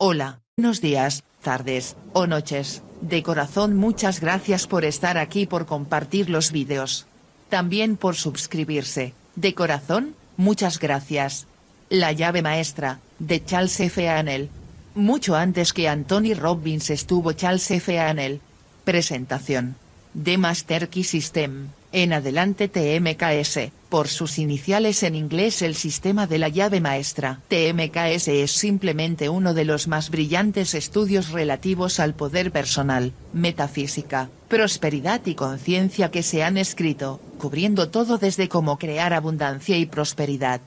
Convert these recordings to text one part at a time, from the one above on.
Hola, buenos días, tardes, o noches, de corazón muchas gracias por estar aquí por compartir los vídeos. También por suscribirse, de corazón, muchas gracias. La llave maestra, de Charles F. Anel. Mucho antes que Anthony Robbins estuvo Charles F. Anel. Presentación. De Master Key System, en adelante TMKS por sus iniciales en inglés el sistema de la llave maestra. TMKS es simplemente uno de los más brillantes estudios relativos al poder personal, metafísica, prosperidad y conciencia que se han escrito, cubriendo todo desde cómo crear abundancia y prosperidad.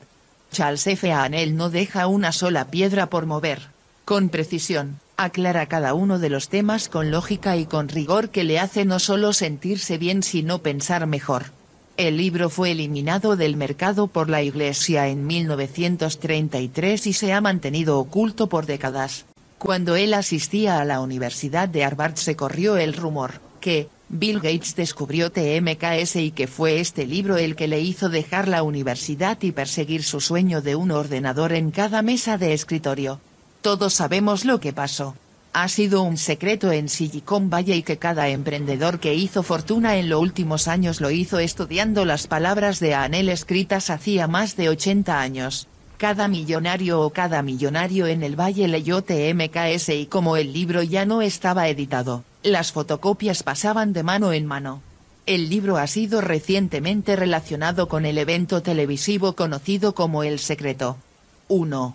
Charles F. Anel no deja una sola piedra por mover. Con precisión, aclara cada uno de los temas con lógica y con rigor que le hace no solo sentirse bien sino pensar mejor. El libro fue eliminado del mercado por la Iglesia en 1933 y se ha mantenido oculto por décadas. Cuando él asistía a la Universidad de Harvard se corrió el rumor, que, Bill Gates descubrió TMKS y que fue este libro el que le hizo dejar la universidad y perseguir su sueño de un ordenador en cada mesa de escritorio. Todos sabemos lo que pasó ha sido un secreto en Silicon Valley que cada emprendedor que hizo fortuna en los últimos años lo hizo estudiando las palabras de Anel escritas hacía más de 80 años. Cada millonario o cada millonario en el valle leyó TMKS y como el libro ya no estaba editado, las fotocopias pasaban de mano en mano. El libro ha sido recientemente relacionado con el evento televisivo conocido como El Secreto. 1.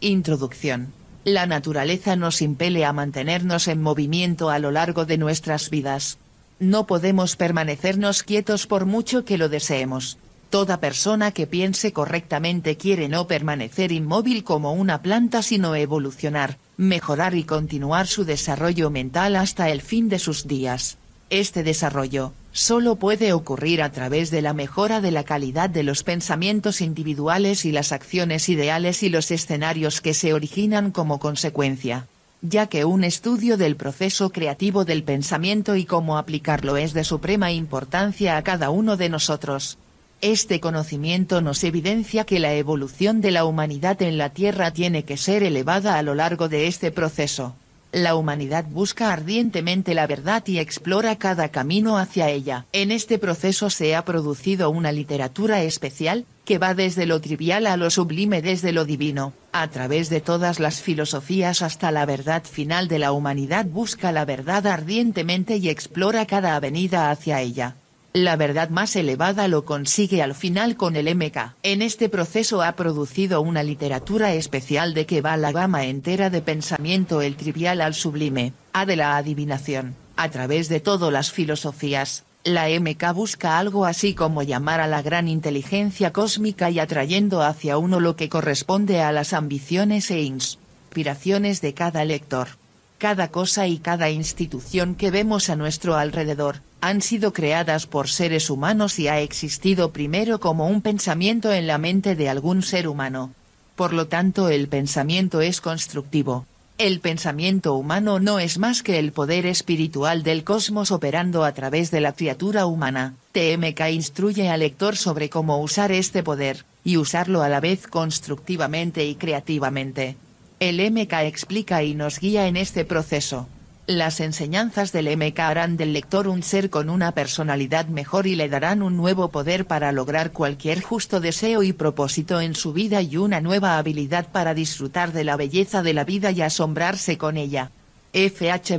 Introducción. La naturaleza nos impele a mantenernos en movimiento a lo largo de nuestras vidas. No podemos permanecernos quietos por mucho que lo deseemos. Toda persona que piense correctamente quiere no permanecer inmóvil como una planta sino evolucionar, mejorar y continuar su desarrollo mental hasta el fin de sus días. Este desarrollo, solo puede ocurrir a través de la mejora de la calidad de los pensamientos individuales y las acciones ideales y los escenarios que se originan como consecuencia ya que un estudio del proceso creativo del pensamiento y cómo aplicarlo es de suprema importancia a cada uno de nosotros. Este conocimiento nos evidencia que la evolución de la humanidad en la Tierra tiene que ser elevada a lo largo de este proceso la humanidad busca ardientemente la verdad y explora cada camino hacia ella. En este proceso se ha producido una literatura especial, que va desde lo trivial a lo sublime desde lo divino, a través de todas las filosofías hasta la verdad final de la humanidad busca la verdad ardientemente y explora cada avenida hacia ella. La verdad más elevada lo consigue al final con el MK. En este proceso ha producido una literatura especial de que va la gama entera de pensamiento el trivial al sublime, a de la adivinación, a través de todas las filosofías. La MK busca algo así como llamar a la gran inteligencia cósmica y atrayendo hacia uno lo que corresponde a las ambiciones e inspiraciones de cada lector. Cada cosa y cada institución que vemos a nuestro alrededor, han sido creadas por seres humanos y ha existido primero como un pensamiento en la mente de algún ser humano. Por lo tanto el pensamiento es constructivo. El pensamiento humano no es más que el poder espiritual del cosmos operando a través de la criatura humana. TMK instruye al lector sobre cómo usar este poder, y usarlo a la vez constructivamente y creativamente. El MK explica y nos guía en este proceso. Las enseñanzas del MK harán del lector un ser con una personalidad mejor y le darán un nuevo poder para lograr cualquier justo deseo y propósito en su vida y una nueva habilidad para disfrutar de la belleza de la vida y asombrarse con ella. F. H.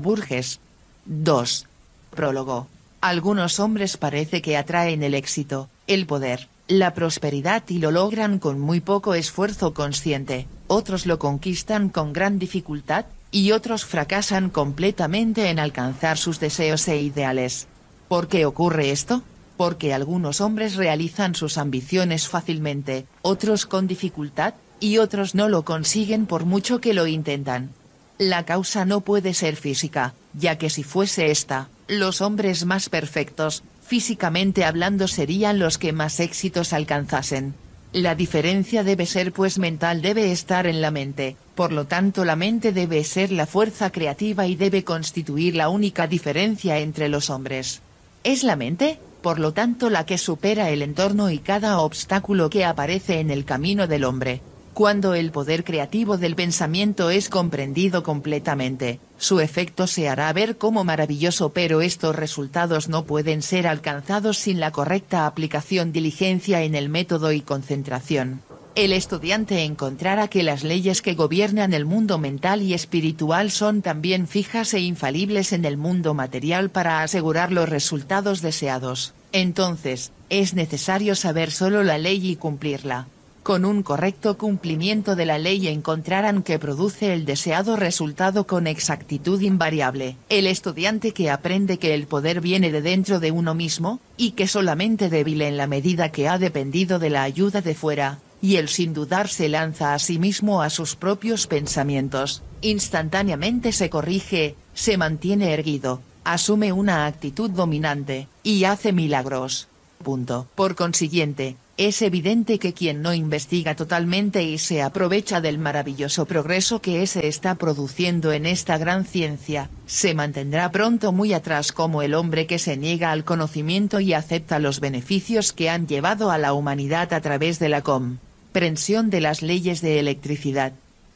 2. Prólogo. Algunos hombres parece que atraen el éxito, el poder, la prosperidad y lo logran con muy poco esfuerzo consciente, otros lo conquistan con gran dificultad, y otros fracasan completamente en alcanzar sus deseos e ideales. ¿Por qué ocurre esto? Porque algunos hombres realizan sus ambiciones fácilmente, otros con dificultad, y otros no lo consiguen por mucho que lo intentan. La causa no puede ser física, ya que si fuese esta, los hombres más perfectos, físicamente hablando serían los que más éxitos alcanzasen. La diferencia debe ser pues mental debe estar en la mente, por lo tanto la mente debe ser la fuerza creativa y debe constituir la única diferencia entre los hombres. Es la mente, por lo tanto la que supera el entorno y cada obstáculo que aparece en el camino del hombre. Cuando el poder creativo del pensamiento es comprendido completamente, su efecto se hará ver como maravilloso pero estos resultados no pueden ser alcanzados sin la correcta aplicación diligencia en el método y concentración. El estudiante encontrará que las leyes que gobiernan el mundo mental y espiritual son también fijas e infalibles en el mundo material para asegurar los resultados deseados. Entonces, es necesario saber solo la ley y cumplirla con un correcto cumplimiento de la ley encontrarán que produce el deseado resultado con exactitud invariable. El estudiante que aprende que el poder viene de dentro de uno mismo, y que solamente débil en la medida que ha dependido de la ayuda de fuera, y el sin dudar se lanza a sí mismo a sus propios pensamientos, instantáneamente se corrige, se mantiene erguido, asume una actitud dominante, y hace milagros. Punto. Por consiguiente, es evidente que quien no investiga totalmente y se aprovecha del maravilloso progreso que se está produciendo en esta gran ciencia, se mantendrá pronto muy atrás como el hombre que se niega al conocimiento y acepta los beneficios que han llevado a la humanidad a través de la comprensión de las leyes de electricidad,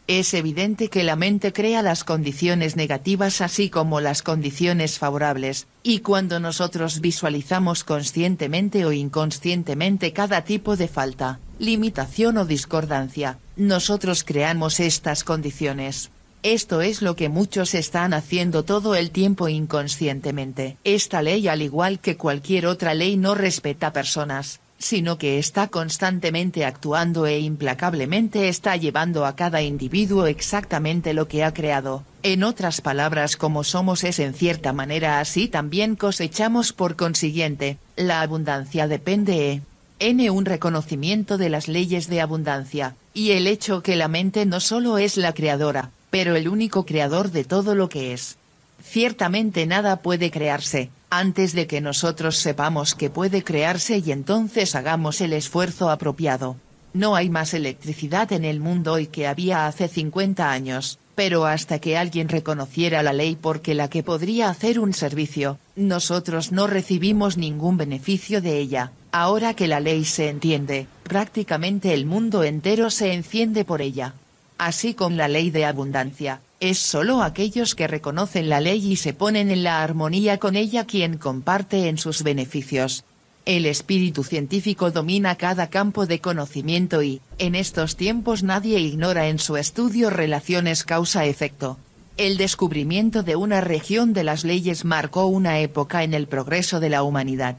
es evidente que la mente crea las condiciones negativas así como las condiciones favorables, y cuando nosotros visualizamos conscientemente o inconscientemente cada tipo de falta, limitación o discordancia, nosotros creamos estas condiciones. Esto es lo que muchos están haciendo todo el tiempo inconscientemente. Esta ley al igual que cualquier otra ley no respeta personas, sino que está constantemente actuando e implacablemente está llevando a cada individuo exactamente lo que ha creado. En otras palabras, como somos es en cierta manera así también cosechamos por consiguiente, la abundancia depende e eh, n un reconocimiento de las leyes de abundancia, y el hecho que la mente no solo es la creadora, pero el único creador de todo lo que es ciertamente nada puede crearse, antes de que nosotros sepamos que puede crearse y entonces hagamos el esfuerzo apropiado. No hay más electricidad en el mundo hoy que había hace 50 años, pero hasta que alguien reconociera la ley porque la que podría hacer un servicio, nosotros no recibimos ningún beneficio de ella. Ahora que la ley se entiende, prácticamente el mundo entero se enciende por ella. Así con la ley de abundancia, es solo aquellos que reconocen la ley y se ponen en la armonía con ella quien comparte en sus beneficios. El espíritu científico domina cada campo de conocimiento y, en estos tiempos nadie ignora en su estudio relaciones causa-efecto. El descubrimiento de una región de las leyes marcó una época en el progreso de la humanidad.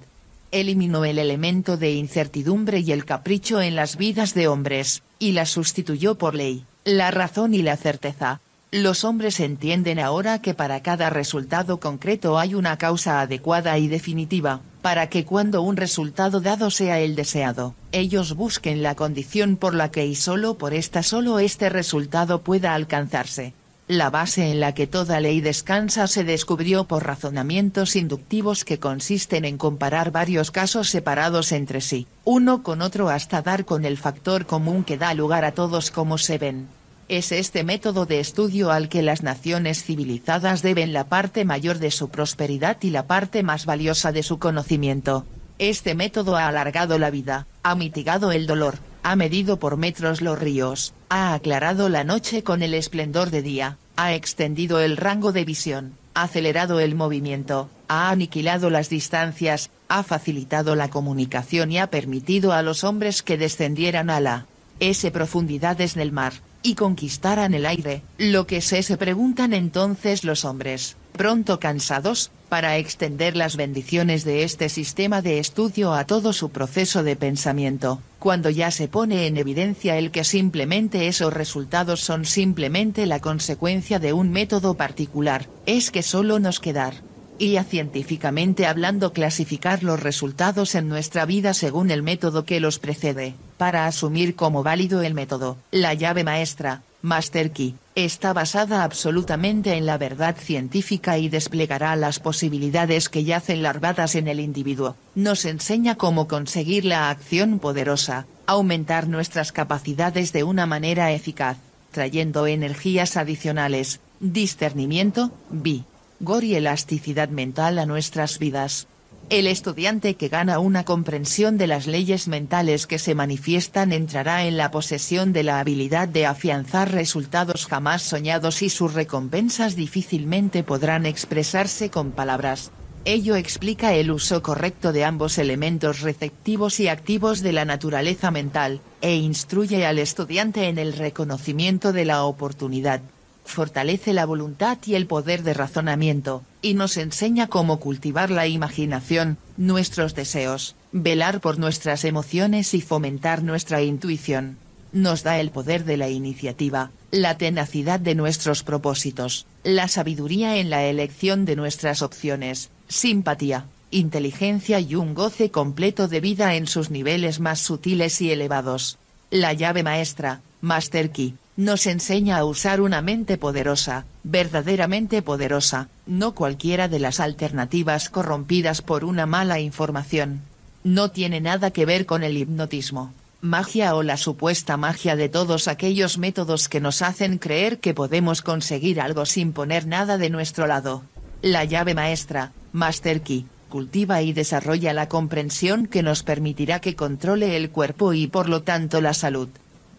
Eliminó el elemento de incertidumbre y el capricho en las vidas de hombres, y la sustituyó por ley, la razón y la certeza. Los hombres entienden ahora que para cada resultado concreto hay una causa adecuada y definitiva, para que cuando un resultado dado sea el deseado, ellos busquen la condición por la que y solo por esta solo este resultado pueda alcanzarse. La base en la que toda ley descansa se descubrió por razonamientos inductivos que consisten en comparar varios casos separados entre sí, uno con otro hasta dar con el factor común que da lugar a todos como se ven. Es este método de estudio al que las naciones civilizadas deben la parte mayor de su prosperidad y la parte más valiosa de su conocimiento. Este método ha alargado la vida, ha mitigado el dolor, ha medido por metros los ríos, ha aclarado la noche con el esplendor de día, ha extendido el rango de visión, ha acelerado el movimiento, ha aniquilado las distancias, ha facilitado la comunicación y ha permitido a los hombres que descendieran a la S profundidades del mar, y conquistaran el aire, lo que se se preguntan entonces los hombres, pronto cansados, para extender las bendiciones de este sistema de estudio a todo su proceso de pensamiento, cuando ya se pone en evidencia el que simplemente esos resultados son simplemente la consecuencia de un método particular, es que solo nos quedar, y a científicamente hablando clasificar los resultados en nuestra vida según el método que los precede, para asumir como válido el método. La llave maestra, Master Key, está basada absolutamente en la verdad científica y desplegará las posibilidades que yacen larvadas en el individuo. Nos enseña cómo conseguir la acción poderosa, aumentar nuestras capacidades de una manera eficaz, trayendo energías adicionales, discernimiento, vi Gore y elasticidad mental a nuestras vidas. El estudiante que gana una comprensión de las leyes mentales que se manifiestan entrará en la posesión de la habilidad de afianzar resultados jamás soñados y sus recompensas difícilmente podrán expresarse con palabras. Ello explica el uso correcto de ambos elementos receptivos y activos de la naturaleza mental, e instruye al estudiante en el reconocimiento de la oportunidad fortalece la voluntad y el poder de razonamiento, y nos enseña cómo cultivar la imaginación, nuestros deseos, velar por nuestras emociones y fomentar nuestra intuición. Nos da el poder de la iniciativa, la tenacidad de nuestros propósitos, la sabiduría en la elección de nuestras opciones, simpatía, inteligencia y un goce completo de vida en sus niveles más sutiles y elevados. La llave maestra, Master Key nos enseña a usar una mente poderosa, verdaderamente poderosa, no cualquiera de las alternativas corrompidas por una mala información. No tiene nada que ver con el hipnotismo, magia o la supuesta magia de todos aquellos métodos que nos hacen creer que podemos conseguir algo sin poner nada de nuestro lado. La llave maestra, Master Key, cultiva y desarrolla la comprensión que nos permitirá que controle el cuerpo y por lo tanto la salud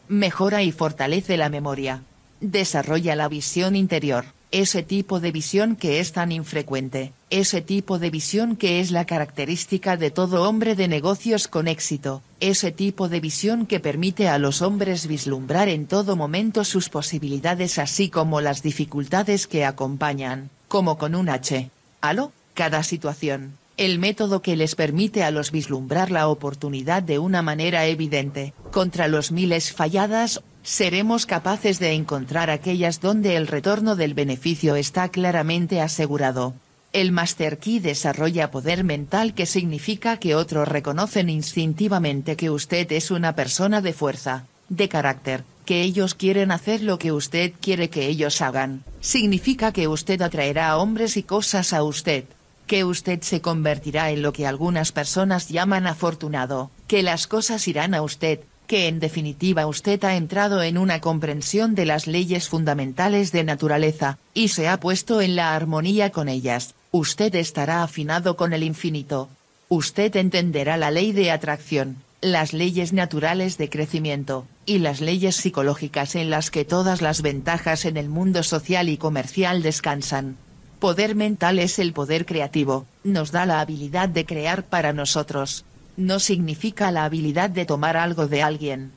mejora y fortalece la memoria. Desarrolla la visión interior, ese tipo de visión que es tan infrecuente, ese tipo de visión que es la característica de todo hombre de negocios con éxito, ese tipo de visión que permite a los hombres vislumbrar en todo momento sus posibilidades así como las dificultades que acompañan, como con un H. Halo, cada situación, el método que les permite a los vislumbrar la oportunidad de una manera evidente, contra los miles falladas, seremos capaces de encontrar aquellas donde el retorno del beneficio está claramente asegurado. El Master Key desarrolla poder mental que significa que otros reconocen instintivamente que usted es una persona de fuerza, de carácter, que ellos quieren hacer lo que usted quiere que ellos hagan. Significa que usted atraerá a hombres y cosas a usted que usted se convertirá en lo que algunas personas llaman afortunado, que las cosas irán a usted, que en definitiva usted ha entrado en una comprensión de las leyes fundamentales de naturaleza, y se ha puesto en la armonía con ellas, usted estará afinado con el infinito. Usted entenderá la ley de atracción, las leyes naturales de crecimiento, y las leyes psicológicas en las que todas las ventajas en el mundo social y comercial descansan poder mental es el poder creativo, nos da la habilidad de crear para nosotros. No significa la habilidad de tomar algo de alguien.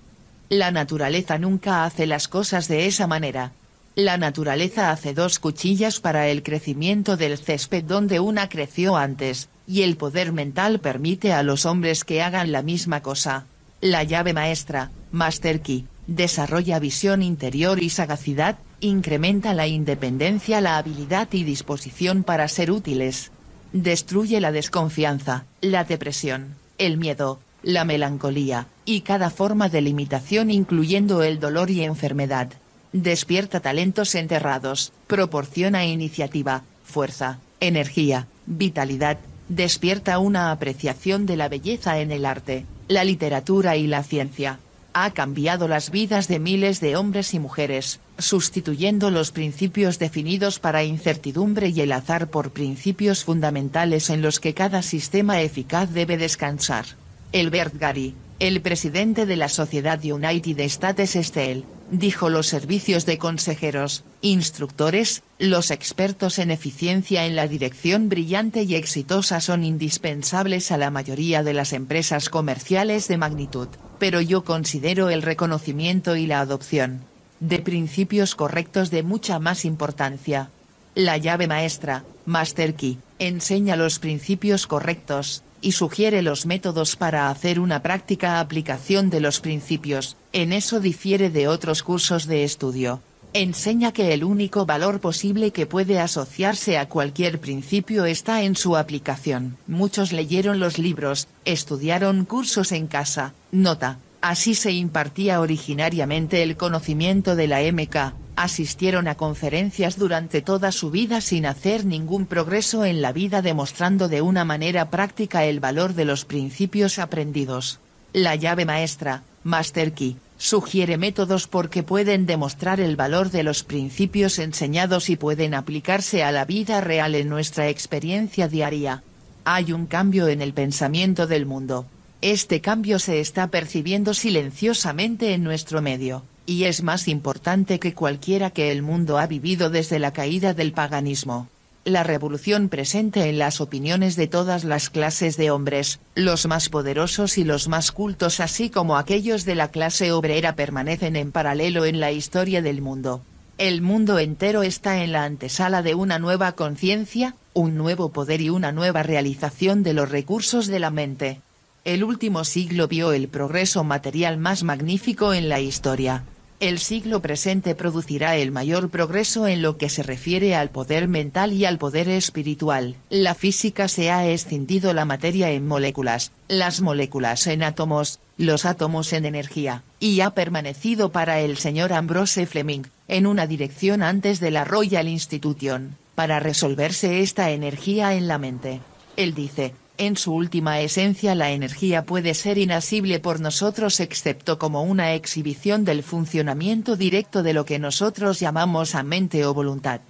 La naturaleza nunca hace las cosas de esa manera. La naturaleza hace dos cuchillas para el crecimiento del césped donde una creció antes, y el poder mental permite a los hombres que hagan la misma cosa. La llave maestra, Master Key, desarrolla visión interior y sagacidad, incrementa la independencia, la habilidad y disposición para ser útiles. Destruye la desconfianza, la depresión, el miedo, la melancolía, y cada forma de limitación incluyendo el dolor y enfermedad. Despierta talentos enterrados, proporciona iniciativa, fuerza, energía, vitalidad, despierta una apreciación de la belleza en el arte, la literatura y la ciencia ha cambiado las vidas de miles de hombres y mujeres, sustituyendo los principios definidos para incertidumbre y el azar por principios fundamentales en los que cada sistema eficaz debe descansar. El Gary, el presidente de la Sociedad United States Estel, dijo los servicios de consejeros, instructores, los expertos en eficiencia en la dirección brillante y exitosa son indispensables a la mayoría de las empresas comerciales de magnitud pero yo considero el reconocimiento y la adopción de principios correctos de mucha más importancia. La llave maestra, Master Key, enseña los principios correctos, y sugiere los métodos para hacer una práctica aplicación de los principios, en eso difiere de otros cursos de estudio. Enseña que el único valor posible que puede asociarse a cualquier principio está en su aplicación. Muchos leyeron los libros, estudiaron cursos en casa, Nota, así se impartía originariamente el conocimiento de la MK, asistieron a conferencias durante toda su vida sin hacer ningún progreso en la vida demostrando de una manera práctica el valor de los principios aprendidos. La llave maestra, Master Key, sugiere métodos porque pueden demostrar el valor de los principios enseñados y pueden aplicarse a la vida real en nuestra experiencia diaria. Hay un cambio en el pensamiento del mundo. Este cambio se está percibiendo silenciosamente en nuestro medio, y es más importante que cualquiera que el mundo ha vivido desde la caída del paganismo la revolución presente en las opiniones de todas las clases de hombres, los más poderosos y los más cultos así como aquellos de la clase obrera permanecen en paralelo en la historia del mundo. El mundo entero está en la antesala de una nueva conciencia, un nuevo poder y una nueva realización de los recursos de la mente. El último siglo vio el progreso material más magnífico en la historia. El siglo presente producirá el mayor progreso en lo que se refiere al poder mental y al poder espiritual. La física se ha escindido la materia en moléculas, las moléculas en átomos, los átomos en energía, y ha permanecido para el señor Ambrose Fleming, en una dirección antes de la Royal Institution, para resolverse esta energía en la mente. Él dice, en su última esencia la energía puede ser inasible por nosotros excepto como una exhibición del funcionamiento directo de lo que nosotros llamamos a mente o voluntad.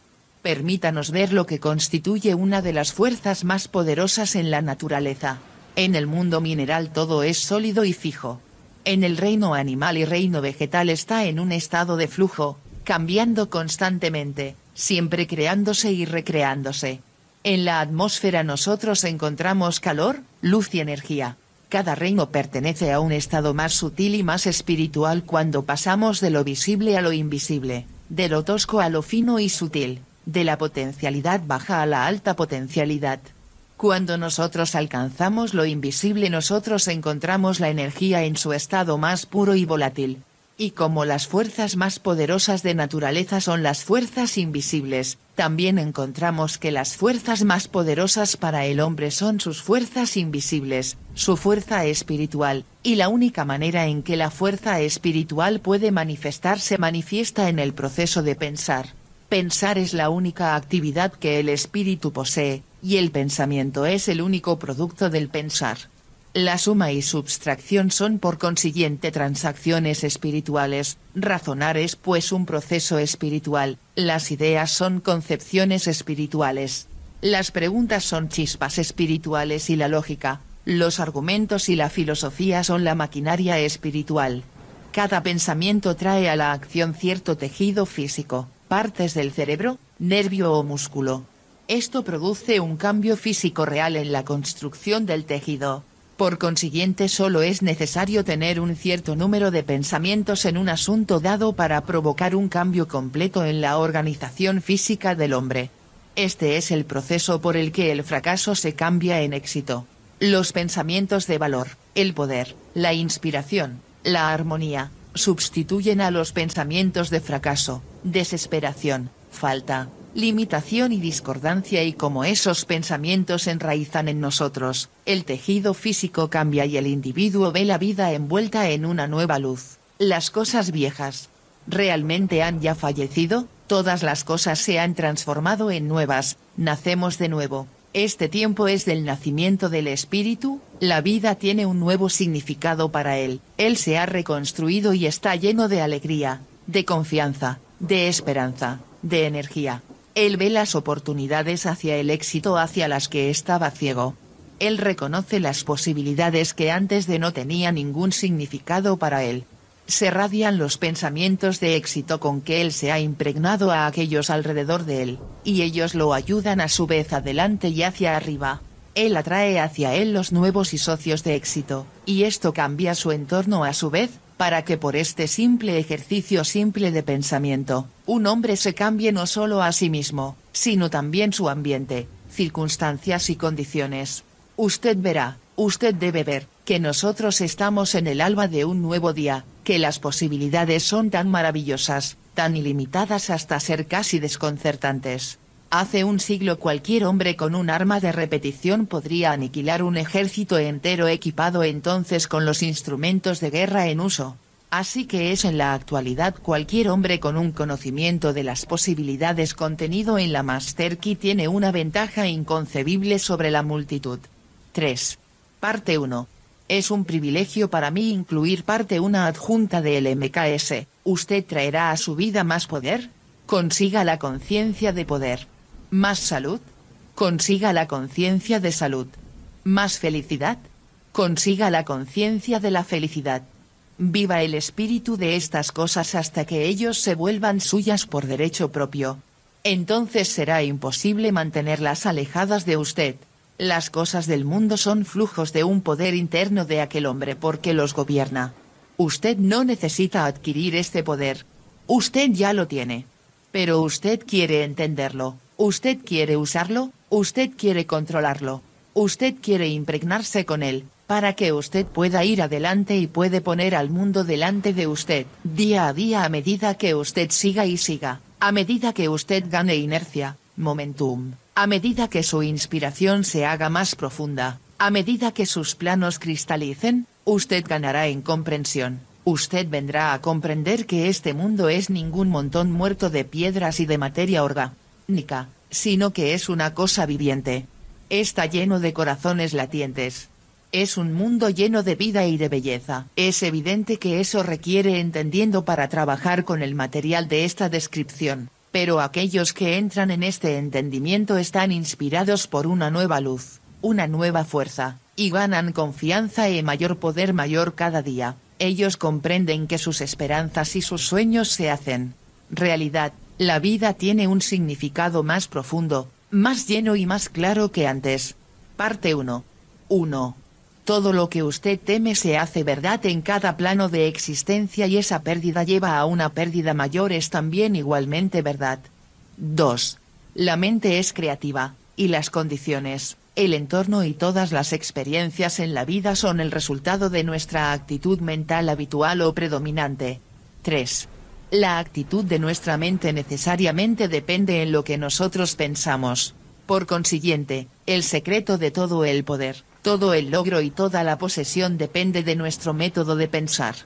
Permítanos ver lo que constituye una de las fuerzas más poderosas en la naturaleza. En el mundo mineral todo es sólido y fijo. En el reino animal y reino vegetal está en un estado de flujo, cambiando constantemente, siempre creándose y recreándose. En la atmósfera nosotros encontramos calor, luz y energía. Cada reino pertenece a un estado más sutil y más espiritual cuando pasamos de lo visible a lo invisible, de lo tosco a lo fino y sutil, de la potencialidad baja a la alta potencialidad. Cuando nosotros alcanzamos lo invisible nosotros encontramos la energía en su estado más puro y volátil. Y como las fuerzas más poderosas de naturaleza son las fuerzas invisibles, también encontramos que las fuerzas más poderosas para el hombre son sus fuerzas invisibles, su fuerza espiritual, y la única manera en que la fuerza espiritual puede manifestarse manifiesta en el proceso de pensar. Pensar es la única actividad que el espíritu posee, y el pensamiento es el único producto del pensar. La suma y substracción son por consiguiente transacciones espirituales, razonar es pues un proceso espiritual, las ideas son concepciones espirituales. Las preguntas son chispas espirituales y la lógica, los argumentos y la filosofía son la maquinaria espiritual. Cada pensamiento trae a la acción cierto tejido físico, partes del cerebro, nervio o músculo. Esto produce un cambio físico real en la construcción del tejido. Por consiguiente solo es necesario tener un cierto número de pensamientos en un asunto dado para provocar un cambio completo en la organización física del hombre. Este es el proceso por el que el fracaso se cambia en éxito. Los pensamientos de valor, el poder, la inspiración, la armonía, sustituyen a los pensamientos de fracaso, desesperación, falta, limitación y discordancia y como esos pensamientos enraizan en nosotros, el tejido físico cambia y el individuo ve la vida envuelta en una nueva luz. Las cosas viejas. ¿Realmente han ya fallecido? Todas las cosas se han transformado en nuevas, nacemos de nuevo. Este tiempo es del nacimiento del espíritu, la vida tiene un nuevo significado para él, él se ha reconstruido y está lleno de alegría, de confianza, de esperanza, de energía. Él ve las oportunidades hacia el éxito hacia las que estaba ciego. Él reconoce las posibilidades que antes de no tenía ningún significado para él. Se radian los pensamientos de éxito con que él se ha impregnado a aquellos alrededor de él, y ellos lo ayudan a su vez adelante y hacia arriba. Él atrae hacia él los nuevos y socios de éxito, y esto cambia su entorno a su vez, para que por este simple ejercicio simple de pensamiento, un hombre se cambie no solo a sí mismo, sino también su ambiente, circunstancias y condiciones. Usted verá, usted debe ver, que nosotros estamos en el alba de un nuevo día, que las posibilidades son tan maravillosas, tan ilimitadas hasta ser casi desconcertantes. Hace un siglo cualquier hombre con un arma de repetición podría aniquilar un ejército entero equipado entonces con los instrumentos de guerra en uso, Así que es en la actualidad cualquier hombre con un conocimiento de las posibilidades contenido en la Master Key tiene una ventaja inconcebible sobre la multitud. 3. Parte 1. Es un privilegio para mí incluir parte 1 adjunta del MKS, ¿usted traerá a su vida más poder? Consiga la conciencia de poder. Más salud. Consiga la conciencia de salud. Más felicidad. Consiga la conciencia de la felicidad. Viva el espíritu de estas cosas hasta que ellos se vuelvan suyas por derecho propio. Entonces será imposible mantenerlas alejadas de usted. Las cosas del mundo son flujos de un poder interno de aquel hombre porque los gobierna. Usted no necesita adquirir este poder. Usted ya lo tiene. Pero usted quiere entenderlo, usted quiere usarlo, usted quiere controlarlo, usted quiere impregnarse con él, para que usted pueda ir adelante y puede poner al mundo delante de usted, día a día a medida que usted siga y siga, a medida que usted gane inercia, momentum, a medida que su inspiración se haga más profunda, a medida que sus planos cristalicen, usted ganará en comprensión. Usted vendrá a comprender que este mundo es ningún montón muerto de piedras y de materia orgánica, sino que es una cosa viviente. Está lleno de corazones latientes, es un mundo lleno de vida y de belleza. Es evidente que eso requiere entendiendo para trabajar con el material de esta descripción, pero aquellos que entran en este entendimiento están inspirados por una nueva luz, una nueva fuerza, y ganan confianza y mayor poder mayor cada día. Ellos comprenden que sus esperanzas y sus sueños se hacen realidad. La vida tiene un significado más profundo, más lleno y más claro que antes. Parte 1. 1. Todo lo que usted teme se hace verdad en cada plano de existencia y esa pérdida lleva a una pérdida mayor es también igualmente verdad. 2. La mente es creativa, y las condiciones, el entorno y todas las experiencias en la vida son el resultado de nuestra actitud mental habitual o predominante. 3. La actitud de nuestra mente necesariamente depende en lo que nosotros pensamos. Por consiguiente, el secreto de todo el poder, todo el logro y toda la posesión depende de nuestro método de pensar.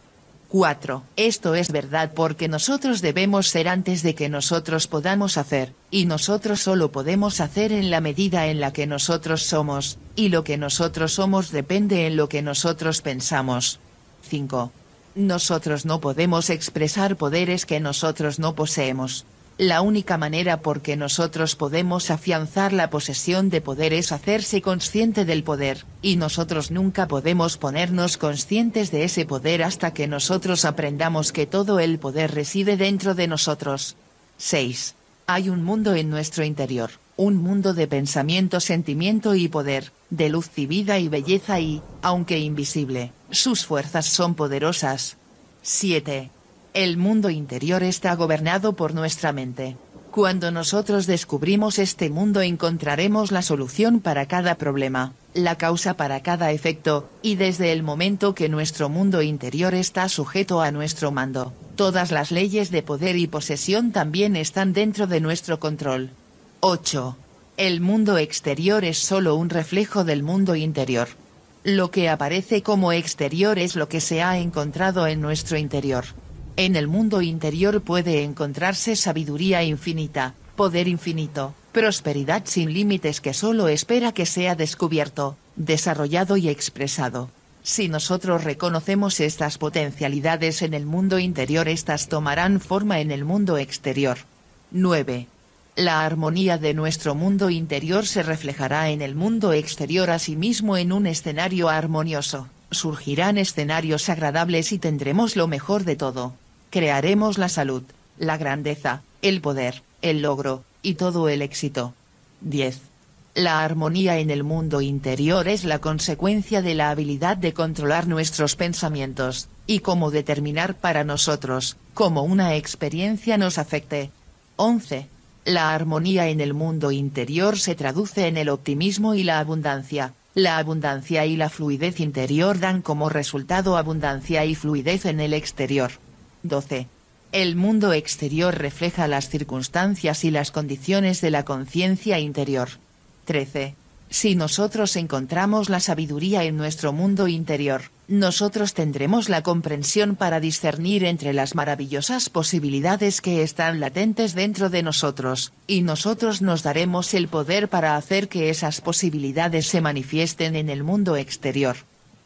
4. Esto es verdad porque nosotros debemos ser antes de que nosotros podamos hacer, y nosotros solo podemos hacer en la medida en la que nosotros somos, y lo que nosotros somos depende en lo que nosotros pensamos. 5. Nosotros no podemos expresar poderes que nosotros no poseemos. La única manera por que nosotros podemos afianzar la posesión de poder es hacerse consciente del poder, y nosotros nunca podemos ponernos conscientes de ese poder hasta que nosotros aprendamos que todo el poder reside dentro de nosotros. 6. Hay un mundo en nuestro interior, un mundo de pensamiento, sentimiento y poder, de luz y vida y belleza y, aunque invisible, sus fuerzas son poderosas. 7. El mundo interior está gobernado por nuestra mente. Cuando nosotros descubrimos este mundo encontraremos la solución para cada problema, la causa para cada efecto, y desde el momento que nuestro mundo interior está sujeto a nuestro mando, todas las leyes de poder y posesión también están dentro de nuestro control. 8. El mundo exterior es solo un reflejo del mundo interior. Lo que aparece como exterior es lo que se ha encontrado en nuestro interior. En el mundo interior puede encontrarse sabiduría infinita, poder infinito, prosperidad sin límites que solo espera que sea descubierto, desarrollado y expresado. Si nosotros reconocemos estas potencialidades en el mundo interior, estas tomarán forma en el mundo exterior. 9. La armonía de nuestro mundo interior se reflejará en el mundo exterior asimismo en un escenario armonioso, surgirán escenarios agradables y tendremos lo mejor de todo crearemos la salud, la grandeza, el poder, el logro, y todo el éxito. 10. La armonía en el mundo interior es la consecuencia de la habilidad de controlar nuestros pensamientos, y cómo determinar para nosotros, cómo una experiencia nos afecte. 11. La armonía en el mundo interior se traduce en el optimismo y la abundancia. La abundancia y la fluidez interior dan como resultado abundancia y fluidez en el exterior. 12. El mundo exterior refleja las circunstancias y las condiciones de la conciencia interior. 13. Si nosotros encontramos la sabiduría en nuestro mundo interior, nosotros tendremos la comprensión para discernir entre las maravillosas posibilidades que están latentes dentro de nosotros, y nosotros nos daremos el poder para hacer que esas posibilidades se manifiesten en el mundo exterior.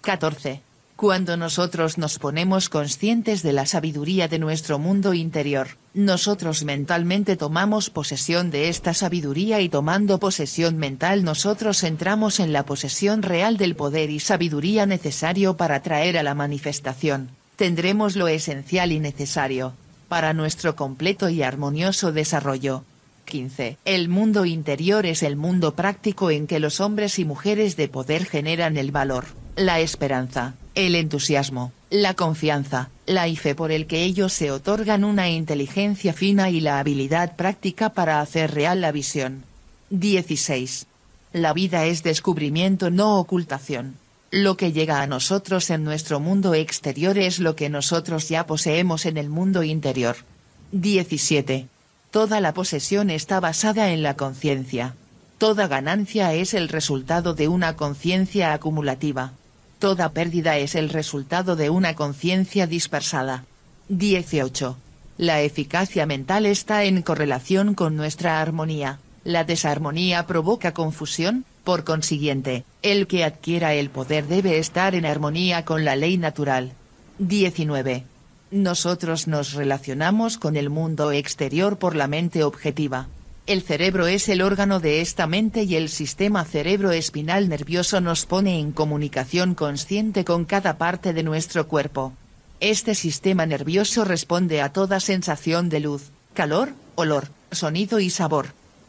14. Cuando nosotros nos ponemos conscientes de la sabiduría de nuestro mundo interior, nosotros mentalmente tomamos posesión de esta sabiduría y tomando posesión mental nosotros entramos en la posesión real del poder y sabiduría necesario para traer a la manifestación, tendremos lo esencial y necesario, para nuestro completo y armonioso desarrollo. 15. El mundo interior es el mundo práctico en que los hombres y mujeres de poder generan el valor, la esperanza, el entusiasmo, la confianza, la y fe por el que ellos se otorgan una inteligencia fina y la habilidad práctica para hacer real la visión. 16. La vida es descubrimiento no ocultación. Lo que llega a nosotros en nuestro mundo exterior es lo que nosotros ya poseemos en el mundo interior. 17. Toda la posesión está basada en la conciencia. Toda ganancia es el resultado de una conciencia acumulativa. Toda pérdida es el resultado de una conciencia dispersada. 18. La eficacia mental está en correlación con nuestra armonía. La desarmonía provoca confusión, por consiguiente, el que adquiera el poder debe estar en armonía con la ley natural. 19. Nosotros nos relacionamos con el mundo exterior por la mente objetiva. El cerebro es el órgano de esta mente y el sistema cerebroespinal nervioso nos pone en comunicación consciente con cada parte de nuestro cuerpo. Este sistema nervioso responde a toda sensación de luz, calor, olor, sonido y sabor.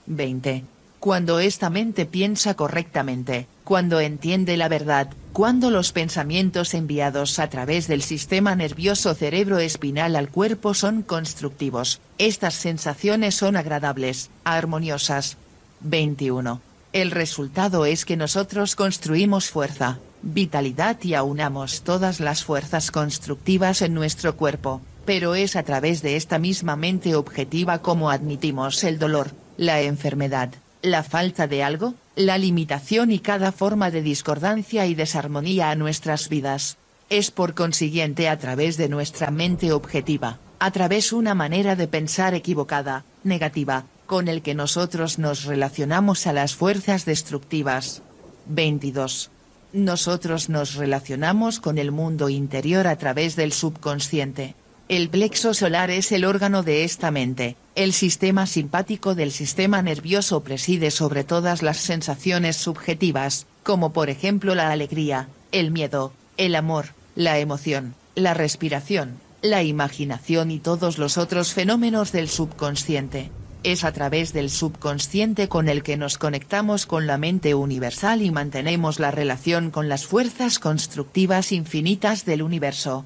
20 cuando esta mente piensa correctamente, cuando entiende la verdad, cuando los pensamientos enviados a través del sistema nervioso cerebro-espinal al cuerpo son constructivos, estas sensaciones son agradables, armoniosas. 21. El resultado es que nosotros construimos fuerza, vitalidad y aunamos todas las fuerzas constructivas en nuestro cuerpo, pero es a través de esta misma mente objetiva como admitimos el dolor, la enfermedad, la falta de algo, la limitación y cada forma de discordancia y desarmonía a nuestras vidas. Es por consiguiente a través de nuestra mente objetiva, a través una manera de pensar equivocada, negativa, con el que nosotros nos relacionamos a las fuerzas destructivas. 22. Nosotros nos relacionamos con el mundo interior a través del subconsciente, el plexo solar es el órgano de esta mente. El sistema simpático del sistema nervioso preside sobre todas las sensaciones subjetivas, como por ejemplo la alegría, el miedo, el amor, la emoción, la respiración, la imaginación y todos los otros fenómenos del subconsciente. Es a través del subconsciente con el que nos conectamos con la mente universal y mantenemos la relación con las fuerzas constructivas infinitas del universo.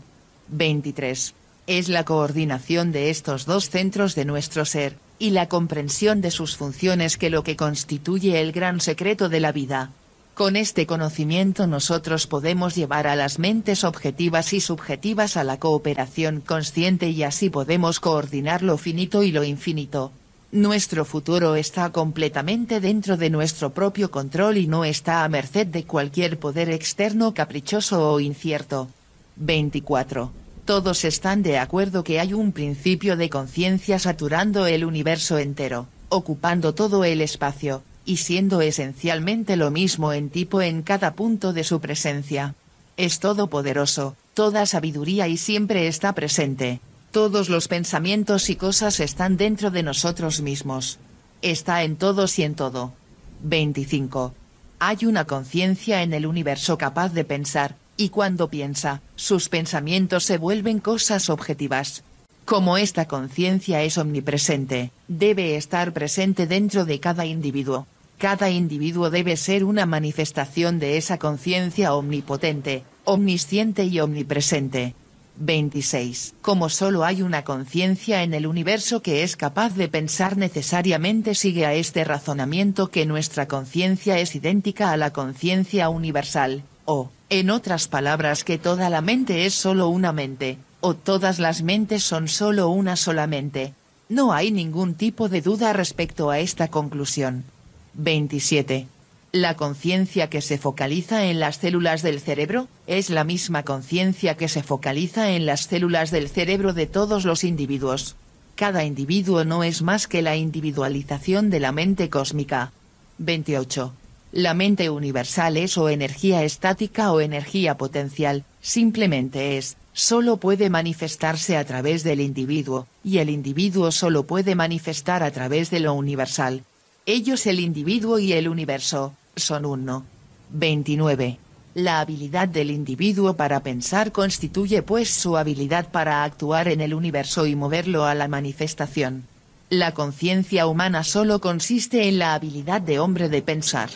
23 es la coordinación de estos dos centros de nuestro ser, y la comprensión de sus funciones que lo que constituye el gran secreto de la vida. Con este conocimiento nosotros podemos llevar a las mentes objetivas y subjetivas a la cooperación consciente y así podemos coordinar lo finito y lo infinito. Nuestro futuro está completamente dentro de nuestro propio control y no está a merced de cualquier poder externo caprichoso o incierto. 24. Todos están de acuerdo que hay un principio de conciencia saturando el universo entero, ocupando todo el espacio, y siendo esencialmente lo mismo en tipo en cada punto de su presencia. Es todopoderoso, toda sabiduría y siempre está presente. Todos los pensamientos y cosas están dentro de nosotros mismos. Está en todos y en todo. 25. Hay una conciencia en el universo capaz de pensar, y cuando piensa, sus pensamientos se vuelven cosas objetivas. Como esta conciencia es omnipresente, debe estar presente dentro de cada individuo. Cada individuo debe ser una manifestación de esa conciencia omnipotente, omnisciente y omnipresente. 26. Como solo hay una conciencia en el universo que es capaz de pensar necesariamente sigue a este razonamiento que nuestra conciencia es idéntica a la conciencia universal, o, en otras palabras que toda la mente es solo una mente, o todas las mentes son solo una sola mente. No hay ningún tipo de duda respecto a esta conclusión. 27. La conciencia que se focaliza en las células del cerebro, es la misma conciencia que se focaliza en las células del cerebro de todos los individuos. Cada individuo no es más que la individualización de la mente cósmica. 28. La mente universal es o energía estática o energía potencial, simplemente es, solo puede manifestarse a través del individuo, y el individuo solo puede manifestar a través de lo universal. Ellos el individuo y el universo, son uno. 29. La habilidad del individuo para pensar constituye pues su habilidad para actuar en el universo y moverlo a la manifestación. La conciencia humana solo consiste en la habilidad de hombre de pensar.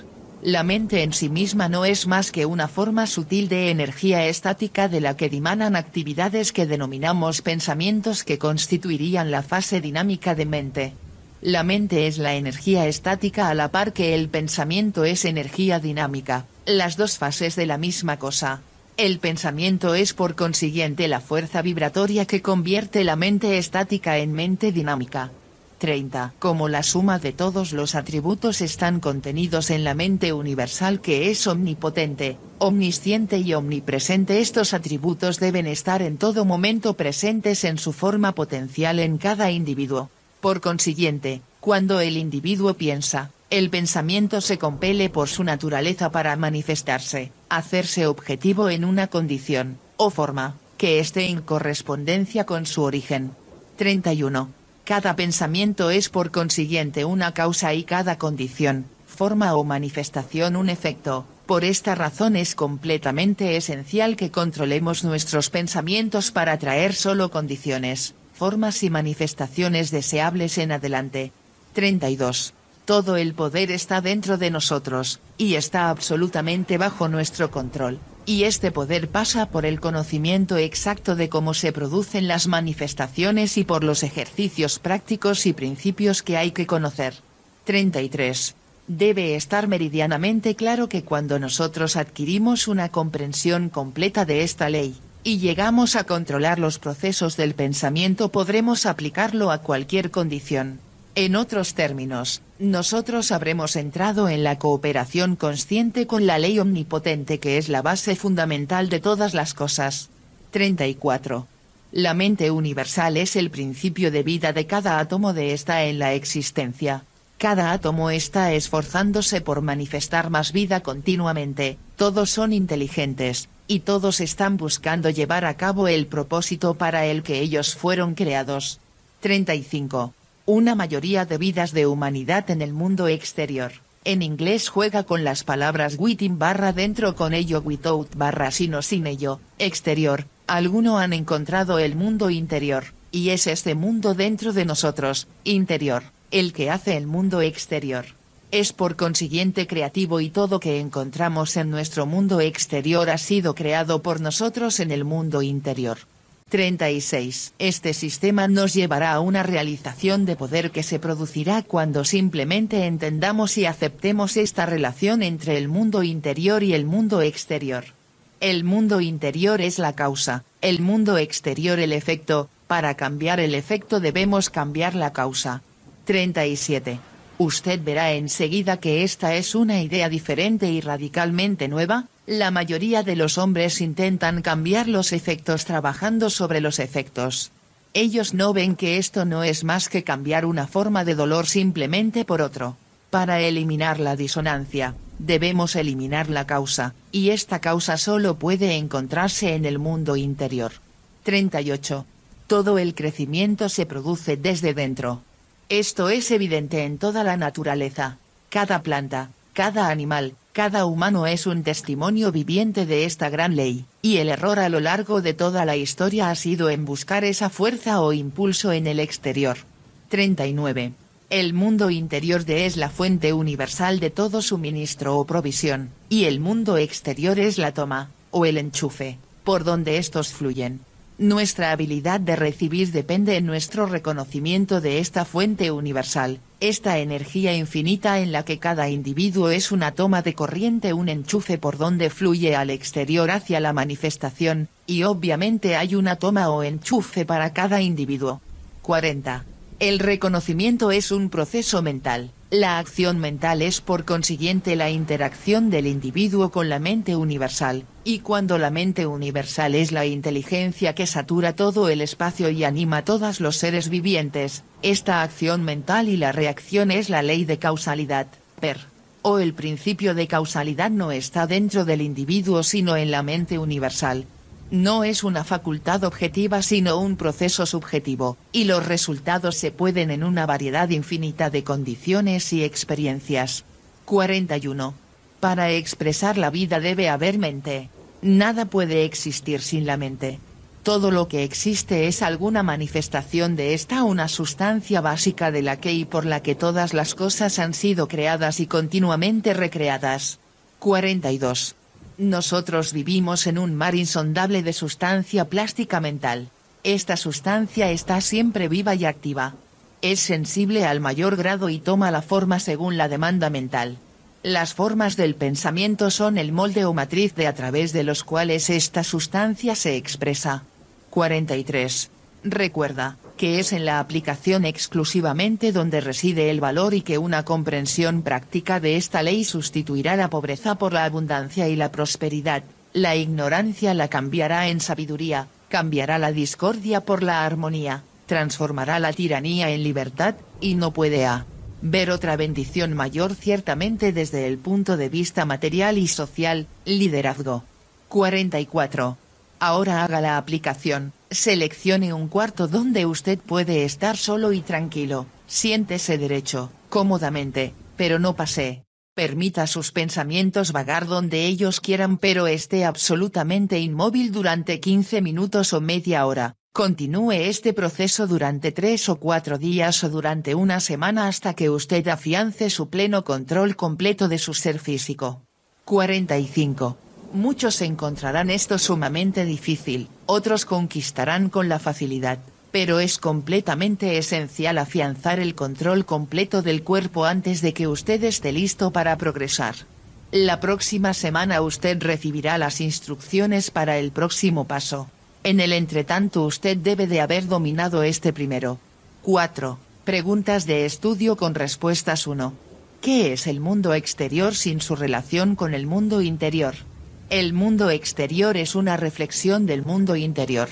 La mente en sí misma no es más que una forma sutil de energía estática de la que dimanan actividades que denominamos pensamientos que constituirían la fase dinámica de mente. La mente es la energía estática a la par que el pensamiento es energía dinámica, las dos fases de la misma cosa. El pensamiento es por consiguiente la fuerza vibratoria que convierte la mente estática en mente dinámica. 30. Como la suma de todos los atributos están contenidos en la mente universal que es omnipotente, omnisciente y omnipresente, estos atributos deben estar en todo momento presentes en su forma potencial en cada individuo. Por consiguiente, cuando el individuo piensa, el pensamiento se compele por su naturaleza para manifestarse, hacerse objetivo en una condición, o forma, que esté en correspondencia con su origen. 31. Cada pensamiento es por consiguiente una causa y cada condición, forma o manifestación un efecto. Por esta razón es completamente esencial que controlemos nuestros pensamientos para traer solo condiciones, formas y manifestaciones deseables en adelante. 32. Todo el poder está dentro de nosotros, y está absolutamente bajo nuestro control y este poder pasa por el conocimiento exacto de cómo se producen las manifestaciones y por los ejercicios prácticos y principios que hay que conocer. 33. Debe estar meridianamente claro que cuando nosotros adquirimos una comprensión completa de esta ley, y llegamos a controlar los procesos del pensamiento podremos aplicarlo a cualquier condición. En otros términos, nosotros habremos entrado en la cooperación consciente con la ley omnipotente que es la base fundamental de todas las cosas. 34. La mente universal es el principio de vida de cada átomo de esta en la existencia. Cada átomo está esforzándose por manifestar más vida continuamente, todos son inteligentes, y todos están buscando llevar a cabo el propósito para el que ellos fueron creados. 35 una mayoría de vidas de humanidad en el mundo exterior. En inglés juega con las palabras within barra dentro con ello without barra sino sin ello, exterior, alguno han encontrado el mundo interior, y es este mundo dentro de nosotros, interior, el que hace el mundo exterior. Es por consiguiente creativo y todo que encontramos en nuestro mundo exterior ha sido creado por nosotros en el mundo interior. 36. Este sistema nos llevará a una realización de poder que se producirá cuando simplemente entendamos y aceptemos esta relación entre el mundo interior y el mundo exterior. El mundo interior es la causa, el mundo exterior el efecto, para cambiar el efecto debemos cambiar la causa. 37. Usted verá enseguida que esta es una idea diferente y radicalmente nueva, la mayoría de los hombres intentan cambiar los efectos trabajando sobre los efectos. Ellos no ven que esto no es más que cambiar una forma de dolor simplemente por otro. Para eliminar la disonancia, debemos eliminar la causa, y esta causa solo puede encontrarse en el mundo interior. 38. Todo el crecimiento se produce desde dentro. Esto es evidente en toda la naturaleza. Cada planta, cada animal, cada humano es un testimonio viviente de esta gran ley, y el error a lo largo de toda la historia ha sido en buscar esa fuerza o impulso en el exterior. 39. El mundo interior de es la fuente universal de todo suministro o provisión, y el mundo exterior es la toma, o el enchufe, por donde estos fluyen. Nuestra habilidad de recibir depende en nuestro reconocimiento de esta fuente universal, esta energía infinita en la que cada individuo es una toma de corriente, un enchufe por donde fluye al exterior hacia la manifestación, y obviamente hay una toma o enchufe para cada individuo. 40. El reconocimiento es un proceso mental. La acción mental es por consiguiente la interacción del individuo con la mente universal, y cuando la mente universal es la inteligencia que satura todo el espacio y anima a todos los seres vivientes, esta acción mental y la reacción es la ley de causalidad, per. O el principio de causalidad no está dentro del individuo sino en la mente universal, no es una facultad objetiva sino un proceso subjetivo, y los resultados se pueden en una variedad infinita de condiciones y experiencias. 41. Para expresar la vida debe haber mente. Nada puede existir sin la mente. Todo lo que existe es alguna manifestación de esta una sustancia básica de la que y por la que todas las cosas han sido creadas y continuamente recreadas. 42. Nosotros vivimos en un mar insondable de sustancia plástica mental. Esta sustancia está siempre viva y activa. Es sensible al mayor grado y toma la forma según la demanda mental. Las formas del pensamiento son el molde o matriz de a través de los cuales esta sustancia se expresa. 43. Recuerda, que es en la aplicación exclusivamente donde reside el valor y que una comprensión práctica de esta ley sustituirá la pobreza por la abundancia y la prosperidad, la ignorancia la cambiará en sabiduría, cambiará la discordia por la armonía, transformará la tiranía en libertad, y no puede a ver otra bendición mayor ciertamente desde el punto de vista material y social, liderazgo. 44. Ahora haga la aplicación. Seleccione un cuarto donde usted puede estar solo y tranquilo, siéntese derecho, cómodamente, pero no pase. Permita sus pensamientos vagar donde ellos quieran pero esté absolutamente inmóvil durante 15 minutos o media hora. Continúe este proceso durante tres o cuatro días o durante una semana hasta que usted afiance su pleno control completo de su ser físico. 45. Muchos encontrarán esto sumamente difícil, otros conquistarán con la facilidad, pero es completamente esencial afianzar el control completo del cuerpo antes de que usted esté listo para progresar. La próxima semana usted recibirá las instrucciones para el próximo paso. En el entretanto usted debe de haber dominado este primero. 4. Preguntas de estudio con respuestas 1. ¿Qué es el mundo exterior sin su relación con el mundo interior? El mundo exterior es una reflexión del mundo interior.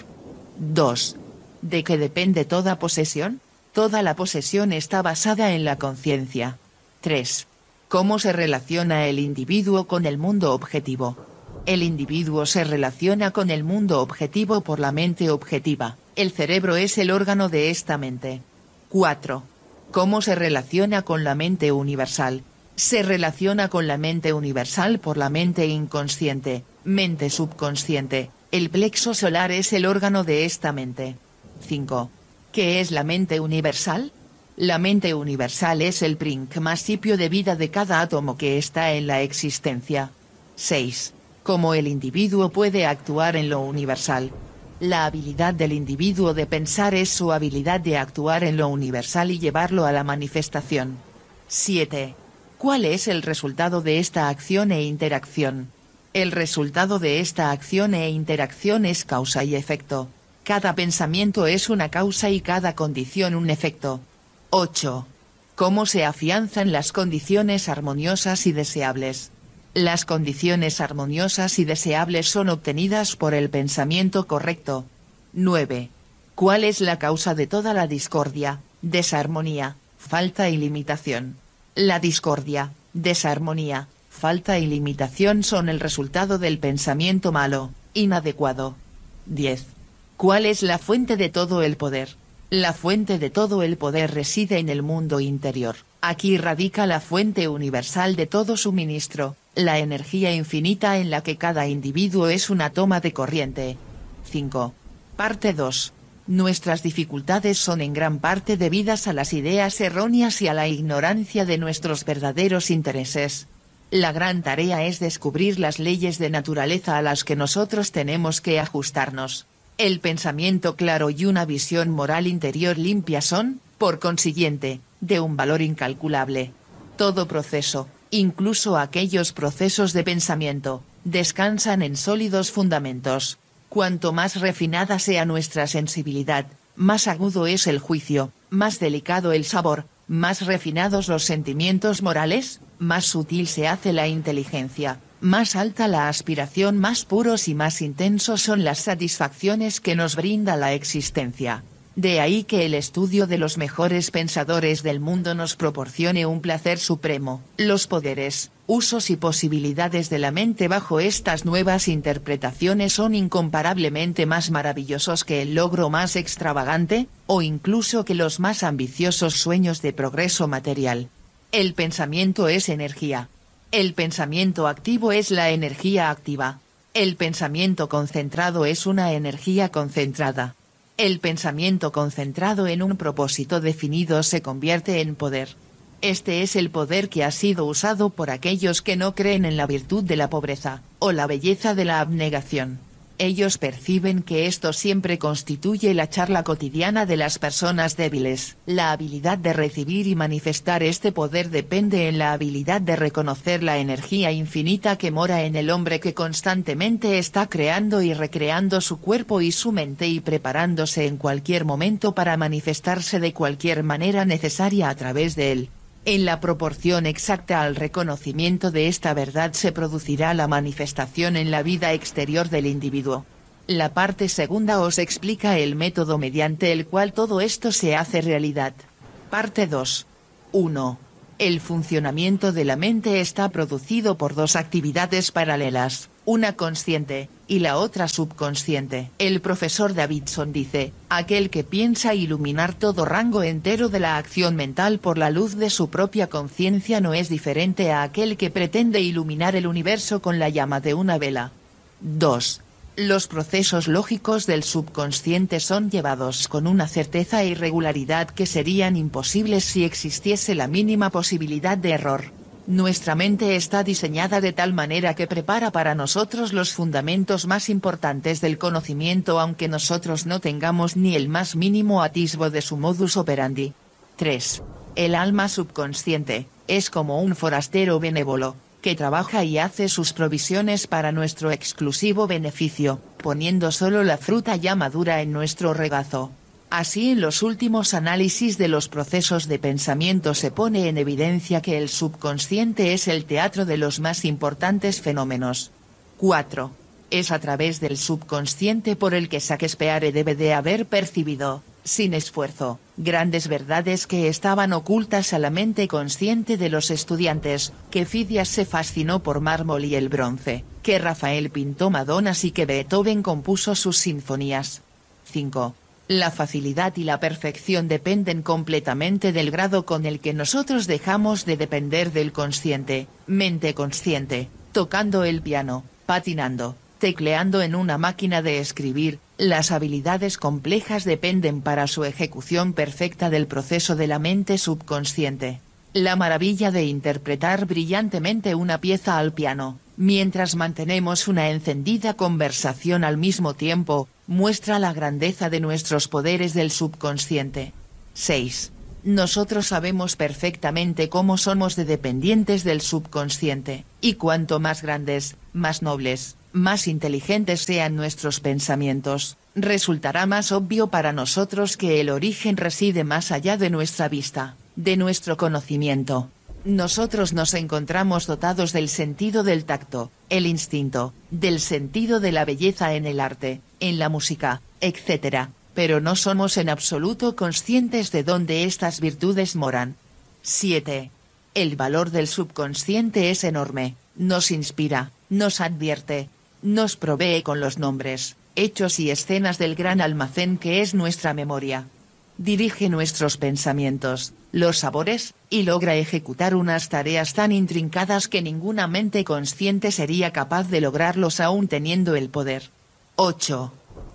2. ¿De qué depende toda posesión? Toda la posesión está basada en la conciencia. 3. ¿Cómo se relaciona el individuo con el mundo objetivo? El individuo se relaciona con el mundo objetivo por la mente objetiva, el cerebro es el órgano de esta mente. 4. ¿Cómo se relaciona con la mente universal? se relaciona con la mente universal por la mente inconsciente, mente subconsciente, el plexo solar es el órgano de esta mente. 5. ¿Qué es la mente universal? La mente universal es el principio de vida de cada átomo que está en la existencia. 6. Cómo el individuo puede actuar en lo universal. La habilidad del individuo de pensar es su habilidad de actuar en lo universal y llevarlo a la manifestación. 7 ¿Cuál es el resultado de esta acción e interacción? El resultado de esta acción e interacción es causa y efecto. Cada pensamiento es una causa y cada condición un efecto. 8. ¿Cómo se afianzan las condiciones armoniosas y deseables? Las condiciones armoniosas y deseables son obtenidas por el pensamiento correcto. 9. ¿Cuál es la causa de toda la discordia, desarmonía, falta y limitación? La discordia, desarmonía, falta y limitación son el resultado del pensamiento malo, inadecuado. 10. ¿Cuál es la fuente de todo el poder? La fuente de todo el poder reside en el mundo interior. Aquí radica la fuente universal de todo suministro, la energía infinita en la que cada individuo es una toma de corriente. 5. Parte 2. Nuestras dificultades son en gran parte debidas a las ideas erróneas y a la ignorancia de nuestros verdaderos intereses. La gran tarea es descubrir las leyes de naturaleza a las que nosotros tenemos que ajustarnos. El pensamiento claro y una visión moral interior limpia son, por consiguiente, de un valor incalculable. Todo proceso, incluso aquellos procesos de pensamiento, descansan en sólidos fundamentos. Cuanto más refinada sea nuestra sensibilidad, más agudo es el juicio, más delicado el sabor, más refinados los sentimientos morales, más sutil se hace la inteligencia, más alta la aspiración, más puros y más intensos son las satisfacciones que nos brinda la existencia. De ahí que el estudio de los mejores pensadores del mundo nos proporcione un placer supremo. Los poderes, usos y posibilidades de la mente bajo estas nuevas interpretaciones son incomparablemente más maravillosos que el logro más extravagante, o incluso que los más ambiciosos sueños de progreso material. El pensamiento es energía. El pensamiento activo es la energía activa. El pensamiento concentrado es una energía concentrada. El pensamiento concentrado en un propósito definido se convierte en poder. Este es el poder que ha sido usado por aquellos que no creen en la virtud de la pobreza, o la belleza de la abnegación. Ellos perciben que esto siempre constituye la charla cotidiana de las personas débiles. La habilidad de recibir y manifestar este poder depende en la habilidad de reconocer la energía infinita que mora en el hombre que constantemente está creando y recreando su cuerpo y su mente y preparándose en cualquier momento para manifestarse de cualquier manera necesaria a través de él. En la proporción exacta al reconocimiento de esta verdad se producirá la manifestación en la vida exterior del individuo. La parte segunda os explica el método mediante el cual todo esto se hace realidad. Parte 2. 1. El funcionamiento de la mente está producido por dos actividades paralelas, una consciente y la otra subconsciente. El profesor Davidson dice, aquel que piensa iluminar todo rango entero de la acción mental por la luz de su propia conciencia no es diferente a aquel que pretende iluminar el universo con la llama de una vela. 2. Los procesos lógicos del subconsciente son llevados con una certeza e irregularidad que serían imposibles si existiese la mínima posibilidad de error. Nuestra mente está diseñada de tal manera que prepara para nosotros los fundamentos más importantes del conocimiento aunque nosotros no tengamos ni el más mínimo atisbo de su modus operandi. 3. El alma subconsciente, es como un forastero benévolo, que trabaja y hace sus provisiones para nuestro exclusivo beneficio, poniendo solo la fruta ya madura en nuestro regazo. Así en los últimos análisis de los procesos de pensamiento se pone en evidencia que el subconsciente es el teatro de los más importantes fenómenos. 4. Es a través del subconsciente por el que Shakespeare debe de haber percibido, sin esfuerzo, grandes verdades que estaban ocultas a la mente consciente de los estudiantes, que Fidias se fascinó por mármol y el bronce, que Rafael pintó Madonas y que Beethoven compuso sus sinfonías. 5. La facilidad y la perfección dependen completamente del grado con el que nosotros dejamos de depender del consciente, mente consciente, tocando el piano, patinando, tecleando en una máquina de escribir, las habilidades complejas dependen para su ejecución perfecta del proceso de la mente subconsciente. La maravilla de interpretar brillantemente una pieza al piano, mientras mantenemos una encendida conversación al mismo tiempo, muestra la grandeza de nuestros poderes del subconsciente. 6. Nosotros sabemos perfectamente cómo somos de dependientes del subconsciente, y cuanto más grandes, más nobles, más inteligentes sean nuestros pensamientos, resultará más obvio para nosotros que el origen reside más allá de nuestra vista, de nuestro conocimiento. Nosotros nos encontramos dotados del sentido del tacto, el instinto, del sentido de la belleza en el arte, en la música, etc., pero no somos en absoluto conscientes de dónde estas virtudes moran. 7. El valor del subconsciente es enorme, nos inspira, nos advierte, nos provee con los nombres, hechos y escenas del gran almacén que es nuestra memoria. Dirige nuestros pensamientos, los sabores, y logra ejecutar unas tareas tan intrincadas que ninguna mente consciente sería capaz de lograrlos aún teniendo el poder. 8.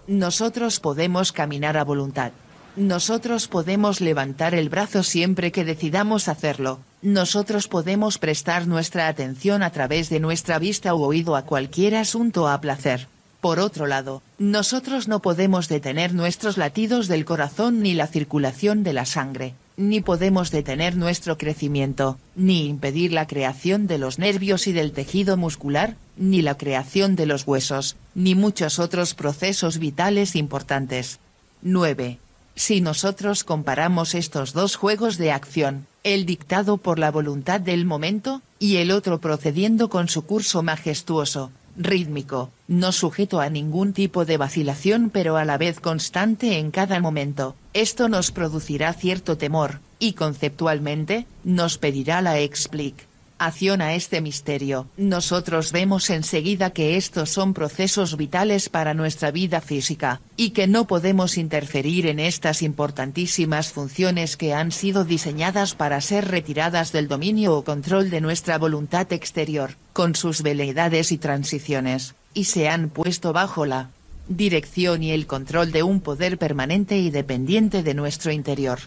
Nosotros podemos caminar a voluntad. Nosotros podemos levantar el brazo siempre que decidamos hacerlo, nosotros podemos prestar nuestra atención a través de nuestra vista u oído a cualquier asunto a placer. Por otro lado, nosotros no podemos detener nuestros latidos del corazón ni la circulación de la sangre, ni podemos detener nuestro crecimiento, ni impedir la creación de los nervios y del tejido muscular, ni la creación de los huesos, ni muchos otros procesos vitales importantes. 9. Si nosotros comparamos estos dos juegos de acción, el dictado por la voluntad del momento, y el otro procediendo con su curso majestuoso, rítmico, no sujeto a ningún tipo de vacilación pero a la vez constante en cada momento, esto nos producirá cierto temor, y conceptualmente, nos pedirá la explic acción a este misterio. Nosotros vemos enseguida que estos son procesos vitales para nuestra vida física, y que no podemos interferir en estas importantísimas funciones que han sido diseñadas para ser retiradas del dominio o control de nuestra voluntad exterior, con sus veleidades y transiciones, y se han puesto bajo la dirección y el control de un poder permanente y dependiente de nuestro interior.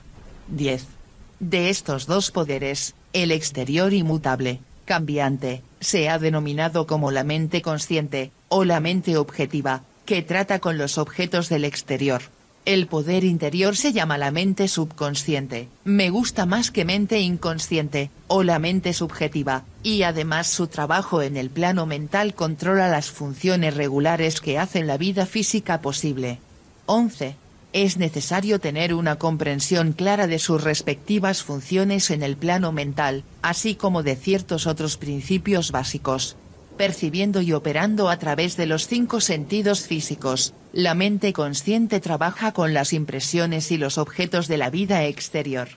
10. De estos dos poderes, el exterior inmutable, cambiante, se ha denominado como la mente consciente, o la mente objetiva, que trata con los objetos del exterior. El poder interior se llama la mente subconsciente, me gusta más que mente inconsciente, o la mente subjetiva, y además su trabajo en el plano mental controla las funciones regulares que hacen la vida física posible. 11 es necesario tener una comprensión clara de sus respectivas funciones en el plano mental, así como de ciertos otros principios básicos. Percibiendo y operando a través de los cinco sentidos físicos, la mente consciente trabaja con las impresiones y los objetos de la vida exterior.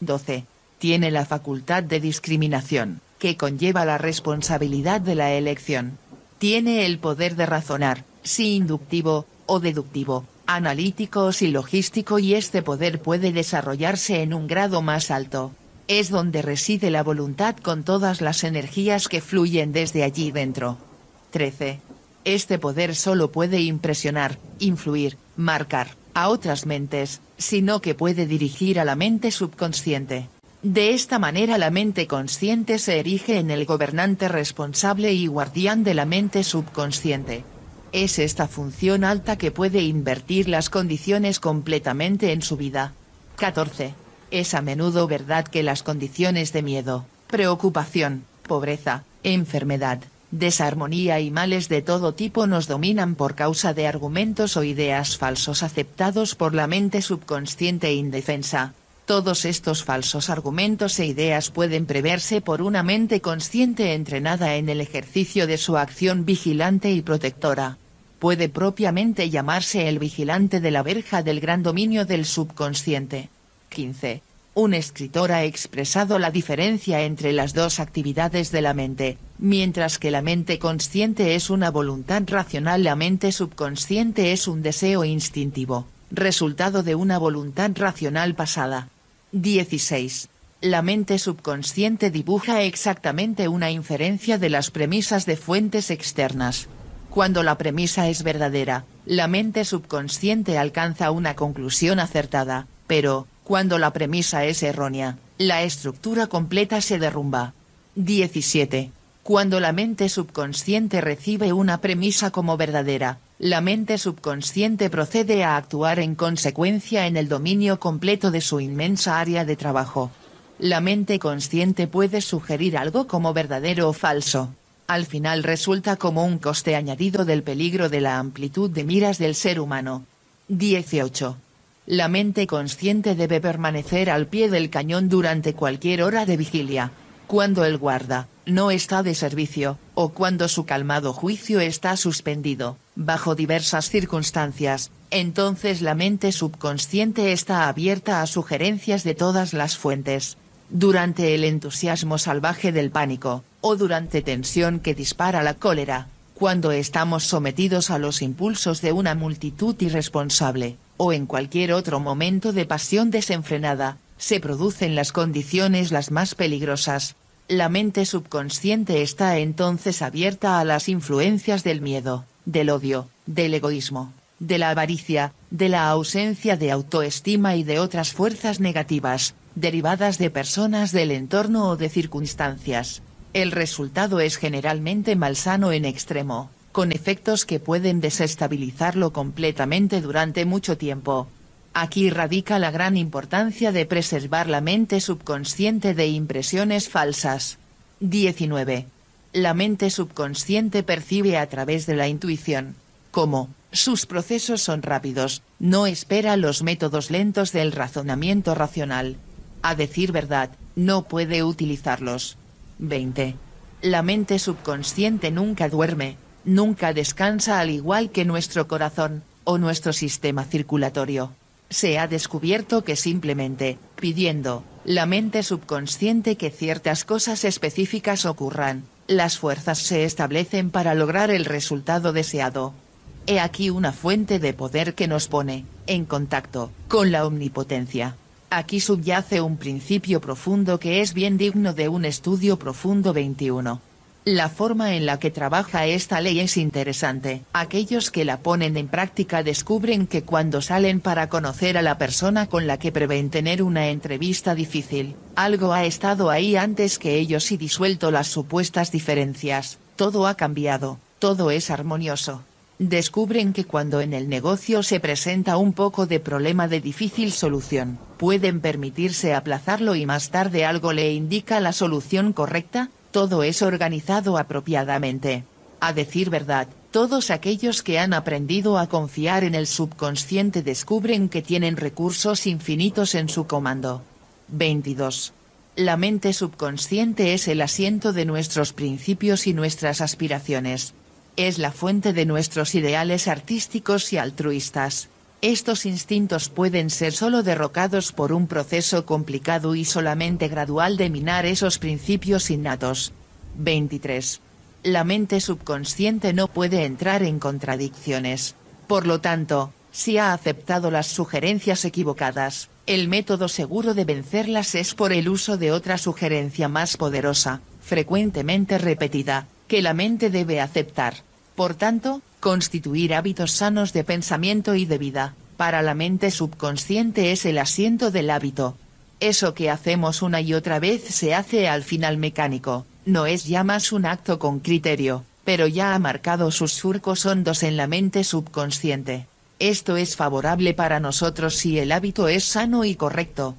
12. Tiene la facultad de discriminación, que conlleva la responsabilidad de la elección. Tiene el poder de razonar, si inductivo, o deductivo, analíticos y logístico y este poder puede desarrollarse en un grado más alto. Es donde reside la voluntad con todas las energías que fluyen desde allí dentro. 13. Este poder solo puede impresionar, influir, marcar, a otras mentes, sino que puede dirigir a la mente subconsciente. De esta manera la mente consciente se erige en el gobernante responsable y guardián de la mente subconsciente. Es esta función alta que puede invertir las condiciones completamente en su vida. 14. Es a menudo verdad que las condiciones de miedo, preocupación, pobreza, enfermedad, desarmonía y males de todo tipo nos dominan por causa de argumentos o ideas falsos aceptados por la mente subconsciente e indefensa, todos estos falsos argumentos e ideas pueden preverse por una mente consciente entrenada en el ejercicio de su acción vigilante y protectora. Puede propiamente llamarse el vigilante de la verja del gran dominio del subconsciente. 15. Un escritor ha expresado la diferencia entre las dos actividades de la mente, mientras que la mente consciente es una voluntad racional, la mente subconsciente es un deseo instintivo, resultado de una voluntad racional pasada. 16. La mente subconsciente dibuja exactamente una inferencia de las premisas de fuentes externas. Cuando la premisa es verdadera, la mente subconsciente alcanza una conclusión acertada, pero, cuando la premisa es errónea, la estructura completa se derrumba. 17. Cuando la mente subconsciente recibe una premisa como verdadera, la mente subconsciente procede a actuar en consecuencia en el dominio completo de su inmensa área de trabajo. La mente consciente puede sugerir algo como verdadero o falso. Al final resulta como un coste añadido del peligro de la amplitud de miras del ser humano. 18. La mente consciente debe permanecer al pie del cañón durante cualquier hora de vigilia cuando el guarda no está de servicio, o cuando su calmado juicio está suspendido, bajo diversas circunstancias, entonces la mente subconsciente está abierta a sugerencias de todas las fuentes. Durante el entusiasmo salvaje del pánico, o durante tensión que dispara la cólera, cuando estamos sometidos a los impulsos de una multitud irresponsable, o en cualquier otro momento de pasión desenfrenada, se producen las condiciones las más peligrosas. La mente subconsciente está entonces abierta a las influencias del miedo, del odio, del egoísmo, de la avaricia, de la ausencia de autoestima y de otras fuerzas negativas, derivadas de personas del entorno o de circunstancias. El resultado es generalmente malsano en extremo, con efectos que pueden desestabilizarlo completamente durante mucho tiempo. Aquí radica la gran importancia de preservar la mente subconsciente de impresiones falsas. 19. La mente subconsciente percibe a través de la intuición. Como, sus procesos son rápidos, no espera los métodos lentos del razonamiento racional. A decir verdad, no puede utilizarlos. 20. La mente subconsciente nunca duerme, nunca descansa al igual que nuestro corazón, o nuestro sistema circulatorio se ha descubierto que simplemente, pidiendo, la mente subconsciente que ciertas cosas específicas ocurran, las fuerzas se establecen para lograr el resultado deseado. He aquí una fuente de poder que nos pone, en contacto, con la omnipotencia. Aquí subyace un principio profundo que es bien digno de un estudio profundo 21. La forma en la que trabaja esta ley es interesante. Aquellos que la ponen en práctica descubren que cuando salen para conocer a la persona con la que prevén tener una entrevista difícil, algo ha estado ahí antes que ellos y disuelto las supuestas diferencias, todo ha cambiado, todo es armonioso. Descubren que cuando en el negocio se presenta un poco de problema de difícil solución, pueden permitirse aplazarlo y más tarde algo le indica la solución correcta, todo es organizado apropiadamente. A decir verdad, todos aquellos que han aprendido a confiar en el subconsciente descubren que tienen recursos infinitos en su comando. 22. La mente subconsciente es el asiento de nuestros principios y nuestras aspiraciones. Es la fuente de nuestros ideales artísticos y altruistas. Estos instintos pueden ser solo derrocados por un proceso complicado y solamente gradual de minar esos principios innatos. 23. La mente subconsciente no puede entrar en contradicciones. Por lo tanto, si ha aceptado las sugerencias equivocadas, el método seguro de vencerlas es por el uso de otra sugerencia más poderosa, frecuentemente repetida, que la mente debe aceptar. Por tanto, constituir hábitos sanos de pensamiento y de vida, para la mente subconsciente es el asiento del hábito. Eso que hacemos una y otra vez se hace al final mecánico, no es ya más un acto con criterio, pero ya ha marcado sus surcos hondos en la mente subconsciente. Esto es favorable para nosotros si el hábito es sano y correcto.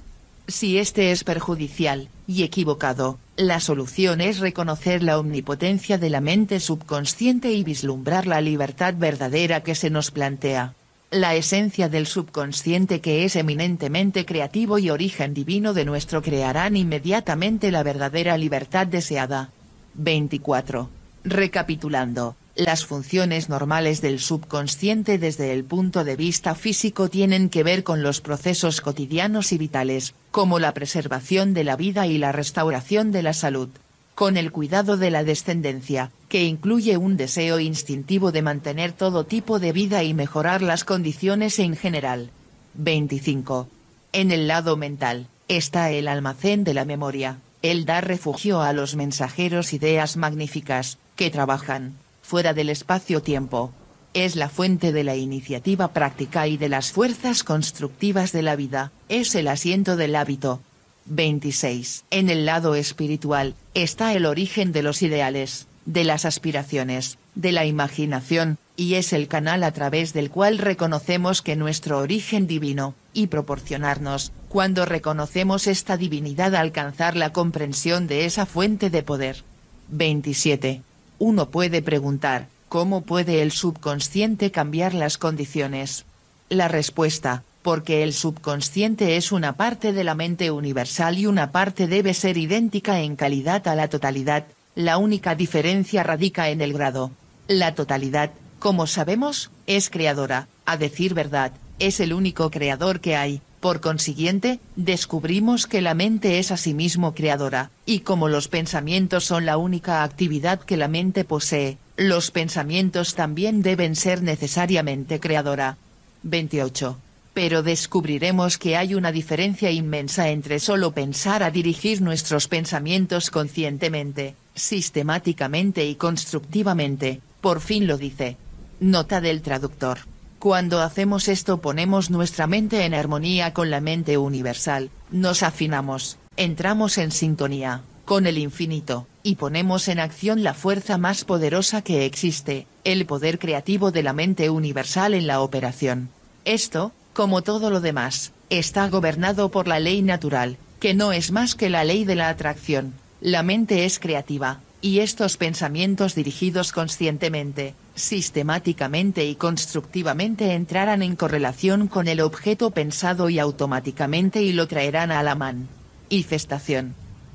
Si este es perjudicial, y equivocado, la solución es reconocer la omnipotencia de la mente subconsciente y vislumbrar la libertad verdadera que se nos plantea. La esencia del subconsciente que es eminentemente creativo y origen divino de nuestro crearán inmediatamente la verdadera libertad deseada. 24. Recapitulando. Las funciones normales del subconsciente desde el punto de vista físico tienen que ver con los procesos cotidianos y vitales, como la preservación de la vida y la restauración de la salud. Con el cuidado de la descendencia, que incluye un deseo instintivo de mantener todo tipo de vida y mejorar las condiciones en general. 25. En el lado mental, está el almacén de la memoria, el dar refugio a los mensajeros ideas magníficas, que trabajan, fuera del espacio-tiempo. Es la fuente de la iniciativa práctica y de las fuerzas constructivas de la vida, es el asiento del hábito. 26. En el lado espiritual, está el origen de los ideales, de las aspiraciones, de la imaginación, y es el canal a través del cual reconocemos que nuestro origen divino, y proporcionarnos, cuando reconocemos esta divinidad, alcanzar la comprensión de esa fuente de poder. 27. Uno puede preguntar, ¿cómo puede el subconsciente cambiar las condiciones? La respuesta, porque el subconsciente es una parte de la mente universal y una parte debe ser idéntica en calidad a la totalidad, la única diferencia radica en el grado. La totalidad, como sabemos, es creadora, a decir verdad, es el único creador que hay, por consiguiente, descubrimos que la mente es asimismo creadora, y como los pensamientos son la única actividad que la mente posee, los pensamientos también deben ser necesariamente creadora. 28. Pero descubriremos que hay una diferencia inmensa entre solo pensar a dirigir nuestros pensamientos conscientemente, sistemáticamente y constructivamente, por fin lo dice. Nota del traductor. Cuando hacemos esto ponemos nuestra mente en armonía con la mente universal, nos afinamos, entramos en sintonía, con el infinito, y ponemos en acción la fuerza más poderosa que existe, el poder creativo de la mente universal en la operación. Esto, como todo lo demás, está gobernado por la ley natural, que no es más que la ley de la atracción. La mente es creativa, y estos pensamientos dirigidos conscientemente, sistemáticamente y constructivamente entrarán en correlación con el objeto pensado y automáticamente y lo traerán a la man. Y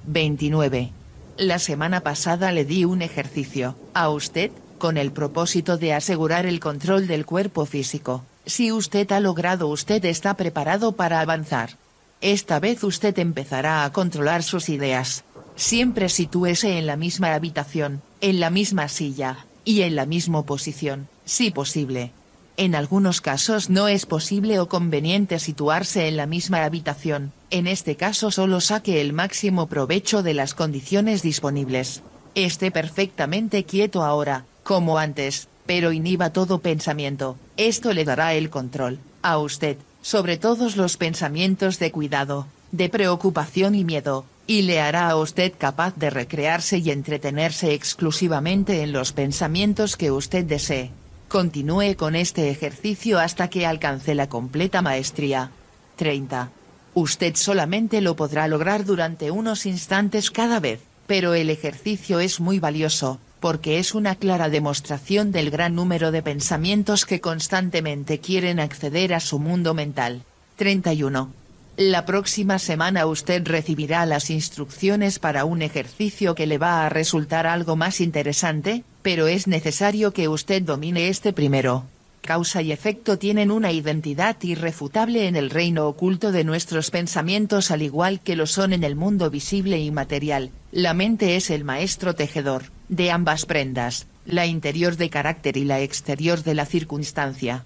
29. La semana pasada le di un ejercicio, a usted, con el propósito de asegurar el control del cuerpo físico. Si usted ha logrado usted está preparado para avanzar. Esta vez usted empezará a controlar sus ideas. Siempre sitúese en la misma habitación, en la misma silla, y en la misma posición, si posible. En algunos casos no es posible o conveniente situarse en la misma habitación, en este caso solo saque el máximo provecho de las condiciones disponibles. Esté perfectamente quieto ahora, como antes, pero inhiba todo pensamiento, esto le dará el control, a usted, sobre todos los pensamientos de cuidado, de preocupación y miedo, y le hará a usted capaz de recrearse y entretenerse exclusivamente en los pensamientos que usted desee. Continúe con este ejercicio hasta que alcance la completa maestría. 30. Usted solamente lo podrá lograr durante unos instantes cada vez, pero el ejercicio es muy valioso, porque es una clara demostración del gran número de pensamientos que constantemente quieren acceder a su mundo mental. 31. La próxima semana usted recibirá las instrucciones para un ejercicio que le va a resultar algo más interesante, pero es necesario que usted domine este primero. Causa y efecto tienen una identidad irrefutable en el reino oculto de nuestros pensamientos al igual que lo son en el mundo visible y material. La mente es el maestro tejedor, de ambas prendas, la interior de carácter y la exterior de la circunstancia.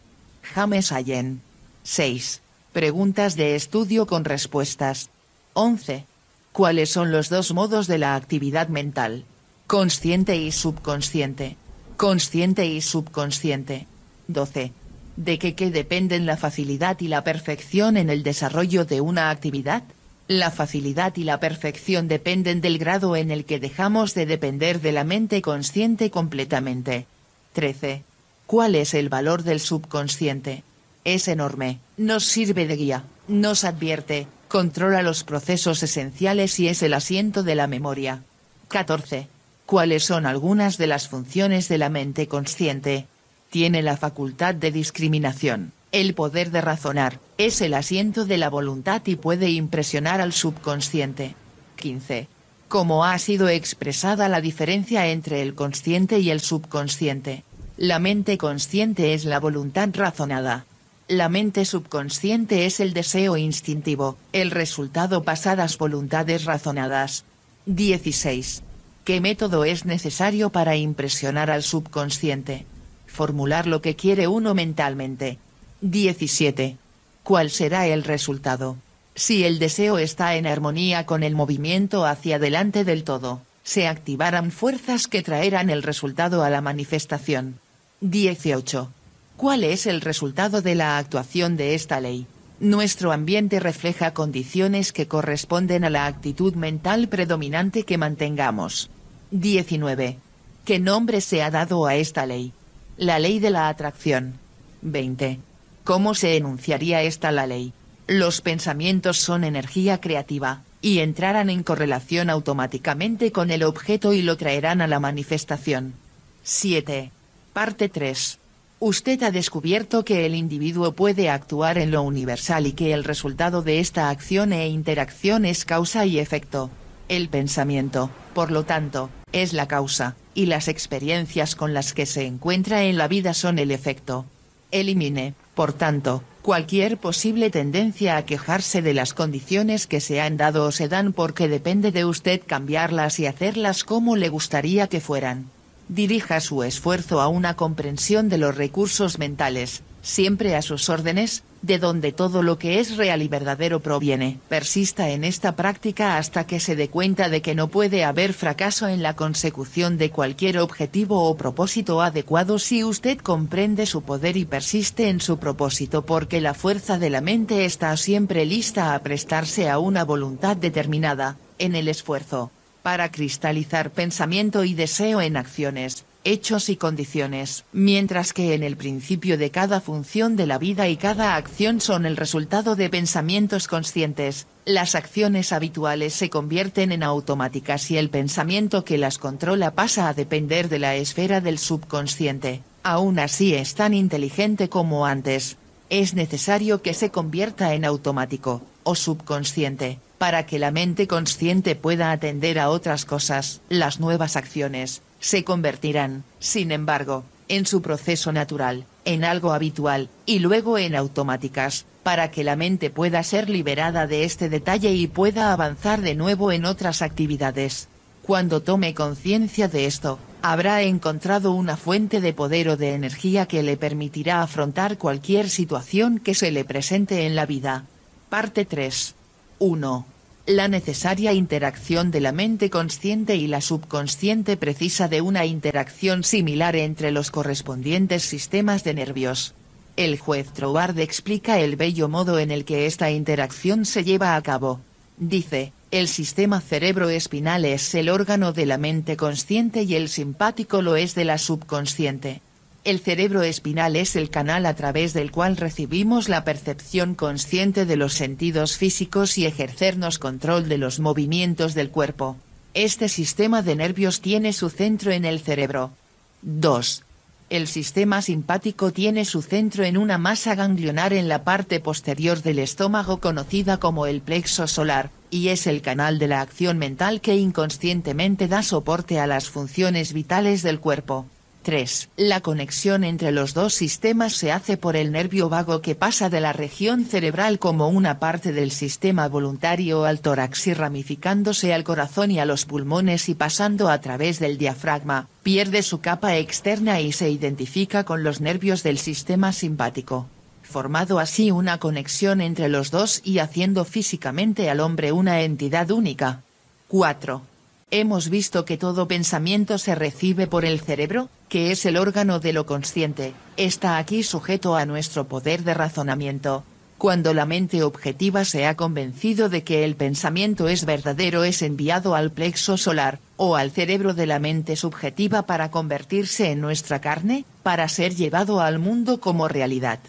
James Allen. 6. Preguntas de estudio con respuestas. 11. ¿Cuáles son los dos modos de la actividad mental? Consciente y subconsciente. Consciente y subconsciente. 12. ¿De qué, qué dependen la facilidad y la perfección en el desarrollo de una actividad? La facilidad y la perfección dependen del grado en el que dejamos de depender de la mente consciente completamente. 13. ¿Cuál es el valor del subconsciente? es enorme, nos sirve de guía, nos advierte, controla los procesos esenciales y es el asiento de la memoria. 14. ¿Cuáles son algunas de las funciones de la mente consciente? Tiene la facultad de discriminación, el poder de razonar, es el asiento de la voluntad y puede impresionar al subconsciente. 15. ¿Cómo ha sido expresada la diferencia entre el consciente y el subconsciente? La mente consciente es la voluntad razonada, la mente subconsciente es el deseo instintivo, el resultado pasadas voluntades razonadas. 16. ¿Qué método es necesario para impresionar al subconsciente? Formular lo que quiere uno mentalmente. 17. ¿Cuál será el resultado? Si el deseo está en armonía con el movimiento hacia adelante del todo, se activarán fuerzas que traerán el resultado a la manifestación. 18. ¿Cuál es el resultado de la actuación de esta ley? Nuestro ambiente refleja condiciones que corresponden a la actitud mental predominante que mantengamos. 19. ¿Qué nombre se ha dado a esta ley? La ley de la atracción. 20. ¿Cómo se enunciaría esta la ley? Los pensamientos son energía creativa, y entrarán en correlación automáticamente con el objeto y lo traerán a la manifestación. 7. Parte 3. Usted ha descubierto que el individuo puede actuar en lo universal y que el resultado de esta acción e interacción es causa y efecto. El pensamiento, por lo tanto, es la causa, y las experiencias con las que se encuentra en la vida son el efecto. Elimine, por tanto, cualquier posible tendencia a quejarse de las condiciones que se han dado o se dan porque depende de usted cambiarlas y hacerlas como le gustaría que fueran dirija su esfuerzo a una comprensión de los recursos mentales, siempre a sus órdenes, de donde todo lo que es real y verdadero proviene. Persista en esta práctica hasta que se dé cuenta de que no puede haber fracaso en la consecución de cualquier objetivo o propósito adecuado si usted comprende su poder y persiste en su propósito porque la fuerza de la mente está siempre lista a prestarse a una voluntad determinada, en el esfuerzo para cristalizar pensamiento y deseo en acciones, hechos y condiciones, mientras que en el principio de cada función de la vida y cada acción son el resultado de pensamientos conscientes, las acciones habituales se convierten en automáticas y el pensamiento que las controla pasa a depender de la esfera del subconsciente, aún así es tan inteligente como antes, es necesario que se convierta en automático, o subconsciente, para que la mente consciente pueda atender a otras cosas. Las nuevas acciones se convertirán, sin embargo, en su proceso natural, en algo habitual, y luego en automáticas, para que la mente pueda ser liberada de este detalle y pueda avanzar de nuevo en otras actividades. Cuando tome conciencia de esto, habrá encontrado una fuente de poder o de energía que le permitirá afrontar cualquier situación que se le presente en la vida. Parte 3. 1. La necesaria interacción de la mente consciente y la subconsciente precisa de una interacción similar entre los correspondientes sistemas de nervios. El juez Trouard explica el bello modo en el que esta interacción se lleva a cabo. Dice, el sistema cerebroespinal es el órgano de la mente consciente y el simpático lo es de la subconsciente. El cerebro espinal es el canal a través del cual recibimos la percepción consciente de los sentidos físicos y ejercernos control de los movimientos del cuerpo. Este sistema de nervios tiene su centro en el cerebro. 2. El sistema simpático tiene su centro en una masa ganglionar en la parte posterior del estómago conocida como el plexo solar, y es el canal de la acción mental que inconscientemente da soporte a las funciones vitales del cuerpo. 3. La conexión entre los dos sistemas se hace por el nervio vago que pasa de la región cerebral como una parte del sistema voluntario al tórax y ramificándose al corazón y a los pulmones y pasando a través del diafragma, pierde su capa externa y se identifica con los nervios del sistema simpático formado así una conexión entre los dos y haciendo físicamente al hombre una entidad única. 4 hemos visto que todo pensamiento se recibe por el cerebro, que es el órgano de lo consciente, está aquí sujeto a nuestro poder de razonamiento. Cuando la mente objetiva se ha convencido de que el pensamiento es verdadero es enviado al plexo solar, o al cerebro de la mente subjetiva para convertirse en nuestra carne, para ser llevado al mundo como realidad.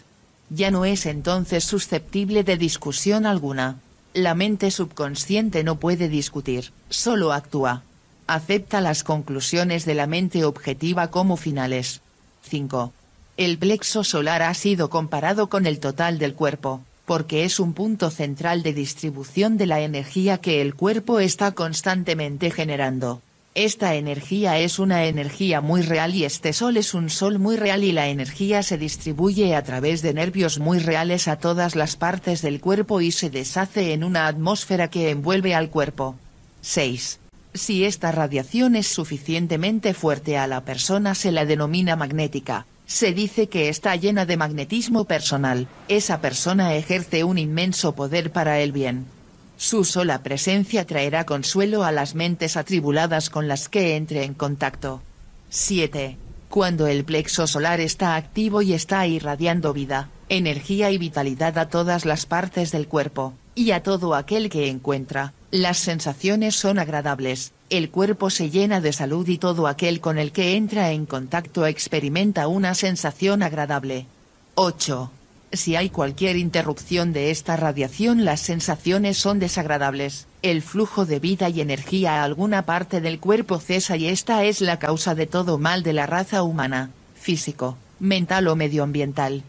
Ya no es entonces susceptible de discusión alguna. La mente subconsciente no puede discutir, solo actúa. Acepta las conclusiones de la mente objetiva como finales. 5. El plexo solar ha sido comparado con el total del cuerpo, porque es un punto central de distribución de la energía que el cuerpo está constantemente generando. Esta energía es una energía muy real y este sol es un sol muy real y la energía se distribuye a través de nervios muy reales a todas las partes del cuerpo y se deshace en una atmósfera que envuelve al cuerpo. 6. Si esta radiación es suficientemente fuerte a la persona se la denomina magnética. Se dice que está llena de magnetismo personal, esa persona ejerce un inmenso poder para el bien. Su sola presencia traerá consuelo a las mentes atribuladas con las que entre en contacto. 7. Cuando el plexo solar está activo y está irradiando vida, energía y vitalidad a todas las partes del cuerpo, y a todo aquel que encuentra, las sensaciones son agradables, el cuerpo se llena de salud y todo aquel con el que entra en contacto experimenta una sensación agradable. 8. Si hay cualquier interrupción de esta radiación las sensaciones son desagradables, el flujo de vida y energía a alguna parte del cuerpo cesa y esta es la causa de todo mal de la raza humana, físico, mental o medioambiental.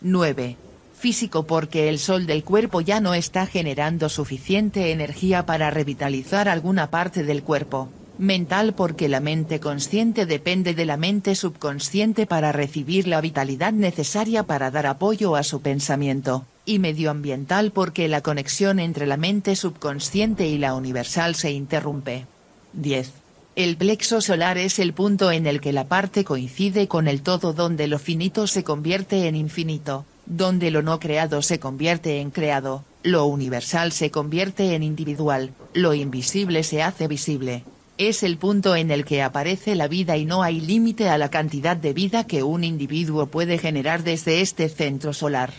9. Físico porque el sol del cuerpo ya no está generando suficiente energía para revitalizar alguna parte del cuerpo, mental porque la mente consciente depende de la mente subconsciente para recibir la vitalidad necesaria para dar apoyo a su pensamiento, y medioambiental porque la conexión entre la mente subconsciente y la universal se interrumpe. 10. El plexo solar es el punto en el que la parte coincide con el todo donde lo finito se convierte en infinito, donde lo no creado se convierte en creado, lo universal se convierte en individual, lo invisible se hace visible, es el punto en el que aparece la vida y no hay límite a la cantidad de vida que un individuo puede generar desde este centro solar.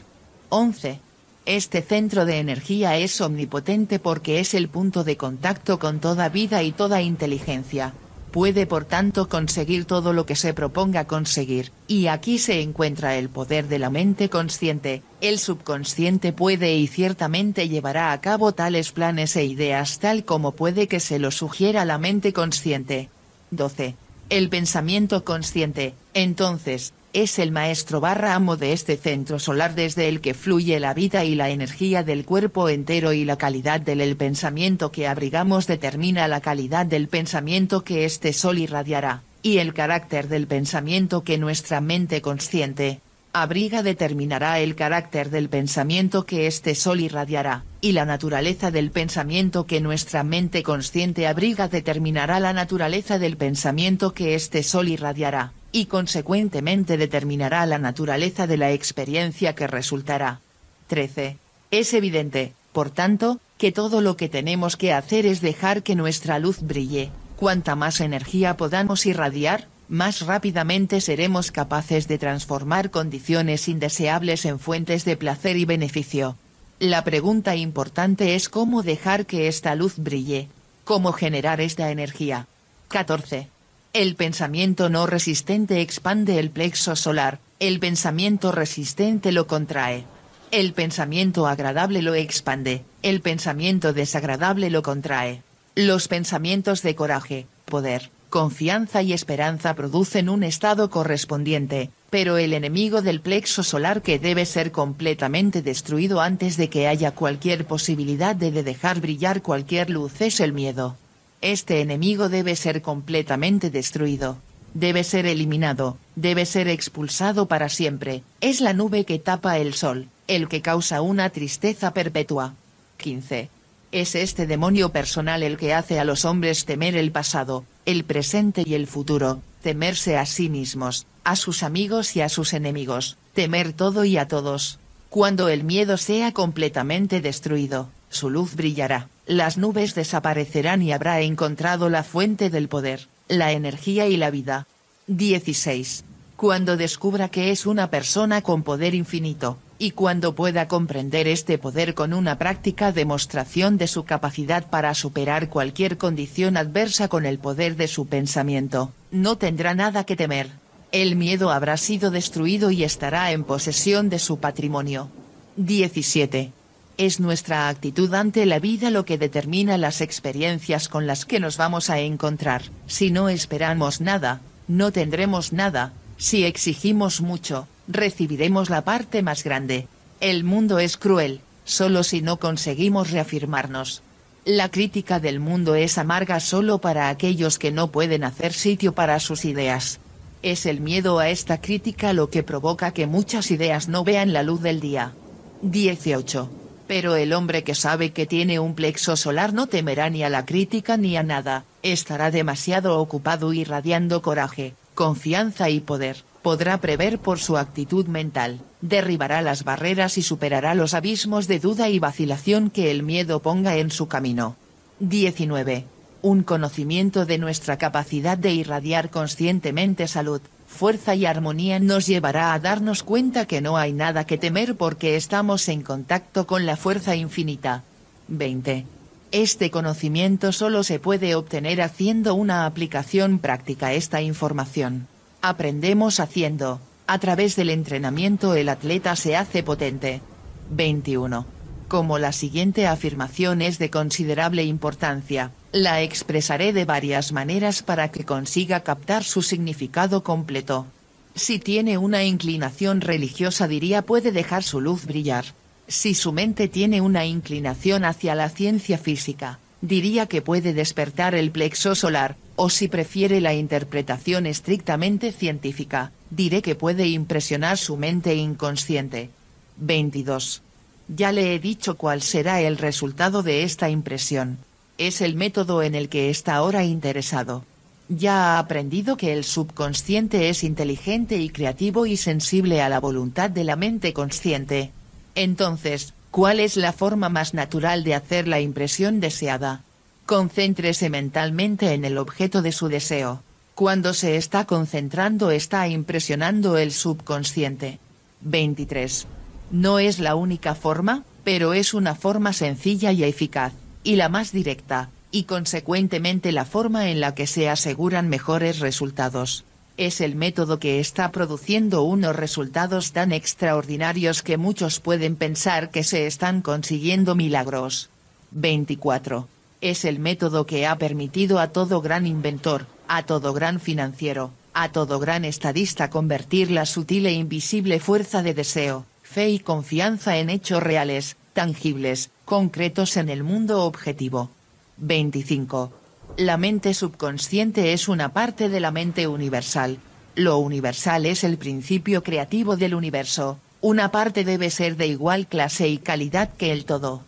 11. Este centro de energía es omnipotente porque es el punto de contacto con toda vida y toda inteligencia puede por tanto conseguir todo lo que se proponga conseguir, y aquí se encuentra el poder de la mente consciente, el subconsciente puede y ciertamente llevará a cabo tales planes e ideas tal como puede que se lo sugiera la mente consciente. 12. El pensamiento consciente, entonces, es el maestro barra amo de este centro solar desde el que fluye la vida y la energía del cuerpo entero y la calidad del pensamiento que abrigamos determina la calidad del pensamiento que este sol irradiará, y el carácter del pensamiento que nuestra mente consciente abriga determinará el carácter del pensamiento que este sol irradiará, y la naturaleza del pensamiento que nuestra mente consciente abriga determinará la naturaleza del pensamiento que este sol irradiará y consecuentemente determinará la naturaleza de la experiencia que resultará. 13. Es evidente, por tanto, que todo lo que tenemos que hacer es dejar que nuestra luz brille. Cuanta más energía podamos irradiar, más rápidamente seremos capaces de transformar condiciones indeseables en fuentes de placer y beneficio. La pregunta importante es cómo dejar que esta luz brille. Cómo generar esta energía. 14. El pensamiento no resistente expande el plexo solar, el pensamiento resistente lo contrae. El pensamiento agradable lo expande, el pensamiento desagradable lo contrae. Los pensamientos de coraje, poder, confianza y esperanza producen un estado correspondiente, pero el enemigo del plexo solar que debe ser completamente destruido antes de que haya cualquier posibilidad de dejar brillar cualquier luz es el miedo. Este enemigo debe ser completamente destruido. Debe ser eliminado, debe ser expulsado para siempre. Es la nube que tapa el sol, el que causa una tristeza perpetua. 15. Es este demonio personal el que hace a los hombres temer el pasado, el presente y el futuro, temerse a sí mismos, a sus amigos y a sus enemigos, temer todo y a todos. Cuando el miedo sea completamente destruido, su luz brillará las nubes desaparecerán y habrá encontrado la fuente del poder, la energía y la vida. 16. Cuando descubra que es una persona con poder infinito, y cuando pueda comprender este poder con una práctica demostración de su capacidad para superar cualquier condición adversa con el poder de su pensamiento, no tendrá nada que temer. El miedo habrá sido destruido y estará en posesión de su patrimonio. 17. Es nuestra actitud ante la vida lo que determina las experiencias con las que nos vamos a encontrar. Si no esperamos nada, no tendremos nada. Si exigimos mucho, recibiremos la parte más grande. El mundo es cruel, solo si no conseguimos reafirmarnos. La crítica del mundo es amarga solo para aquellos que no pueden hacer sitio para sus ideas. Es el miedo a esta crítica lo que provoca que muchas ideas no vean la luz del día. 18. Pero el hombre que sabe que tiene un plexo solar no temerá ni a la crítica ni a nada, estará demasiado ocupado irradiando coraje, confianza y poder, podrá prever por su actitud mental, derribará las barreras y superará los abismos de duda y vacilación que el miedo ponga en su camino. 19. Un conocimiento de nuestra capacidad de irradiar conscientemente salud, fuerza y armonía nos llevará a darnos cuenta que no hay nada que temer porque estamos en contacto con la fuerza infinita. 20. Este conocimiento solo se puede obtener haciendo una aplicación práctica esta información. Aprendemos haciendo. A través del entrenamiento el atleta se hace potente. 21. Como la siguiente afirmación es de considerable importancia, la expresaré de varias maneras para que consiga captar su significado completo. Si tiene una inclinación religiosa diría puede dejar su luz brillar. Si su mente tiene una inclinación hacia la ciencia física, diría que puede despertar el plexo solar, o si prefiere la interpretación estrictamente científica, diré que puede impresionar su mente inconsciente. 22. Ya le he dicho cuál será el resultado de esta impresión. Es el método en el que está ahora interesado. Ya ha aprendido que el subconsciente es inteligente y creativo y sensible a la voluntad de la mente consciente. Entonces, ¿cuál es la forma más natural de hacer la impresión deseada? Concéntrese mentalmente en el objeto de su deseo. Cuando se está concentrando está impresionando el subconsciente. 23. No es la única forma, pero es una forma sencilla y eficaz y la más directa, y consecuentemente la forma en la que se aseguran mejores resultados. Es el método que está produciendo unos resultados tan extraordinarios que muchos pueden pensar que se están consiguiendo milagros. 24. Es el método que ha permitido a todo gran inventor, a todo gran financiero, a todo gran estadista convertir la sutil e invisible fuerza de deseo, fe y confianza en hechos reales, tangibles, concretos en el mundo objetivo. 25. La mente subconsciente es una parte de la mente universal. Lo universal es el principio creativo del universo. Una parte debe ser de igual clase y calidad que el todo.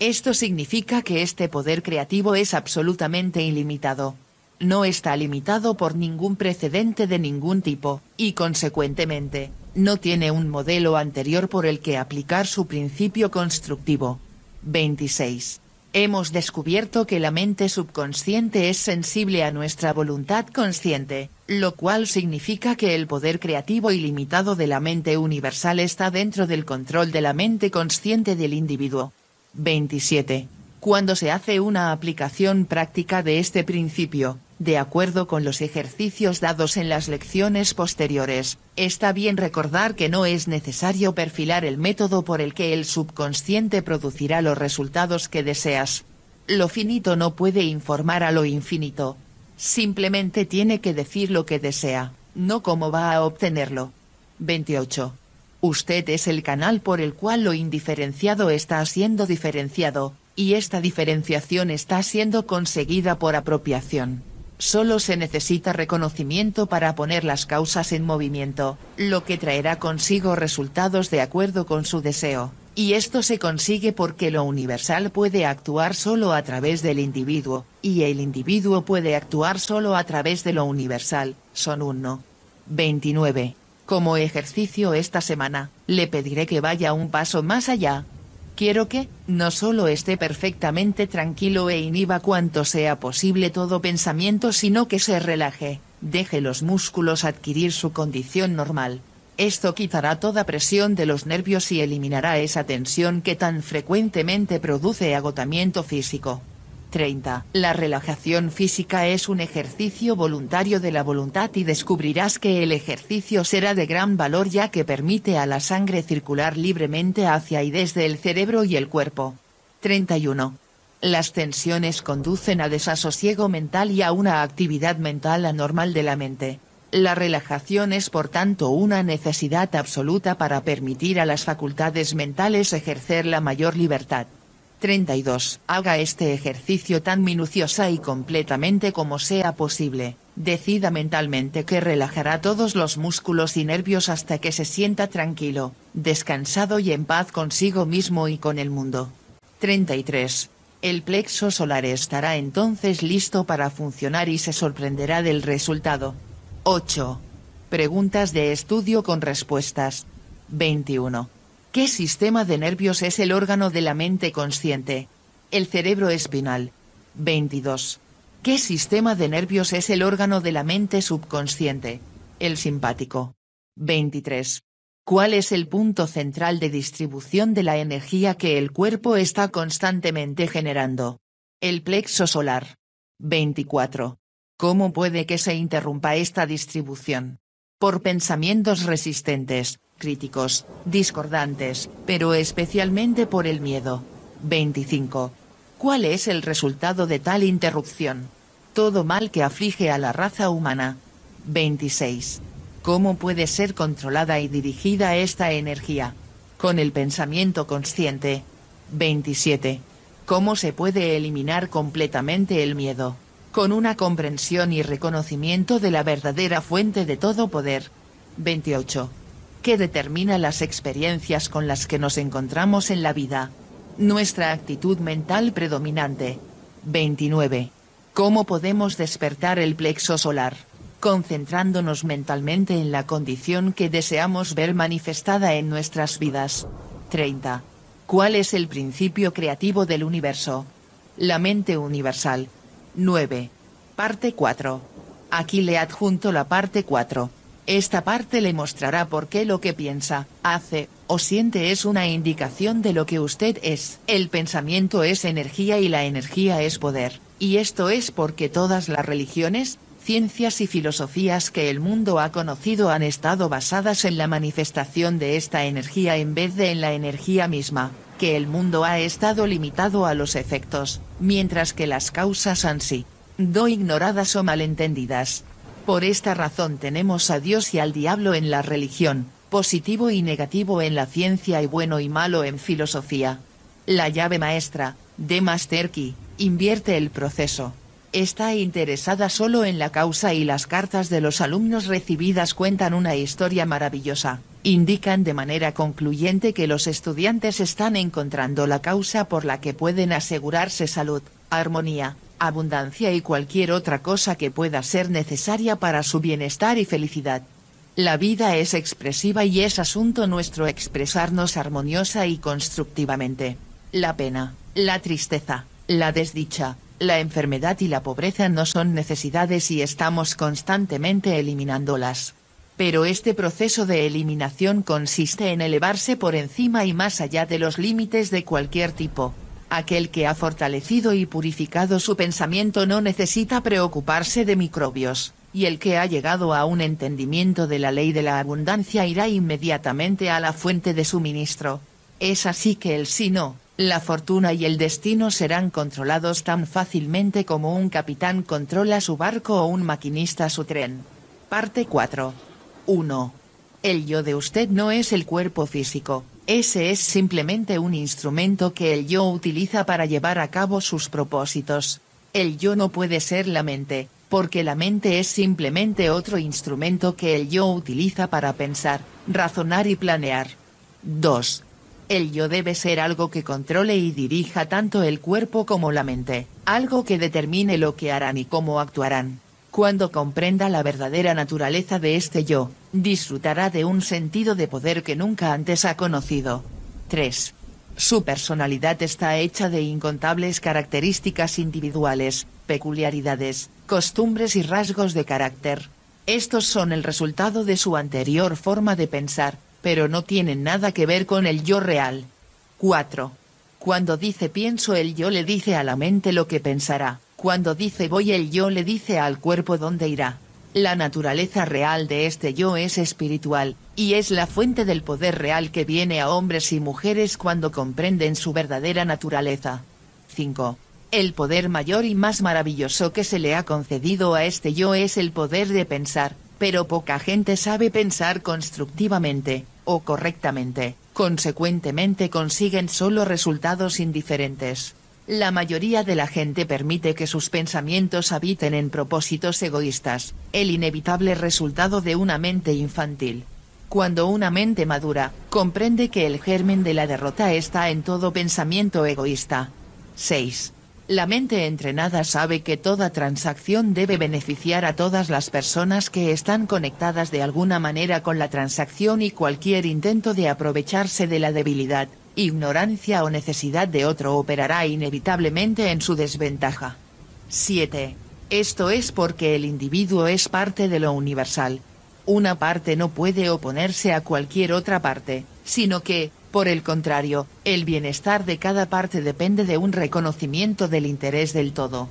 Esto significa que este poder creativo es absolutamente ilimitado. No está limitado por ningún precedente de ningún tipo, y consecuentemente, no tiene un modelo anterior por el que aplicar su principio constructivo. 26. Hemos descubierto que la mente subconsciente es sensible a nuestra voluntad consciente, lo cual significa que el poder creativo ilimitado de la mente universal está dentro del control de la mente consciente del individuo. 27. Cuando se hace una aplicación práctica de este principio, de acuerdo con los ejercicios dados en las lecciones posteriores, está bien recordar que no es necesario perfilar el método por el que el subconsciente producirá los resultados que deseas. Lo finito no puede informar a lo infinito. Simplemente tiene que decir lo que desea, no cómo va a obtenerlo. 28. Usted es el canal por el cual lo indiferenciado está siendo diferenciado, y esta diferenciación está siendo conseguida por apropiación. Solo se necesita reconocimiento para poner las causas en movimiento, lo que traerá consigo resultados de acuerdo con su deseo. Y esto se consigue porque lo universal puede actuar solo a través del individuo, y el individuo puede actuar solo a través de lo universal, son uno. 29. Como ejercicio esta semana, le pediré que vaya un paso más allá, Quiero que, no solo esté perfectamente tranquilo e inhiba cuanto sea posible todo pensamiento, sino que se relaje, deje los músculos adquirir su condición normal. Esto quitará toda presión de los nervios y eliminará esa tensión que tan frecuentemente produce agotamiento físico. 30. La relajación física es un ejercicio voluntario de la voluntad y descubrirás que el ejercicio será de gran valor ya que permite a la sangre circular libremente hacia y desde el cerebro y el cuerpo. 31. Las tensiones conducen a desasosiego mental y a una actividad mental anormal de la mente. La relajación es por tanto una necesidad absoluta para permitir a las facultades mentales ejercer la mayor libertad. 32. Haga este ejercicio tan minuciosa y completamente como sea posible. Decida mentalmente que relajará todos los músculos y nervios hasta que se sienta tranquilo, descansado y en paz consigo mismo y con el mundo. 33. El plexo solar estará entonces listo para funcionar y se sorprenderá del resultado. 8. Preguntas de estudio con respuestas. 21. ¿Qué sistema de nervios es el órgano de la mente consciente? El cerebro espinal. 22. ¿Qué sistema de nervios es el órgano de la mente subconsciente? El simpático. 23. ¿Cuál es el punto central de distribución de la energía que el cuerpo está constantemente generando? El plexo solar. 24. ¿Cómo puede que se interrumpa esta distribución? Por pensamientos resistentes, críticos, discordantes, pero especialmente por el miedo. 25. ¿Cuál es el resultado de tal interrupción? Todo mal que aflige a la raza humana. 26. ¿Cómo puede ser controlada y dirigida esta energía? Con el pensamiento consciente. 27. ¿Cómo se puede eliminar completamente el miedo? Con una comprensión y reconocimiento de la verdadera fuente de todo poder. 28 que determina las experiencias con las que nos encontramos en la vida. Nuestra actitud mental predominante. 29. ¿Cómo podemos despertar el plexo solar? Concentrándonos mentalmente en la condición que deseamos ver manifestada en nuestras vidas. 30. ¿Cuál es el principio creativo del universo? La mente universal. 9. Parte 4. Aquí le adjunto la parte 4. Esta parte le mostrará por qué lo que piensa, hace, o siente es una indicación de lo que usted es. El pensamiento es energía y la energía es poder, y esto es porque todas las religiones, ciencias y filosofías que el mundo ha conocido han estado basadas en la manifestación de esta energía en vez de en la energía misma, que el mundo ha estado limitado a los efectos, mientras que las causas han sido ignoradas o malentendidas. Por esta razón tenemos a Dios y al diablo en la religión, positivo y negativo en la ciencia y bueno y malo en filosofía. La llave maestra, de Master Key, invierte el proceso. Está interesada solo en la causa y las cartas de los alumnos recibidas cuentan una historia maravillosa. Indican de manera concluyente que los estudiantes están encontrando la causa por la que pueden asegurarse salud, armonía, abundancia y cualquier otra cosa que pueda ser necesaria para su bienestar y felicidad. La vida es expresiva y es asunto nuestro expresarnos armoniosa y constructivamente. La pena, la tristeza, la desdicha, la enfermedad y la pobreza no son necesidades y estamos constantemente eliminándolas. Pero este proceso de eliminación consiste en elevarse por encima y más allá de los límites de cualquier tipo, Aquel que ha fortalecido y purificado su pensamiento no necesita preocuparse de microbios, y el que ha llegado a un entendimiento de la ley de la abundancia irá inmediatamente a la fuente de suministro. Es así que el sí no, la fortuna y el destino serán controlados tan fácilmente como un capitán controla su barco o un maquinista su tren. Parte 4. 1. El yo de usted no es el cuerpo físico. Ese es simplemente un instrumento que el yo utiliza para llevar a cabo sus propósitos. El yo no puede ser la mente, porque la mente es simplemente otro instrumento que el yo utiliza para pensar, razonar y planear. 2. El yo debe ser algo que controle y dirija tanto el cuerpo como la mente, algo que determine lo que harán y cómo actuarán. Cuando comprenda la verdadera naturaleza de este yo, disfrutará de un sentido de poder que nunca antes ha conocido. 3. Su personalidad está hecha de incontables características individuales, peculiaridades, costumbres y rasgos de carácter. Estos son el resultado de su anterior forma de pensar, pero no tienen nada que ver con el yo real. 4. Cuando dice pienso el yo le dice a la mente lo que pensará. Cuando dice voy el yo le dice al cuerpo dónde irá. La naturaleza real de este yo es espiritual, y es la fuente del poder real que viene a hombres y mujeres cuando comprenden su verdadera naturaleza. 5. El poder mayor y más maravilloso que se le ha concedido a este yo es el poder de pensar, pero poca gente sabe pensar constructivamente, o correctamente, consecuentemente consiguen solo resultados indiferentes. La mayoría de la gente permite que sus pensamientos habiten en propósitos egoístas, el inevitable resultado de una mente infantil. Cuando una mente madura, comprende que el germen de la derrota está en todo pensamiento egoísta. 6. La mente entrenada sabe que toda transacción debe beneficiar a todas las personas que están conectadas de alguna manera con la transacción y cualquier intento de aprovecharse de la debilidad, ignorancia o necesidad de otro operará inevitablemente en su desventaja. 7. Esto es porque el individuo es parte de lo universal. Una parte no puede oponerse a cualquier otra parte, sino que, por el contrario, el bienestar de cada parte depende de un reconocimiento del interés del todo.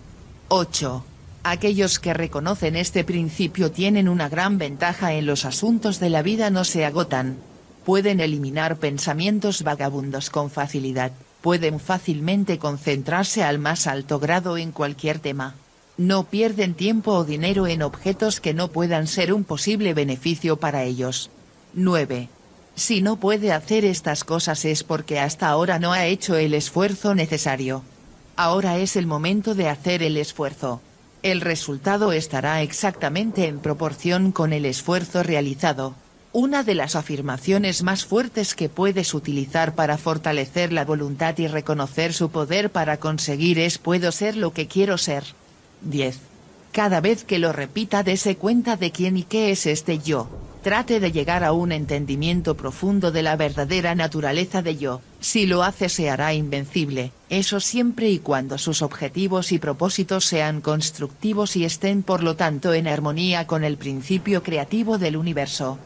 8. Aquellos que reconocen este principio tienen una gran ventaja en los asuntos de la vida no se agotan, pueden eliminar pensamientos vagabundos con facilidad, pueden fácilmente concentrarse al más alto grado en cualquier tema. No pierden tiempo o dinero en objetos que no puedan ser un posible beneficio para ellos. 9. Si no puede hacer estas cosas es porque hasta ahora no ha hecho el esfuerzo necesario. Ahora es el momento de hacer el esfuerzo. El resultado estará exactamente en proporción con el esfuerzo realizado una de las afirmaciones más fuertes que puedes utilizar para fortalecer la voluntad y reconocer su poder para conseguir es puedo ser lo que quiero ser. 10. Cada vez que lo repita dese cuenta de quién y qué es este yo. Trate de llegar a un entendimiento profundo de la verdadera naturaleza de yo. Si lo hace se hará invencible, eso siempre y cuando sus objetivos y propósitos sean constructivos y estén por lo tanto en armonía con el principio creativo del universo.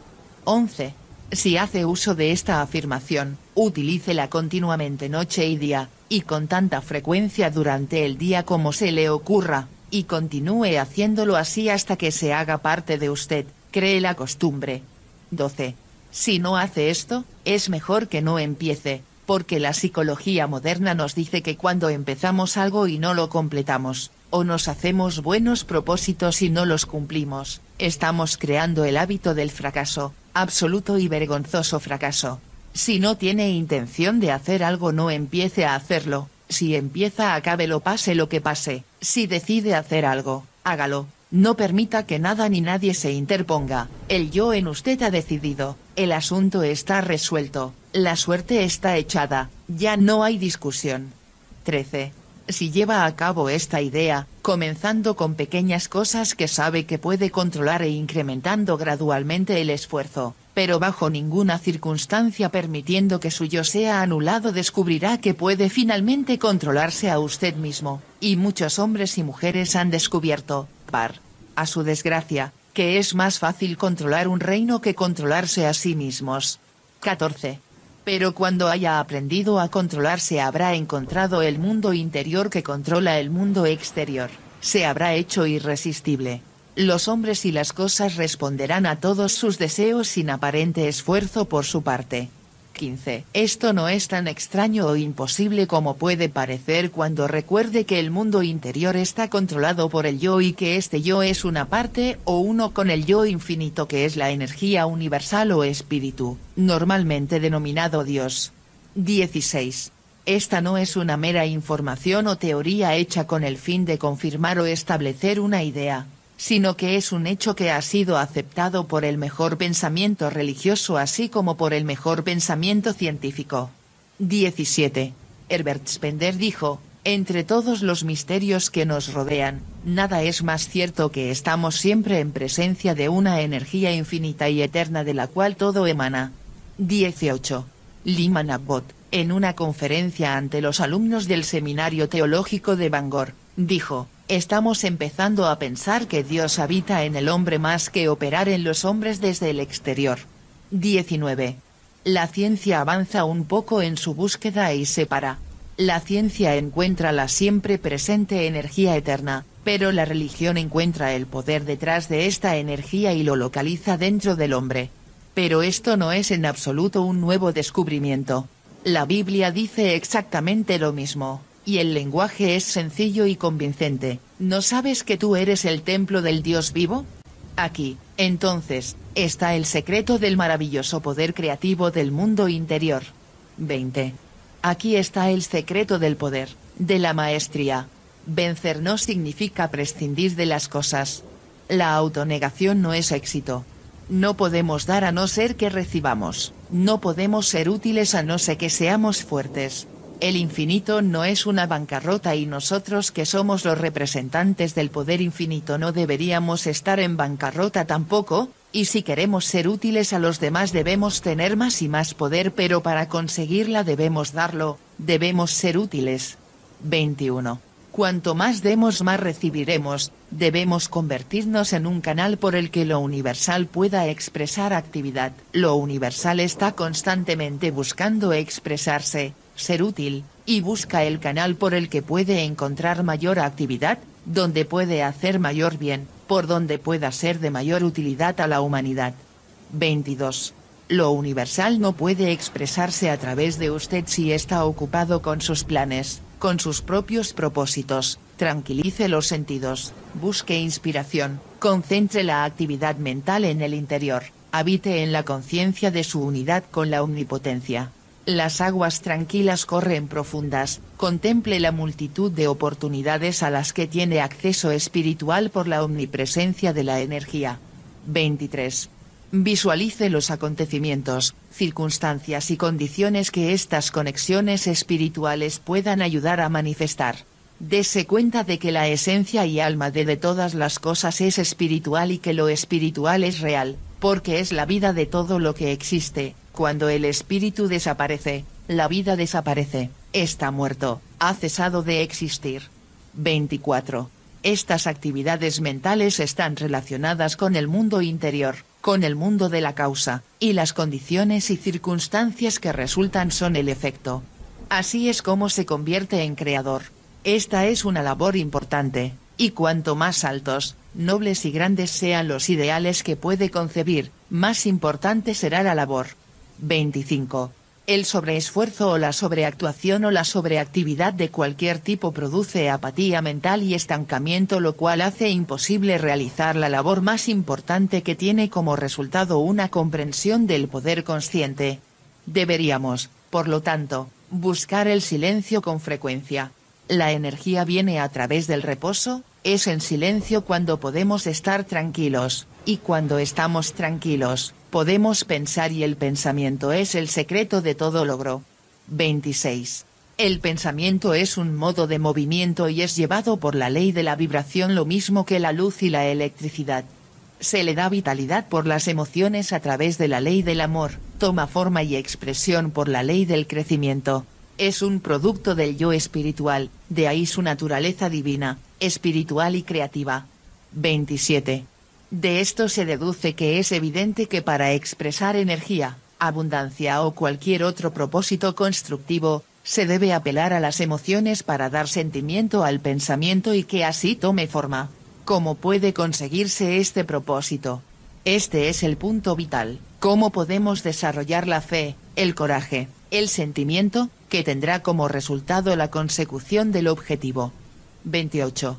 11. Si hace uso de esta afirmación, utilícela continuamente noche y día, y con tanta frecuencia durante el día como se le ocurra, y continúe haciéndolo así hasta que se haga parte de usted, cree la costumbre. 12. Si no hace esto, es mejor que no empiece, porque la psicología moderna nos dice que cuando empezamos algo y no lo completamos, o nos hacemos buenos propósitos y no los cumplimos, estamos creando el hábito del fracaso, absoluto y vergonzoso fracaso. Si no tiene intención de hacer algo no empiece a hacerlo, si empieza acabe lo pase lo que pase, si decide hacer algo, hágalo, no permita que nada ni nadie se interponga, el yo en usted ha decidido, el asunto está resuelto, la suerte está echada, ya no hay discusión. 13 si lleva a cabo esta idea, comenzando con pequeñas cosas que sabe que puede controlar e incrementando gradualmente el esfuerzo, pero bajo ninguna circunstancia permitiendo que su yo sea anulado descubrirá que puede finalmente controlarse a usted mismo, y muchos hombres y mujeres han descubierto, par, a su desgracia, que es más fácil controlar un reino que controlarse a sí mismos. 14 pero cuando haya aprendido a controlarse habrá encontrado el mundo interior que controla el mundo exterior, se habrá hecho irresistible. Los hombres y las cosas responderán a todos sus deseos sin aparente esfuerzo por su parte. 15. Esto no es tan extraño o imposible como puede parecer cuando recuerde que el mundo interior está controlado por el yo y que este yo es una parte o uno con el yo infinito que es la energía universal o espíritu, normalmente denominado Dios. 16. Esta no es una mera información o teoría hecha con el fin de confirmar o establecer una idea, sino que es un hecho que ha sido aceptado por el mejor pensamiento religioso así como por el mejor pensamiento científico. 17. Herbert Spender dijo, entre todos los misterios que nos rodean, nada es más cierto que estamos siempre en presencia de una energía infinita y eterna de la cual todo emana. 18. Liman Abbott, en una conferencia ante los alumnos del Seminario Teológico de Bangor, dijo, Estamos empezando a pensar que Dios habita en el hombre más que operar en los hombres desde el exterior. 19. La ciencia avanza un poco en su búsqueda y separa. La ciencia encuentra la siempre presente energía eterna, pero la religión encuentra el poder detrás de esta energía y lo localiza dentro del hombre. Pero esto no es en absoluto un nuevo descubrimiento. La Biblia dice exactamente lo mismo y el lenguaje es sencillo y convincente. ¿No sabes que tú eres el templo del Dios vivo? Aquí, entonces, está el secreto del maravilloso poder creativo del mundo interior. 20. Aquí está el secreto del poder, de la maestría. Vencer no significa prescindir de las cosas. La autonegación no es éxito. No podemos dar a no ser que recibamos, no podemos ser útiles a no ser que seamos fuertes, el infinito no es una bancarrota y nosotros que somos los representantes del poder infinito no deberíamos estar en bancarrota tampoco, y si queremos ser útiles a los demás debemos tener más y más poder pero para conseguirla debemos darlo, debemos ser útiles. 21. Cuanto más demos más recibiremos, debemos convertirnos en un canal por el que lo universal pueda expresar actividad. Lo universal está constantemente buscando expresarse, ser útil, y busca el canal por el que puede encontrar mayor actividad, donde puede hacer mayor bien, por donde pueda ser de mayor utilidad a la humanidad. 22. Lo universal no puede expresarse a través de usted si está ocupado con sus planes, con sus propios propósitos, tranquilice los sentidos, busque inspiración, concentre la actividad mental en el interior, habite en la conciencia de su unidad con la omnipotencia. Las aguas tranquilas corren profundas, contemple la multitud de oportunidades a las que tiene acceso espiritual por la omnipresencia de la energía. 23. Visualice los acontecimientos, circunstancias y condiciones que estas conexiones espirituales puedan ayudar a manifestar. Dese cuenta de que la esencia y alma de, de, todas las cosas es espiritual y que lo espiritual es real, porque es la vida de todo lo que existe, cuando el espíritu desaparece, la vida desaparece, está muerto, ha cesado de existir. 24. Estas actividades mentales están relacionadas con el mundo interior, con el mundo de la causa, y las condiciones y circunstancias que resultan son el efecto. Así es como se convierte en creador. Esta es una labor importante, y cuanto más altos, nobles y grandes sean los ideales que puede concebir, más importante será la labor. 25. El sobreesfuerzo o la sobreactuación o la sobreactividad de cualquier tipo produce apatía mental y estancamiento lo cual hace imposible realizar la labor más importante que tiene como resultado una comprensión del poder consciente. Deberíamos, por lo tanto, buscar el silencio con frecuencia. La energía viene a través del reposo, es en silencio cuando podemos estar tranquilos, y cuando estamos tranquilos, Podemos pensar y el pensamiento es el secreto de todo logro. 26. El pensamiento es un modo de movimiento y es llevado por la ley de la vibración lo mismo que la luz y la electricidad. Se le da vitalidad por las emociones a través de la ley del amor, toma forma y expresión por la ley del crecimiento. Es un producto del yo espiritual, de ahí su naturaleza divina, espiritual y creativa. 27. De esto se deduce que es evidente que para expresar energía, abundancia o cualquier otro propósito constructivo, se debe apelar a las emociones para dar sentimiento al pensamiento y que así tome forma. ¿Cómo puede conseguirse este propósito? Este es el punto vital. ¿Cómo podemos desarrollar la fe, el coraje, el sentimiento, que tendrá como resultado la consecución del objetivo? 28.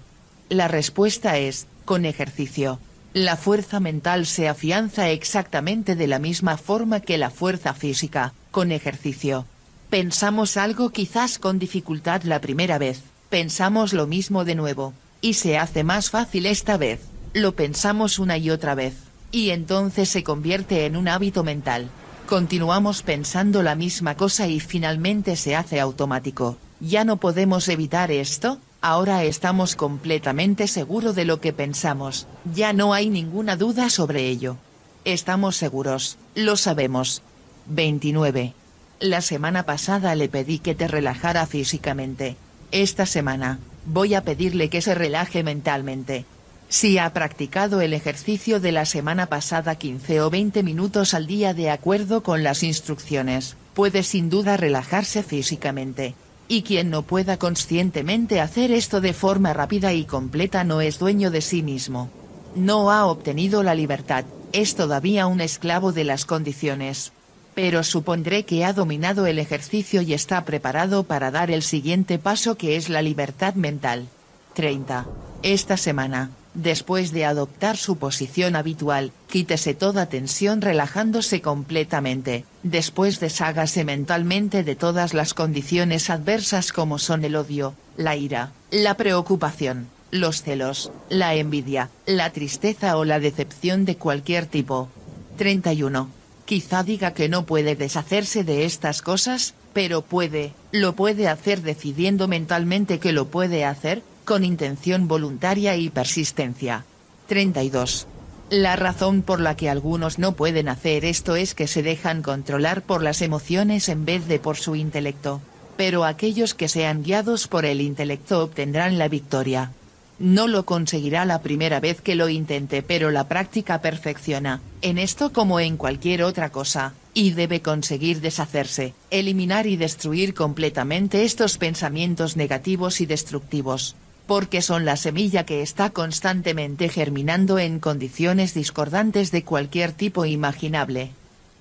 La respuesta es, con ejercicio. La fuerza mental se afianza exactamente de la misma forma que la fuerza física, con ejercicio. Pensamos algo quizás con dificultad la primera vez, pensamos lo mismo de nuevo, y se hace más fácil esta vez, lo pensamos una y otra vez, y entonces se convierte en un hábito mental. Continuamos pensando la misma cosa y finalmente se hace automático. ¿Ya no podemos evitar esto? Ahora estamos completamente seguro de lo que pensamos, ya no hay ninguna duda sobre ello. Estamos seguros, lo sabemos. 29. La semana pasada le pedí que te relajara físicamente. Esta semana, voy a pedirle que se relaje mentalmente. Si ha practicado el ejercicio de la semana pasada 15 o 20 minutos al día de acuerdo con las instrucciones, puede sin duda relajarse físicamente y quien no pueda conscientemente hacer esto de forma rápida y completa no es dueño de sí mismo. No ha obtenido la libertad, es todavía un esclavo de las condiciones. Pero supondré que ha dominado el ejercicio y está preparado para dar el siguiente paso que es la libertad mental. 30. Esta semana, Después de adoptar su posición habitual, quítese toda tensión relajándose completamente, después deshágase mentalmente de todas las condiciones adversas como son el odio, la ira, la preocupación, los celos, la envidia, la tristeza o la decepción de cualquier tipo. 31. Quizá diga que no puede deshacerse de estas cosas, pero puede, lo puede hacer decidiendo mentalmente que lo puede hacer, con intención voluntaria y persistencia. 32. La razón por la que algunos no pueden hacer esto es que se dejan controlar por las emociones en vez de por su intelecto. Pero aquellos que sean guiados por el intelecto obtendrán la victoria. No lo conseguirá la primera vez que lo intente, pero la práctica perfecciona, en esto como en cualquier otra cosa, y debe conseguir deshacerse, eliminar y destruir completamente estos pensamientos negativos y destructivos porque son la semilla que está constantemente germinando en condiciones discordantes de cualquier tipo imaginable.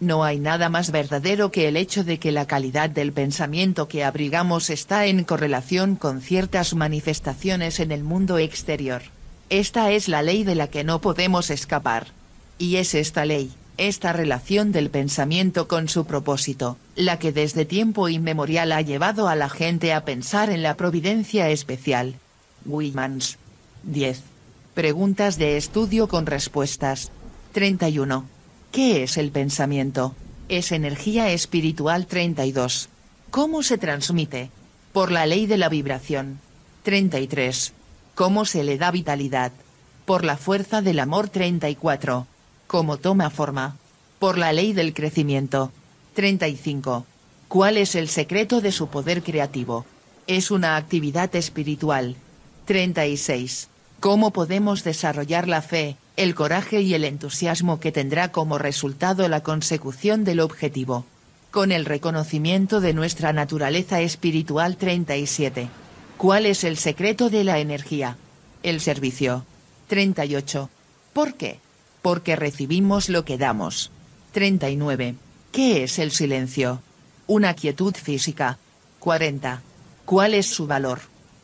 No hay nada más verdadero que el hecho de que la calidad del pensamiento que abrigamos está en correlación con ciertas manifestaciones en el mundo exterior. Esta es la ley de la que no podemos escapar. Y es esta ley, esta relación del pensamiento con su propósito, la que desde tiempo inmemorial ha llevado a la gente a pensar en la providencia especial, Williams. 10. Preguntas de estudio con respuestas. 31. ¿Qué es el pensamiento? Es energía espiritual 32. ¿Cómo se transmite? Por la ley de la vibración. 33. ¿Cómo se le da vitalidad? Por la fuerza del amor 34. ¿Cómo toma forma? Por la ley del crecimiento. 35. ¿Cuál es el secreto de su poder creativo? Es una actividad espiritual. 36. ¿Cómo podemos desarrollar la fe, el coraje y el entusiasmo que tendrá como resultado la consecución del objetivo? Con el reconocimiento de nuestra naturaleza espiritual 37. ¿Cuál es el secreto de la energía? El servicio. 38. ¿Por qué? Porque recibimos lo que damos. 39. ¿Qué es el silencio? Una quietud física. 40. ¿Cuál es su valor?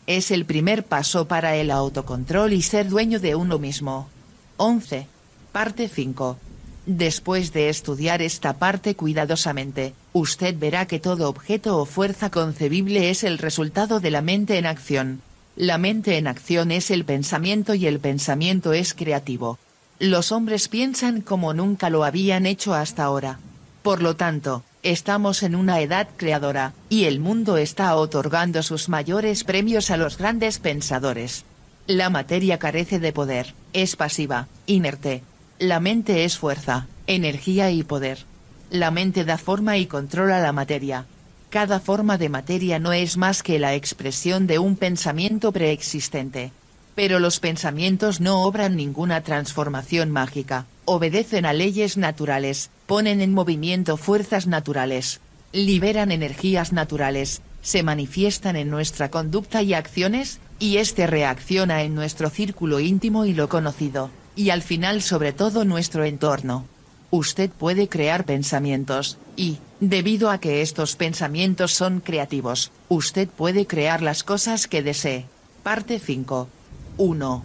Es el primer paso para el autocontrol y ser dueño de uno mismo. 11. Parte 5. Después de estudiar esta parte cuidadosamente, usted verá que todo objeto o fuerza concebible es el resultado de la mente en acción. La mente en acción es el pensamiento y el pensamiento es creativo. Los hombres piensan como nunca lo habían hecho hasta ahora. Por lo tanto, Estamos en una edad creadora, y el mundo está otorgando sus mayores premios a los grandes pensadores. La materia carece de poder, es pasiva, inerte. La mente es fuerza, energía y poder. La mente da forma y controla la materia. Cada forma de materia no es más que la expresión de un pensamiento preexistente. Pero los pensamientos no obran ninguna transformación mágica, obedecen a leyes naturales, ponen en movimiento fuerzas naturales, liberan energías naturales, se manifiestan en nuestra conducta y acciones, y este reacciona en nuestro círculo íntimo y lo conocido, y al final sobre todo nuestro entorno. Usted puede crear pensamientos, y, debido a que estos pensamientos son creativos, usted puede crear las cosas que desee. Parte 5. 1.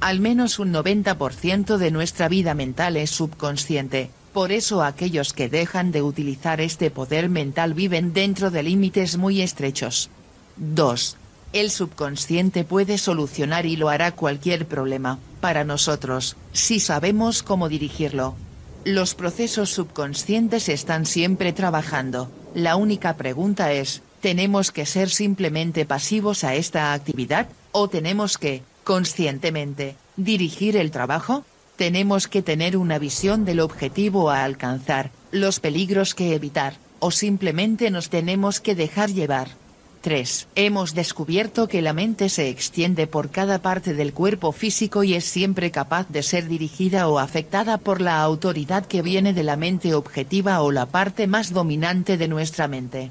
Al menos un 90% de nuestra vida mental es subconsciente, por eso aquellos que dejan de utilizar este poder mental viven dentro de límites muy estrechos. 2. El subconsciente puede solucionar y lo hará cualquier problema, para nosotros, si sabemos cómo dirigirlo. Los procesos subconscientes están siempre trabajando, la única pregunta es, ¿tenemos que ser simplemente pasivos a esta actividad, o tenemos que, conscientemente, dirigir el trabajo? Tenemos que tener una visión del objetivo a alcanzar, los peligros que evitar, o simplemente nos tenemos que dejar llevar. 3. Hemos descubierto que la mente se extiende por cada parte del cuerpo físico y es siempre capaz de ser dirigida o afectada por la autoridad que viene de la mente objetiva o la parte más dominante de nuestra mente.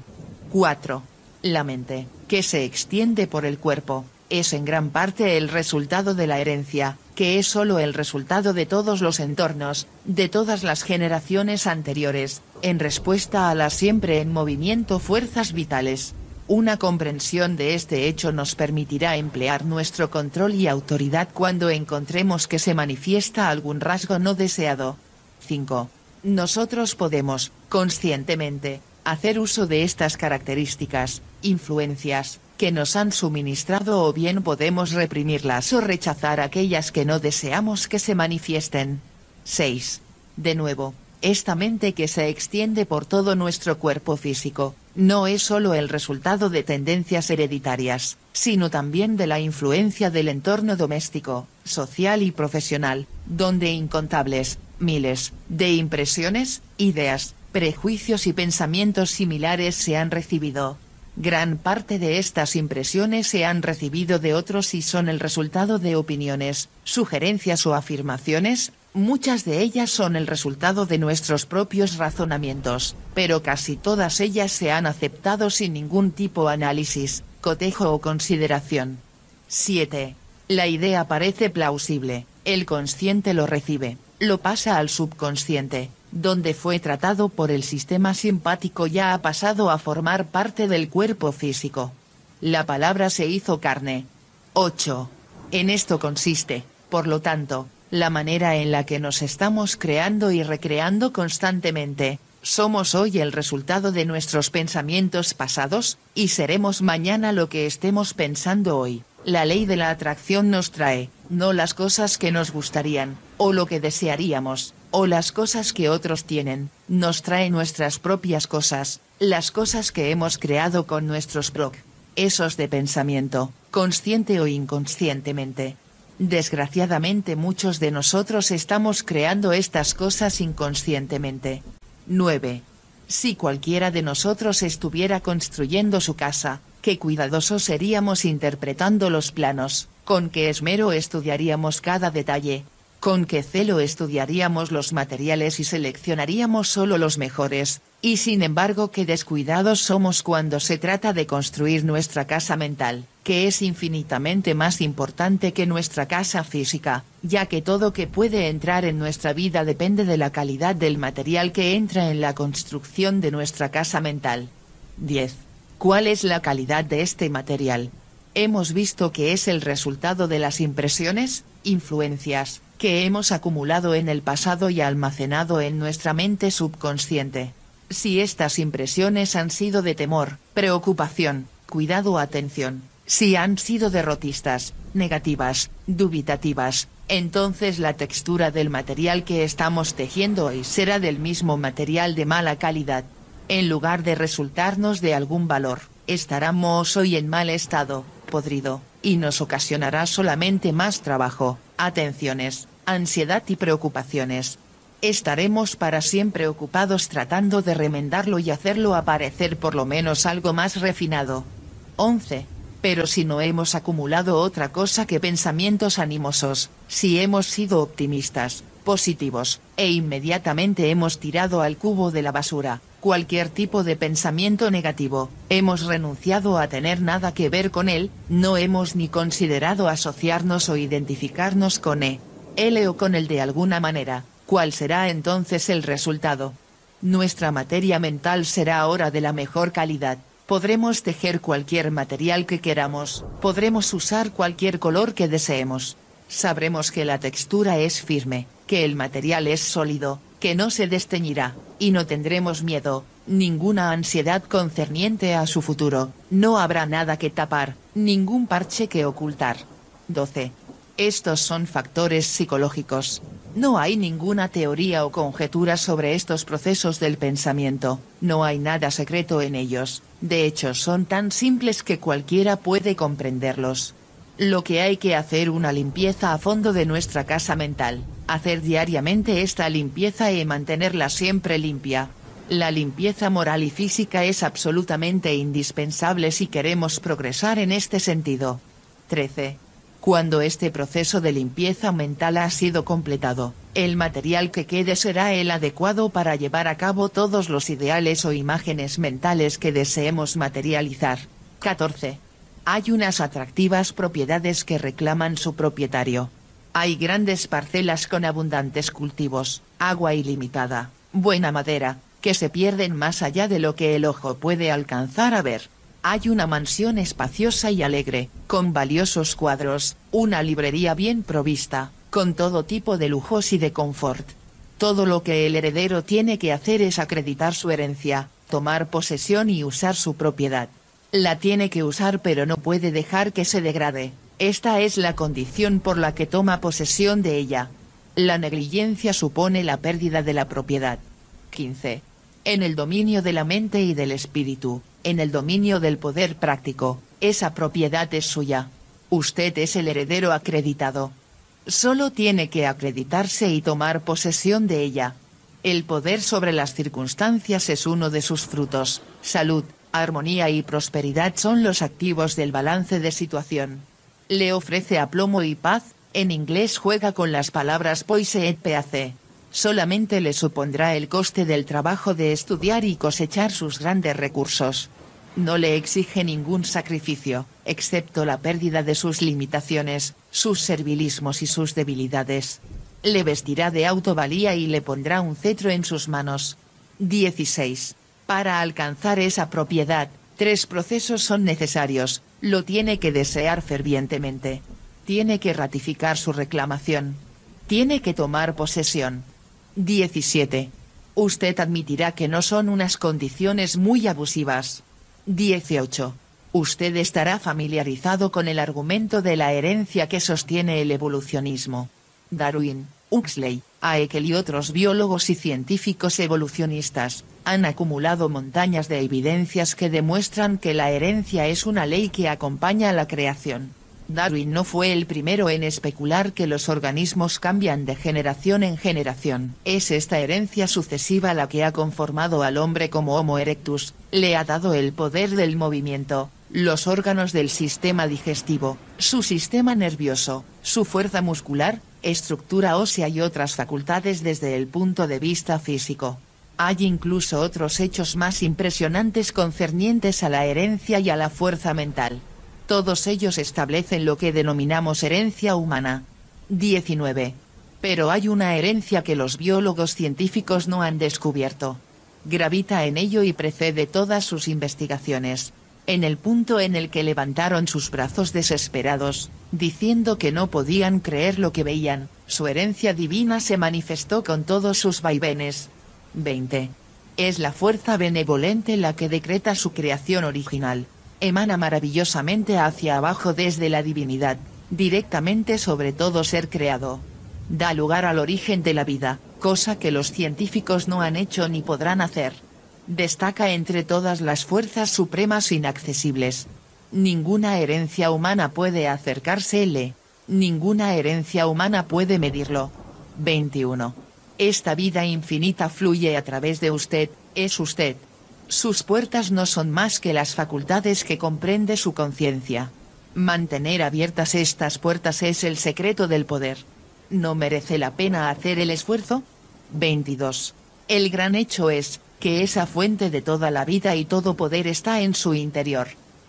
4. La mente, que se extiende por el cuerpo, es en gran parte el resultado de la herencia, que es solo el resultado de todos los entornos, de todas las generaciones anteriores, en respuesta a las siempre en movimiento fuerzas vitales. Una comprensión de este hecho nos permitirá emplear nuestro control y autoridad cuando encontremos que se manifiesta algún rasgo no deseado. 5. Nosotros podemos, conscientemente, hacer uso de estas características, influencias, que nos han suministrado o bien podemos reprimirlas o rechazar aquellas que no deseamos que se manifiesten. 6. De nuevo, esta mente que se extiende por todo nuestro cuerpo físico, no es solo el resultado de tendencias hereditarias, sino también de la influencia del entorno doméstico, social y profesional, donde incontables, miles, de impresiones, ideas, prejuicios y pensamientos similares se han recibido. Gran parte de estas impresiones se han recibido de otros y son el resultado de opiniones, sugerencias o afirmaciones, muchas de ellas son el resultado de nuestros propios razonamientos, pero casi todas ellas se han aceptado sin ningún tipo de análisis, cotejo o consideración. 7. La idea parece plausible, el consciente lo recibe, lo pasa al subconsciente, donde fue tratado por el sistema simpático ya ha pasado a formar parte del cuerpo físico. La palabra se hizo carne. 8. En esto consiste, por lo tanto, la manera en la que nos estamos creando y recreando constantemente. Somos hoy el resultado de nuestros pensamientos pasados, y seremos mañana lo que estemos pensando hoy. La ley de la atracción nos trae, no las cosas que nos gustarían, o lo que desearíamos, o las cosas que otros tienen, nos trae nuestras propias cosas, las cosas que hemos creado con nuestros proc, esos de pensamiento, consciente o inconscientemente. Desgraciadamente muchos de nosotros estamos creando estas cosas inconscientemente. 9. Si cualquiera de nosotros estuviera construyendo su casa, qué cuidadosos seríamos interpretando los planos, con qué esmero estudiaríamos cada detalle, con qué celo estudiaríamos los materiales y seleccionaríamos solo los mejores, y sin embargo qué descuidados somos cuando se trata de construir nuestra casa mental, que es infinitamente más importante que nuestra casa física, ya que todo que puede entrar en nuestra vida depende de la calidad del material que entra en la construcción de nuestra casa mental. 10. ¿Cuál es la calidad de este material? Hemos visto que es el resultado de las impresiones, influencias, que hemos acumulado en el pasado y almacenado en nuestra mente subconsciente. Si estas impresiones han sido de temor, preocupación, cuidado o atención, si han sido derrotistas, negativas, dubitativas, entonces la textura del material que estamos tejiendo hoy será del mismo material de mala calidad. En lugar de resultarnos de algún valor, estaremos hoy en mal estado, podrido, y nos ocasionará solamente más trabajo, atenciones, ansiedad y preocupaciones. Estaremos para siempre ocupados tratando de remendarlo y hacerlo aparecer por lo menos algo más refinado. 11 pero si no hemos acumulado otra cosa que pensamientos animosos, si hemos sido optimistas, positivos, e inmediatamente hemos tirado al cubo de la basura, cualquier tipo de pensamiento negativo, hemos renunciado a tener nada que ver con él, no hemos ni considerado asociarnos o identificarnos con él. E. L o con el de alguna manera, ¿cuál será entonces el resultado? Nuestra materia mental será ahora de la mejor calidad, podremos tejer cualquier material que queramos, podremos usar cualquier color que deseemos. Sabremos que la textura es firme, que el material es sólido, que no se desteñirá, y no tendremos miedo, ninguna ansiedad concerniente a su futuro, no habrá nada que tapar, ningún parche que ocultar. 12. Estos son factores psicológicos. No hay ninguna teoría o conjetura sobre estos procesos del pensamiento. No hay nada secreto en ellos. De hecho, son tan simples que cualquiera puede comprenderlos. Lo que hay que hacer una limpieza a fondo de nuestra casa mental, hacer diariamente esta limpieza y mantenerla siempre limpia. La limpieza moral y física es absolutamente indispensable si queremos progresar en este sentido. 13. Cuando este proceso de limpieza mental ha sido completado, el material que quede será el adecuado para llevar a cabo todos los ideales o imágenes mentales que deseemos materializar. 14. Hay unas atractivas propiedades que reclaman su propietario. Hay grandes parcelas con abundantes cultivos, agua ilimitada, buena madera, que se pierden más allá de lo que el ojo puede alcanzar a ver hay una mansión espaciosa y alegre, con valiosos cuadros, una librería bien provista, con todo tipo de lujos y de confort. Todo lo que el heredero tiene que hacer es acreditar su herencia, tomar posesión y usar su propiedad. La tiene que usar pero no puede dejar que se degrade. Esta es la condición por la que toma posesión de ella. La negligencia supone la pérdida de la propiedad. 15. En el dominio de la mente y del espíritu en el dominio del poder práctico, esa propiedad es suya. Usted es el heredero acreditado. Solo tiene que acreditarse y tomar posesión de ella. El poder sobre las circunstancias es uno de sus frutos. Salud, armonía y prosperidad son los activos del balance de situación. Le ofrece aplomo y paz, en inglés juega con las palabras poise et peace solamente le supondrá el coste del trabajo de estudiar y cosechar sus grandes recursos. No le exige ningún sacrificio, excepto la pérdida de sus limitaciones, sus servilismos y sus debilidades. Le vestirá de autovalía y le pondrá un cetro en sus manos. 16. Para alcanzar esa propiedad, tres procesos son necesarios, lo tiene que desear fervientemente. Tiene que ratificar su reclamación. Tiene que tomar posesión 17. Usted admitirá que no son unas condiciones muy abusivas. 18. Usted estará familiarizado con el argumento de la herencia que sostiene el evolucionismo. Darwin, Huxley, Aekel y otros biólogos y científicos evolucionistas, han acumulado montañas de evidencias que demuestran que la herencia es una ley que acompaña a la creación. Darwin no fue el primero en especular que los organismos cambian de generación en generación. Es esta herencia sucesiva la que ha conformado al hombre como Homo erectus, le ha dado el poder del movimiento, los órganos del sistema digestivo, su sistema nervioso, su fuerza muscular, estructura ósea y otras facultades desde el punto de vista físico. Hay incluso otros hechos más impresionantes concernientes a la herencia y a la fuerza mental. Todos ellos establecen lo que denominamos herencia humana. 19. Pero hay una herencia que los biólogos científicos no han descubierto. Gravita en ello y precede todas sus investigaciones. En el punto en el que levantaron sus brazos desesperados, diciendo que no podían creer lo que veían, su herencia divina se manifestó con todos sus vaivenes. 20. Es la fuerza benevolente la que decreta su creación original emana maravillosamente hacia abajo desde la divinidad, directamente sobre todo ser creado. Da lugar al origen de la vida, cosa que los científicos no han hecho ni podrán hacer. Destaca entre todas las fuerzas supremas inaccesibles. Ninguna herencia humana puede acercársele. Ninguna herencia humana puede medirlo. 21. Esta vida infinita fluye a través de usted, es usted. Sus puertas no son más que las facultades que comprende su conciencia. Mantener abiertas estas puertas es el secreto del poder. ¿No merece la pena hacer el esfuerzo? 22. El gran hecho es, que esa fuente de toda la vida y todo poder está en su interior.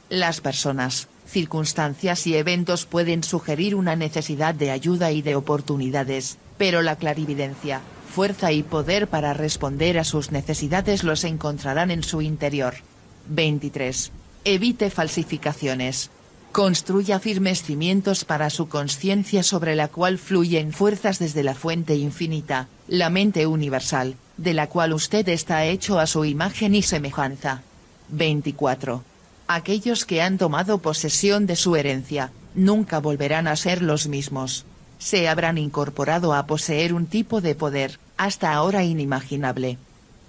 Las personas, circunstancias y eventos pueden sugerir una necesidad de ayuda y de oportunidades, pero la clarividencia, fuerza y poder para responder a sus necesidades los encontrarán en su interior. 23. Evite falsificaciones. Construya firmes cimientos para su conciencia sobre la cual fluyen fuerzas desde la fuente infinita, la mente universal, de la cual usted está hecho a su imagen y semejanza. 24. Aquellos que han tomado posesión de su herencia, nunca volverán a ser los mismos se habrán incorporado a poseer un tipo de poder, hasta ahora inimaginable.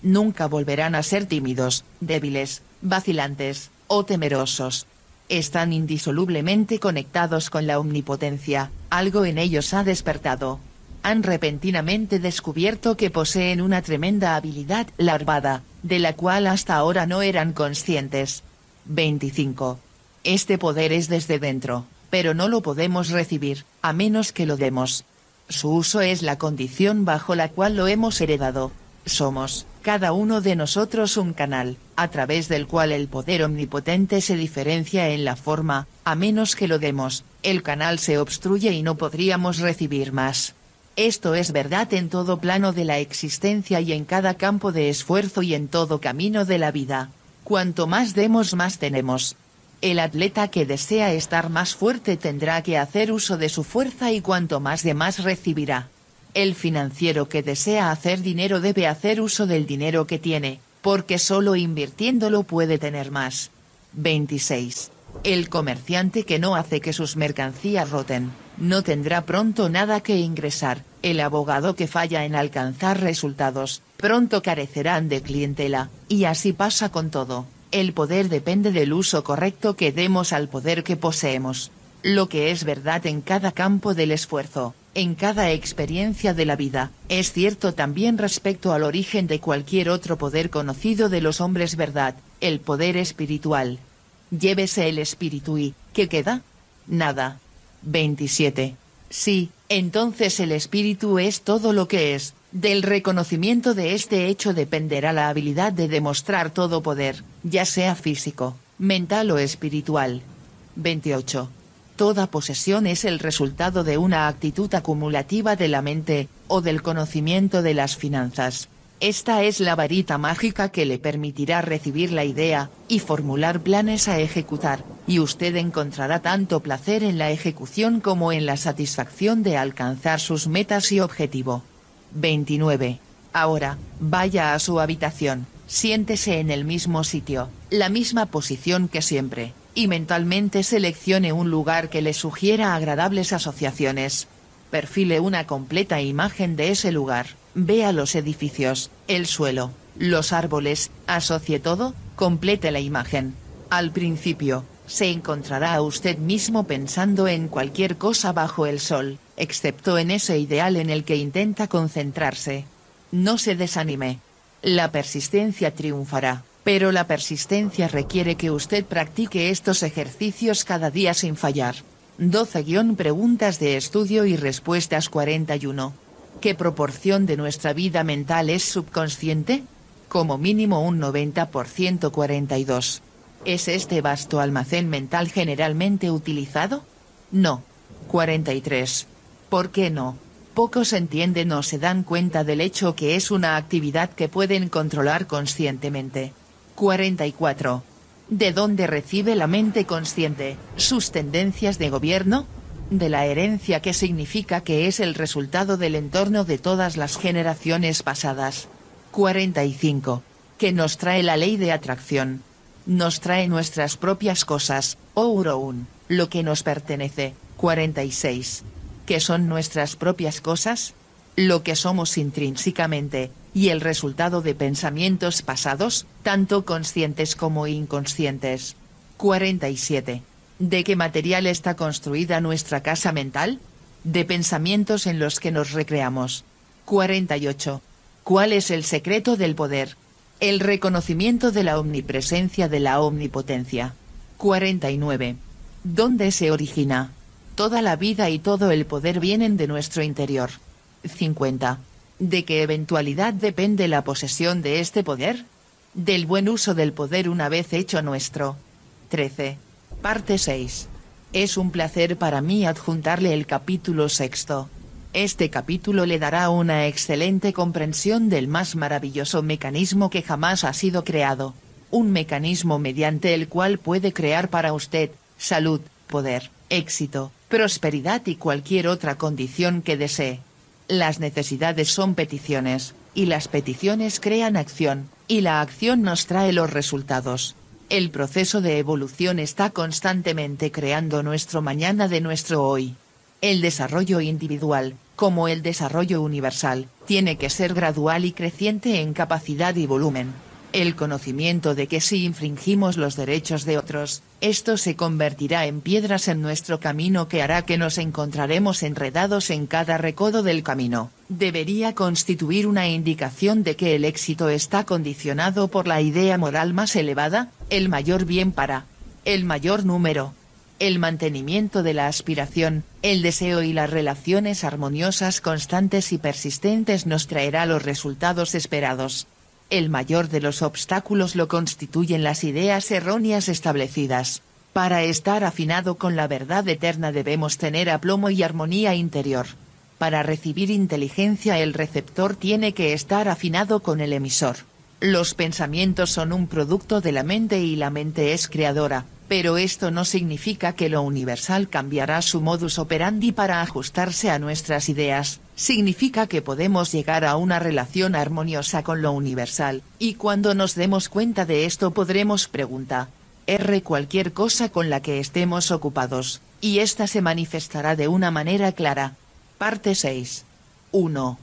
Nunca volverán a ser tímidos, débiles, vacilantes, o temerosos. Están indisolublemente conectados con la omnipotencia, algo en ellos ha despertado. Han repentinamente descubierto que poseen una tremenda habilidad larvada, de la cual hasta ahora no eran conscientes. 25. Este poder es desde dentro pero no lo podemos recibir, a menos que lo demos. Su uso es la condición bajo la cual lo hemos heredado. Somos, cada uno de nosotros, un canal, a través del cual el poder omnipotente se diferencia en la forma, a menos que lo demos, el canal se obstruye y no podríamos recibir más. Esto es verdad en todo plano de la existencia y en cada campo de esfuerzo y en todo camino de la vida. Cuanto más demos más tenemos, el atleta que desea estar más fuerte tendrá que hacer uso de su fuerza y cuanto más de más recibirá. El financiero que desea hacer dinero debe hacer uso del dinero que tiene, porque solo invirtiéndolo puede tener más. 26. El comerciante que no hace que sus mercancías roten, no tendrá pronto nada que ingresar. El abogado que falla en alcanzar resultados, pronto carecerán de clientela, y así pasa con todo. El poder depende del uso correcto que demos al poder que poseemos. Lo que es verdad en cada campo del esfuerzo, en cada experiencia de la vida, es cierto también respecto al origen de cualquier otro poder conocido de los hombres verdad, el poder espiritual. Llévese el espíritu y, ¿qué queda? Nada. 27. Sí, entonces el espíritu es todo lo que es, del reconocimiento de este hecho dependerá la habilidad de demostrar todo poder, ya sea físico, mental o espiritual. 28. Toda posesión es el resultado de una actitud acumulativa de la mente, o del conocimiento de las finanzas. Esta es la varita mágica que le permitirá recibir la idea, y formular planes a ejecutar, y usted encontrará tanto placer en la ejecución como en la satisfacción de alcanzar sus metas y objetivo. 29. Ahora, vaya a su habitación, siéntese en el mismo sitio, la misma posición que siempre, y mentalmente seleccione un lugar que le sugiera agradables asociaciones. Perfile una completa imagen de ese lugar, vea los edificios, el suelo, los árboles, asocie todo, complete la imagen. Al principio, se encontrará a usted mismo pensando en cualquier cosa bajo el sol, excepto en ese ideal en el que intenta concentrarse. No se desanime. La persistencia triunfará, pero la persistencia requiere que usted practique estos ejercicios cada día sin fallar. 12- preguntas de estudio y respuestas 41. ¿Qué proporción de nuestra vida mental es subconsciente? Como mínimo un 90% 42. ¿Es este vasto almacén mental generalmente utilizado? No. 43. ¿Por qué no? Pocos entienden o se dan cuenta del hecho que es una actividad que pueden controlar conscientemente. 44. ¿De dónde recibe la mente consciente sus tendencias de gobierno? De la herencia que significa que es el resultado del entorno de todas las generaciones pasadas. 45. Que nos trae la ley de atracción nos trae nuestras propias cosas, Ouroun, oh lo que nos pertenece. 46. ¿Qué son nuestras propias cosas? Lo que somos intrínsecamente, y el resultado de pensamientos pasados, tanto conscientes como inconscientes. 47. ¿De qué material está construida nuestra casa mental? De pensamientos en los que nos recreamos. 48. ¿Cuál es el secreto del poder? El reconocimiento de la omnipresencia de la omnipotencia. 49. ¿Dónde se origina? Toda la vida y todo el poder vienen de nuestro interior. 50. ¿De qué eventualidad depende la posesión de este poder? Del buen uso del poder una vez hecho nuestro. 13. Parte 6. Es un placer para mí adjuntarle el capítulo sexto. Este capítulo le dará una excelente comprensión del más maravilloso mecanismo que jamás ha sido creado. Un mecanismo mediante el cual puede crear para usted, salud, poder, éxito, prosperidad y cualquier otra condición que desee. Las necesidades son peticiones, y las peticiones crean acción, y la acción nos trae los resultados. El proceso de evolución está constantemente creando nuestro mañana de nuestro hoy. El desarrollo individual, como el desarrollo universal, tiene que ser gradual y creciente en capacidad y volumen. El conocimiento de que si infringimos los derechos de otros, esto se convertirá en piedras en nuestro camino que hará que nos encontraremos enredados en cada recodo del camino, debería constituir una indicación de que el éxito está condicionado por la idea moral más elevada, el mayor bien para el mayor número, el mantenimiento de la aspiración, el deseo y las relaciones armoniosas constantes y persistentes nos traerá los resultados esperados. El mayor de los obstáculos lo constituyen las ideas erróneas establecidas. Para estar afinado con la verdad eterna debemos tener aplomo y armonía interior. Para recibir inteligencia el receptor tiene que estar afinado con el emisor. Los pensamientos son un producto de la mente y la mente es creadora, pero esto no significa que lo universal cambiará su modus operandi para ajustarse a nuestras ideas, significa que podemos llegar a una relación armoniosa con lo universal, y cuando nos demos cuenta de esto podremos preguntar, R cualquier cosa con la que estemos ocupados, y esta se manifestará de una manera clara. Parte 6. 1.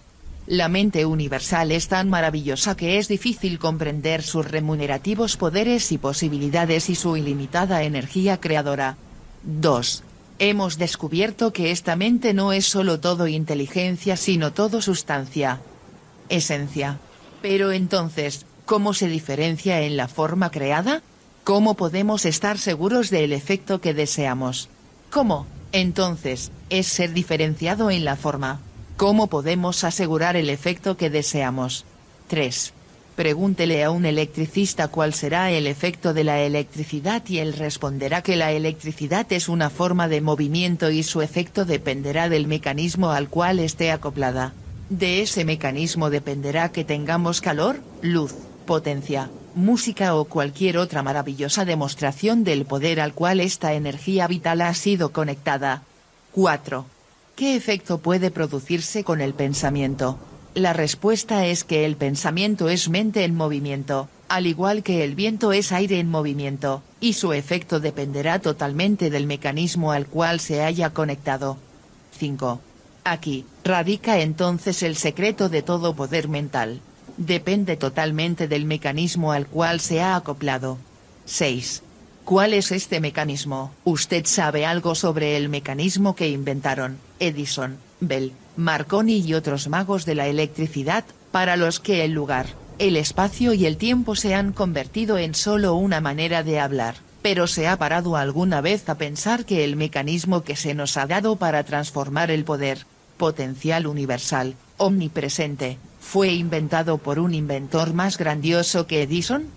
La mente universal es tan maravillosa que es difícil comprender sus remunerativos poderes y posibilidades y su ilimitada energía creadora. 2. Hemos descubierto que esta mente no es solo todo inteligencia sino todo sustancia. Esencia. Pero entonces, ¿cómo se diferencia en la forma creada? ¿Cómo podemos estar seguros del efecto que deseamos? ¿Cómo, entonces, es ser diferenciado en la forma? ¿Cómo podemos asegurar el efecto que deseamos? 3. Pregúntele a un electricista cuál será el efecto de la electricidad y él responderá que la electricidad es una forma de movimiento y su efecto dependerá del mecanismo al cual esté acoplada. De ese mecanismo dependerá que tengamos calor, luz, potencia, música o cualquier otra maravillosa demostración del poder al cual esta energía vital ha sido conectada. 4. ¿Qué efecto puede producirse con el pensamiento? La respuesta es que el pensamiento es mente en movimiento, al igual que el viento es aire en movimiento, y su efecto dependerá totalmente del mecanismo al cual se haya conectado. 5. Aquí, radica entonces el secreto de todo poder mental. Depende totalmente del mecanismo al cual se ha acoplado. 6. ¿Cuál es este mecanismo? ¿Usted sabe algo sobre el mecanismo que inventaron Edison, Bell, Marconi y otros magos de la electricidad, para los que el lugar, el espacio y el tiempo se han convertido en solo una manera de hablar? pero se ha parado alguna vez a pensar que el mecanismo que se nos ha dado para transformar el poder, potencial universal, omnipresente, fue inventado por un inventor más grandioso que Edison?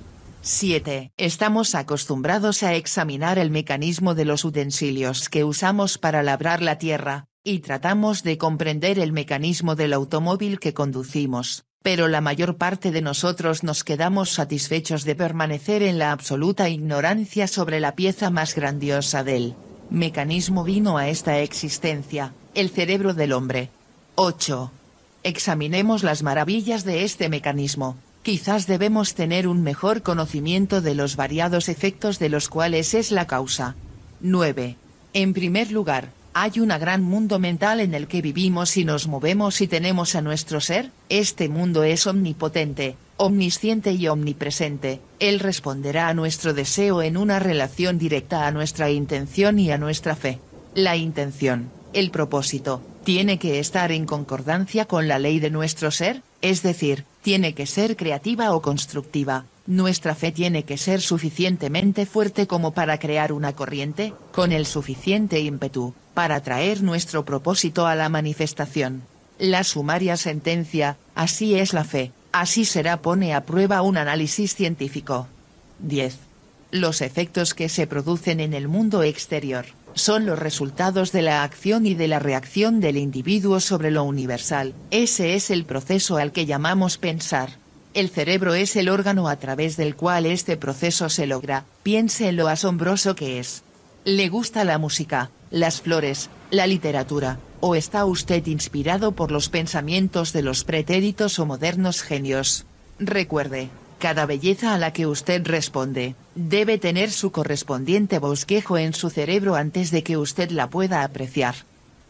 7. Estamos acostumbrados a examinar el mecanismo de los utensilios que usamos para labrar la tierra, y tratamos de comprender el mecanismo del automóvil que conducimos, pero la mayor parte de nosotros nos quedamos satisfechos de permanecer en la absoluta ignorancia sobre la pieza más grandiosa del mecanismo vino a esta existencia, el cerebro del hombre. 8. Examinemos las maravillas de este mecanismo quizás debemos tener un mejor conocimiento de los variados efectos de los cuales es la causa. 9. En primer lugar, hay un gran mundo mental en el que vivimos y nos movemos y tenemos a nuestro ser, este mundo es omnipotente, omnisciente y omnipresente, él responderá a nuestro deseo en una relación directa a nuestra intención y a nuestra fe. La intención, el propósito, tiene que estar en concordancia con la ley de nuestro ser, es decir, tiene que ser creativa o constructiva, nuestra fe tiene que ser suficientemente fuerte como para crear una corriente, con el suficiente ímpetu, para traer nuestro propósito a la manifestación. La sumaria sentencia, así es la fe, así será pone a prueba un análisis científico. 10. Los efectos que se producen en el mundo exterior son los resultados de la acción y de la reacción del individuo sobre lo universal. Ese es el proceso al que llamamos pensar. El cerebro es el órgano a través del cual este proceso se logra. Piense en lo asombroso que es. ¿Le gusta la música, las flores, la literatura? ¿O está usted inspirado por los pensamientos de los pretéritos o modernos genios? Recuerde, cada belleza a la que usted responde, debe tener su correspondiente bosquejo en su cerebro antes de que usted la pueda apreciar.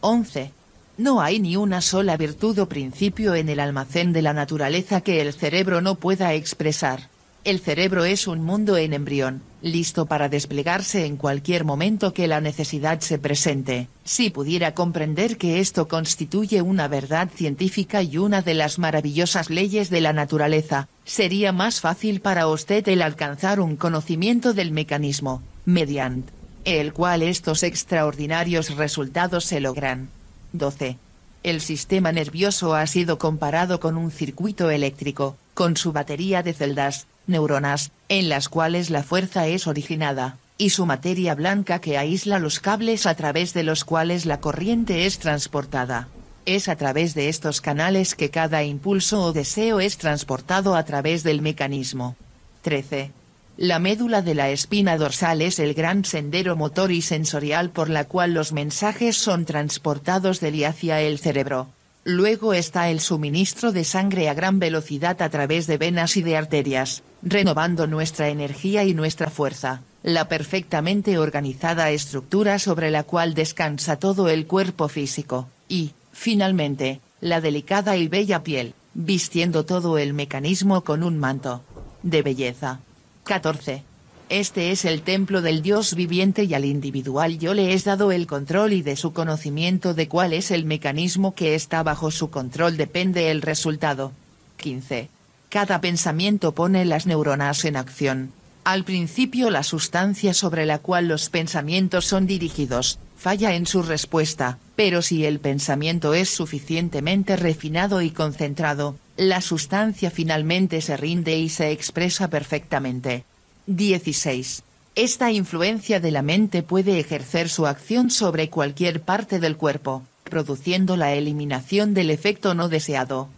11. No hay ni una sola virtud o principio en el almacén de la naturaleza que el cerebro no pueda expresar. El cerebro es un mundo en embrión, listo para desplegarse en cualquier momento que la necesidad se presente. Si pudiera comprender que esto constituye una verdad científica y una de las maravillosas leyes de la naturaleza, sería más fácil para usted el alcanzar un conocimiento del mecanismo, mediante el cual estos extraordinarios resultados se logran. 12. El sistema nervioso ha sido comparado con un circuito eléctrico, con su batería de celdas, neuronas, en las cuales la fuerza es originada, y su materia blanca que aísla los cables a través de los cuales la corriente es transportada. Es a través de estos canales que cada impulso o deseo es transportado a través del mecanismo. 13. La médula de la espina dorsal es el gran sendero motor y sensorial por la cual los mensajes son transportados del y hacia el cerebro. Luego está el suministro de sangre a gran velocidad a través de venas y de arterias renovando nuestra energía y nuestra fuerza. La perfectamente organizada estructura sobre la cual descansa todo el cuerpo físico, y, finalmente, la delicada y bella piel, vistiendo todo el mecanismo con un manto de belleza. 14. Este es el templo del Dios viviente y al individual yo le he dado el control y de su conocimiento de cuál es el mecanismo que está bajo su control depende el resultado. 15. Cada pensamiento pone las neuronas en acción. Al principio la sustancia sobre la cual los pensamientos son dirigidos, falla en su respuesta, pero si el pensamiento es suficientemente refinado y concentrado, la sustancia finalmente se rinde y se expresa perfectamente. 16. Esta influencia de la mente puede ejercer su acción sobre cualquier parte del cuerpo, produciendo la eliminación del efecto no deseado.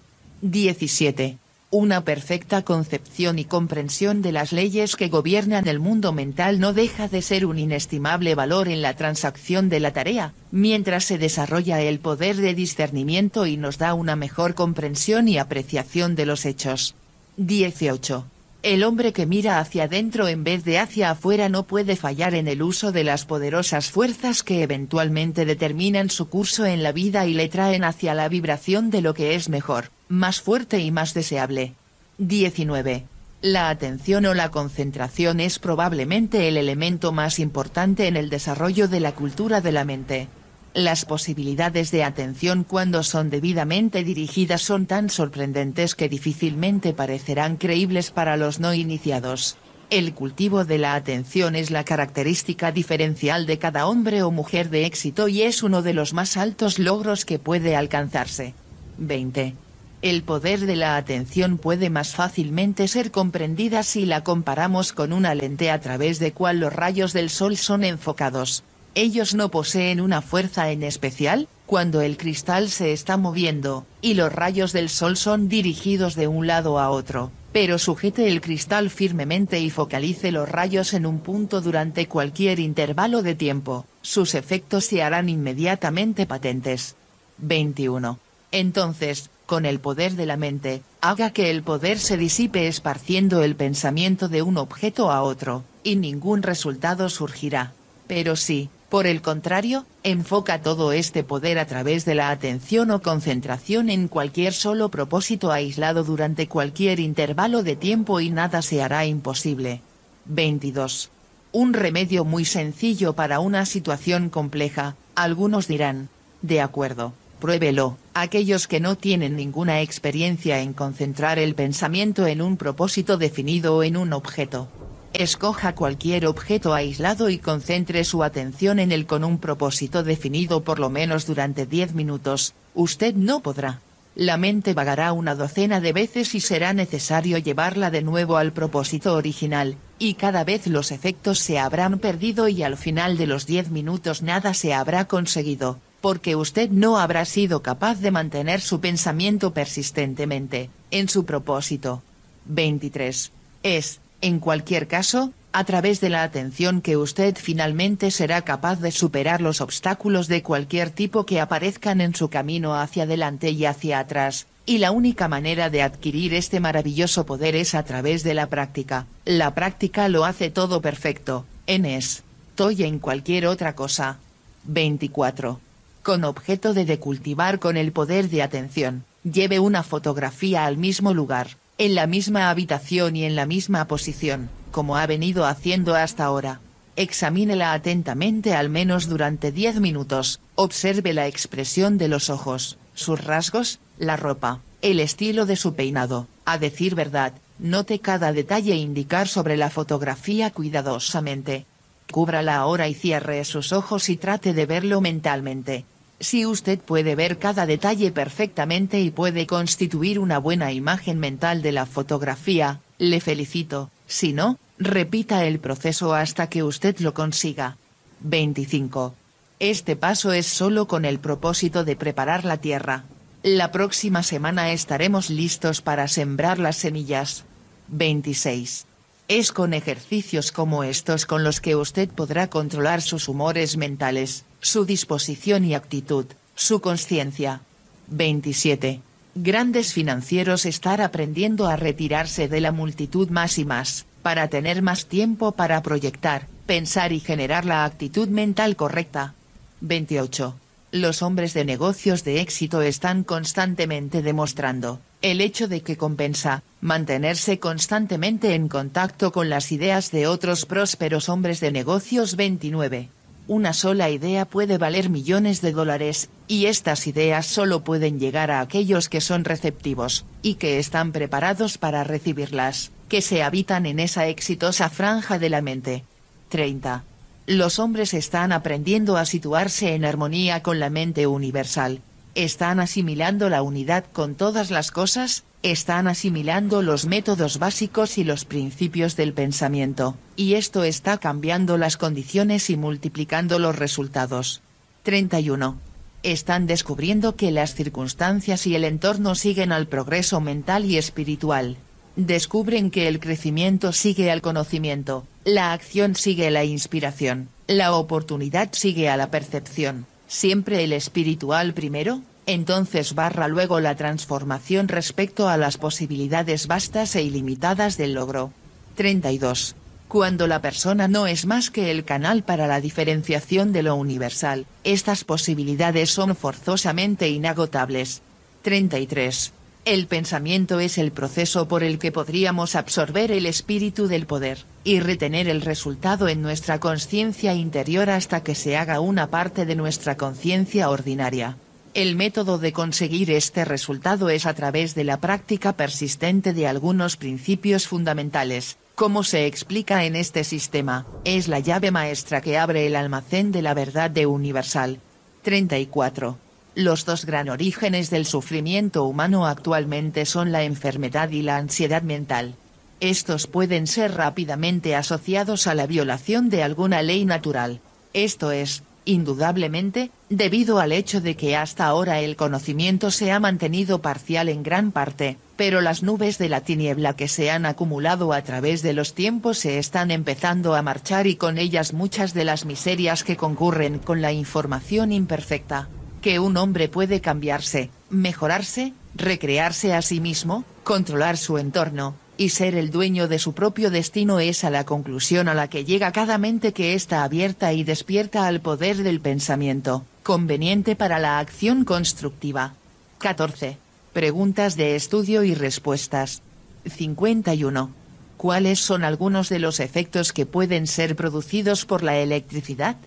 17. Una perfecta concepción y comprensión de las leyes que gobiernan el mundo mental no deja de ser un inestimable valor en la transacción de la tarea, mientras se desarrolla el poder de discernimiento y nos da una mejor comprensión y apreciación de los hechos. 18. El hombre que mira hacia adentro en vez de hacia afuera no puede fallar en el uso de las poderosas fuerzas que eventualmente determinan su curso en la vida y le traen hacia la vibración de lo que es mejor más fuerte y más deseable. 19. La atención o la concentración es probablemente el elemento más importante en el desarrollo de la cultura de la mente. Las posibilidades de atención cuando son debidamente dirigidas son tan sorprendentes que difícilmente parecerán creíbles para los no iniciados. El cultivo de la atención es la característica diferencial de cada hombre o mujer de éxito y es uno de los más altos logros que puede alcanzarse. 20. El poder de la atención puede más fácilmente ser comprendida si la comparamos con una lente a través de cual los rayos del sol son enfocados. Ellos no poseen una fuerza en especial, cuando el cristal se está moviendo, y los rayos del sol son dirigidos de un lado a otro, pero sujete el cristal firmemente y focalice los rayos en un punto durante cualquier intervalo de tiempo, sus efectos se harán inmediatamente patentes. 21. Entonces, con el poder de la mente, haga que el poder se disipe esparciendo el pensamiento de un objeto a otro, y ningún resultado surgirá. Pero si, por el contrario, enfoca todo este poder a través de la atención o concentración en cualquier solo propósito aislado durante cualquier intervalo de tiempo y nada se hará imposible. 22. Un remedio muy sencillo para una situación compleja, algunos dirán. De acuerdo Pruébelo, aquellos que no tienen ninguna experiencia en concentrar el pensamiento en un propósito definido o en un objeto. Escoja cualquier objeto aislado y concentre su atención en él con un propósito definido por lo menos durante 10 minutos, usted no podrá. La mente vagará una docena de veces y será necesario llevarla de nuevo al propósito original, y cada vez los efectos se habrán perdido y al final de los 10 minutos nada se habrá conseguido, porque usted no habrá sido capaz de mantener su pensamiento persistentemente, en su propósito. 23. Es, en cualquier caso, a través de la atención que usted finalmente será capaz de superar los obstáculos de cualquier tipo que aparezcan en su camino hacia adelante y hacia atrás, y la única manera de adquirir este maravilloso poder es a través de la práctica. La práctica lo hace todo perfecto, en es, toy en cualquier otra cosa. 24 con objeto de cultivar con el poder de atención, lleve una fotografía al mismo lugar, en la misma habitación y en la misma posición, como ha venido haciendo hasta ahora. Examínela atentamente al menos durante 10 minutos, observe la expresión de los ojos, sus rasgos, la ropa, el estilo de su peinado, a decir verdad, note cada detalle e indicar sobre la fotografía cuidadosamente. Cúbrala ahora y cierre sus ojos y trate de verlo mentalmente. Si usted puede ver cada detalle perfectamente y puede constituir una buena imagen mental de la fotografía, le felicito, si no, repita el proceso hasta que usted lo consiga. 25. Este paso es solo con el propósito de preparar la tierra. La próxima semana estaremos listos para sembrar las semillas. 26. Es con ejercicios como estos con los que usted podrá controlar sus humores mentales su disposición y actitud, su conciencia. 27. Grandes financieros estar aprendiendo a retirarse de la multitud más y más, para tener más tiempo para proyectar, pensar y generar la actitud mental correcta. 28. Los hombres de negocios de éxito están constantemente demostrando, el hecho de que compensa, mantenerse constantemente en contacto con las ideas de otros prósperos hombres de negocios 29. Una sola idea puede valer millones de dólares, y estas ideas solo pueden llegar a aquellos que son receptivos, y que están preparados para recibirlas, que se habitan en esa exitosa franja de la mente. 30. Los hombres están aprendiendo a situarse en armonía con la mente universal. Están asimilando la unidad con todas las cosas, están asimilando los métodos básicos y los principios del pensamiento, y esto está cambiando las condiciones y multiplicando los resultados. 31. Están descubriendo que las circunstancias y el entorno siguen al progreso mental y espiritual. Descubren que el crecimiento sigue al conocimiento, la acción sigue la inspiración, la oportunidad sigue a la percepción, siempre el espiritual primero, entonces barra luego la transformación respecto a las posibilidades vastas e ilimitadas del logro. 32. Cuando la persona no es más que el canal para la diferenciación de lo universal, estas posibilidades son forzosamente inagotables. 33. El pensamiento es el proceso por el que podríamos absorber el espíritu del poder, y retener el resultado en nuestra conciencia interior hasta que se haga una parte de nuestra conciencia ordinaria. El método de conseguir este resultado es a través de la práctica persistente de algunos principios fundamentales, como se explica en este sistema, es la llave maestra que abre el almacén de la verdad de Universal. 34. Los dos gran orígenes del sufrimiento humano actualmente son la enfermedad y la ansiedad mental. Estos pueden ser rápidamente asociados a la violación de alguna ley natural. Esto es, indudablemente, debido al hecho de que hasta ahora el conocimiento se ha mantenido parcial en gran parte, pero las nubes de la tiniebla que se han acumulado a través de los tiempos se están empezando a marchar y con ellas muchas de las miserias que concurren con la información imperfecta. Que un hombre puede cambiarse, mejorarse, recrearse a sí mismo, controlar su entorno, y ser el dueño de su propio destino es a la conclusión a la que llega cada mente que está abierta y despierta al poder del pensamiento, conveniente para la acción constructiva. 14. Preguntas de estudio y respuestas. 51. ¿Cuáles son algunos de los efectos que pueden ser producidos por la electricidad?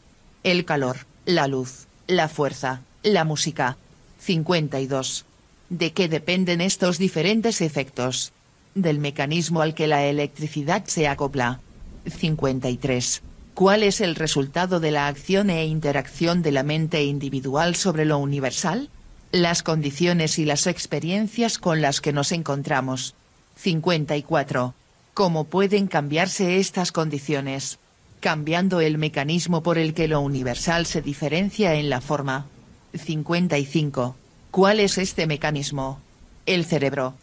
El calor, la luz, la fuerza, la música. 52. ¿De qué dependen estos diferentes efectos? del mecanismo al que la electricidad se acopla. 53. ¿Cuál es el resultado de la acción e interacción de la mente individual sobre lo universal? Las condiciones y las experiencias con las que nos encontramos. 54. ¿Cómo pueden cambiarse estas condiciones? Cambiando el mecanismo por el que lo universal se diferencia en la forma. 55. ¿Cuál es este mecanismo? El cerebro.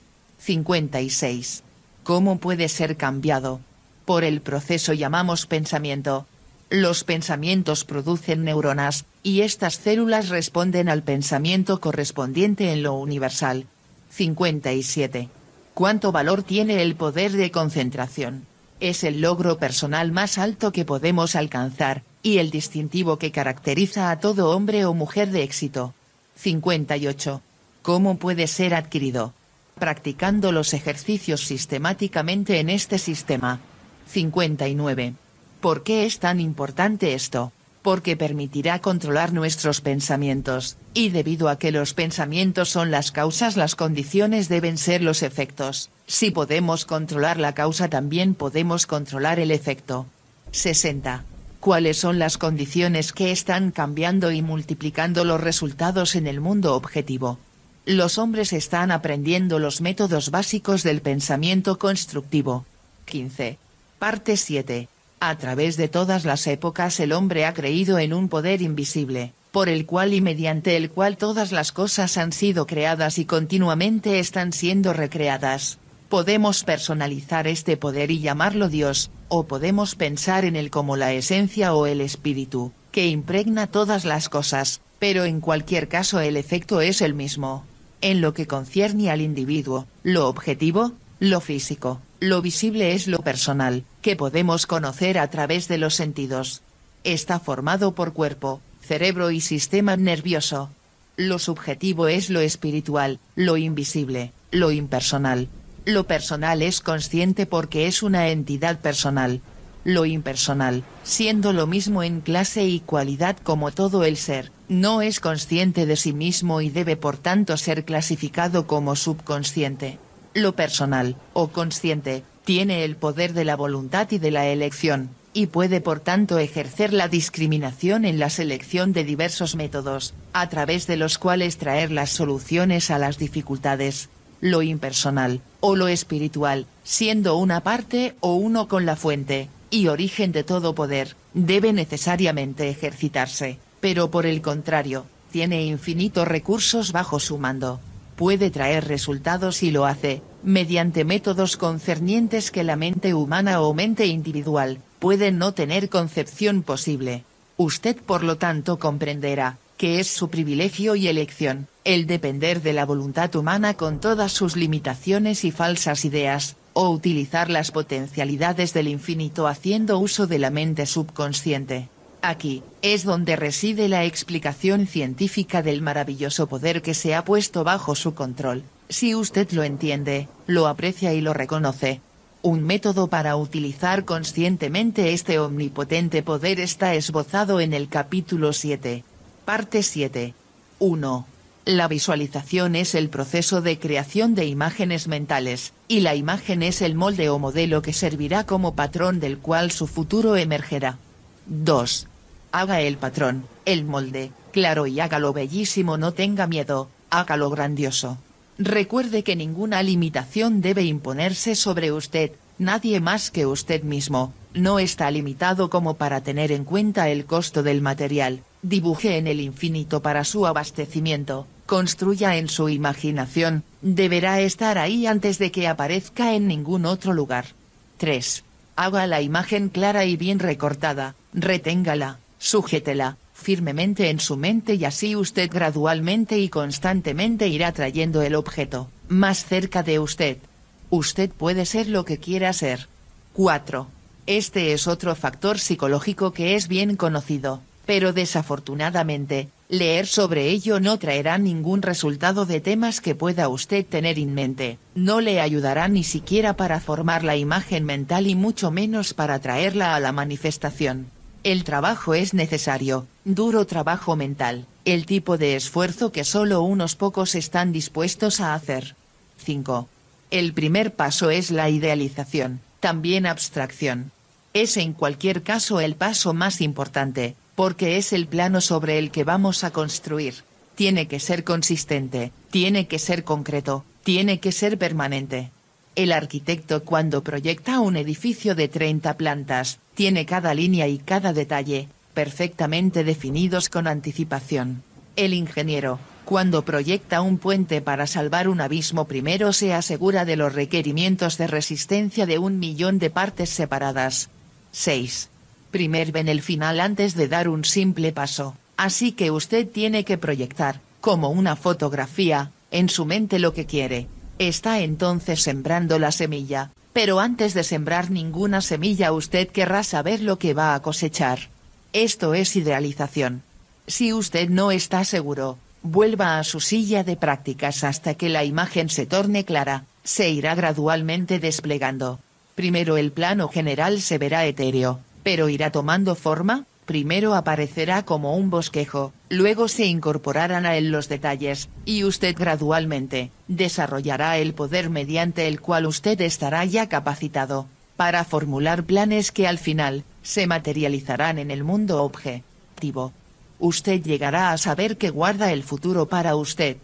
56. ¿Cómo puede ser cambiado? Por el proceso llamamos pensamiento. Los pensamientos producen neuronas, y estas células responden al pensamiento correspondiente en lo universal. 57. ¿Cuánto valor tiene el poder de concentración? Es el logro personal más alto que podemos alcanzar, y el distintivo que caracteriza a todo hombre o mujer de éxito. 58. ¿Cómo puede ser adquirido? practicando los ejercicios sistemáticamente en este sistema. 59. ¿Por qué es tan importante esto? Porque permitirá controlar nuestros pensamientos, y debido a que los pensamientos son las causas las condiciones deben ser los efectos, si podemos controlar la causa también podemos controlar el efecto. 60. ¿Cuáles son las condiciones que están cambiando y multiplicando los resultados en el mundo objetivo? los hombres están aprendiendo los métodos básicos del pensamiento constructivo. 15. Parte 7. A través de todas las épocas el hombre ha creído en un poder invisible, por el cual y mediante el cual todas las cosas han sido creadas y continuamente están siendo recreadas. Podemos personalizar este poder y llamarlo Dios, o podemos pensar en él como la esencia o el espíritu, que impregna todas las cosas, pero en cualquier caso el efecto es el mismo en lo que concierne al individuo, lo objetivo, lo físico, lo visible es lo personal, que podemos conocer a través de los sentidos. Está formado por cuerpo, cerebro y sistema nervioso. Lo subjetivo es lo espiritual, lo invisible, lo impersonal. Lo personal es consciente porque es una entidad personal, lo impersonal, siendo lo mismo en clase y cualidad como todo el ser, no es consciente de sí mismo y debe por tanto ser clasificado como subconsciente. Lo personal, o consciente, tiene el poder de la voluntad y de la elección, y puede por tanto ejercer la discriminación en la selección de diversos métodos, a través de los cuales traer las soluciones a las dificultades, lo impersonal, o lo espiritual, siendo una parte o uno con la fuente, y origen de todo poder, debe necesariamente ejercitarse, pero por el contrario, tiene infinitos recursos bajo su mando. Puede traer resultados y lo hace, mediante métodos concernientes que la mente humana o mente individual, puede no tener concepción posible. Usted por lo tanto comprenderá, que es su privilegio y elección, el depender de la voluntad humana con todas sus limitaciones y falsas ideas, o utilizar las potencialidades del infinito haciendo uso de la mente subconsciente. Aquí, es donde reside la explicación científica del maravilloso poder que se ha puesto bajo su control, si usted lo entiende, lo aprecia y lo reconoce. Un método para utilizar conscientemente este omnipotente poder está esbozado en el capítulo 7. Parte 7. 1. La visualización es el proceso de creación de imágenes mentales, y la imagen es el molde o modelo que servirá como patrón del cual su futuro emergerá. 2. Haga el patrón, el molde, claro y hágalo bellísimo, no tenga miedo, hágalo grandioso. Recuerde que ninguna limitación debe imponerse sobre usted, nadie más que usted mismo, no está limitado como para tener en cuenta el costo del material, dibuje en el infinito para su abastecimiento, construya en su imaginación, deberá estar ahí antes de que aparezca en ningún otro lugar. 3. Haga la imagen clara y bien recortada, reténgala, sujétela, firmemente en su mente y así usted gradualmente y constantemente irá trayendo el objeto, más cerca de usted. Usted puede ser lo que quiera ser. 4. Este es otro factor psicológico que es bien conocido pero desafortunadamente, leer sobre ello no traerá ningún resultado de temas que pueda usted tener en mente, no le ayudará ni siquiera para formar la imagen mental y mucho menos para traerla a la manifestación. El trabajo es necesario, duro trabajo mental, el tipo de esfuerzo que solo unos pocos están dispuestos a hacer. 5. El primer paso es la idealización, también abstracción. Es en cualquier caso el paso más importante, porque es el plano sobre el que vamos a construir. Tiene que ser consistente, tiene que ser concreto, tiene que ser permanente. El arquitecto cuando proyecta un edificio de 30 plantas, tiene cada línea y cada detalle, perfectamente definidos con anticipación. El ingeniero, cuando proyecta un puente para salvar un abismo primero se asegura de los requerimientos de resistencia de un millón de partes separadas. 6. Primer ven el final antes de dar un simple paso, así que usted tiene que proyectar, como una fotografía, en su mente lo que quiere. Está entonces sembrando la semilla, pero antes de sembrar ninguna semilla usted querrá saber lo que va a cosechar. Esto es idealización. Si usted no está seguro, vuelva a su silla de prácticas hasta que la imagen se torne clara, se irá gradualmente desplegando. Primero el plano general se verá etéreo, pero irá tomando forma, primero aparecerá como un bosquejo, luego se incorporarán a él los detalles, y usted gradualmente, desarrollará el poder mediante el cual usted estará ya capacitado, para formular planes que al final, se materializarán en el mundo objetivo. Usted llegará a saber que guarda el futuro para usted.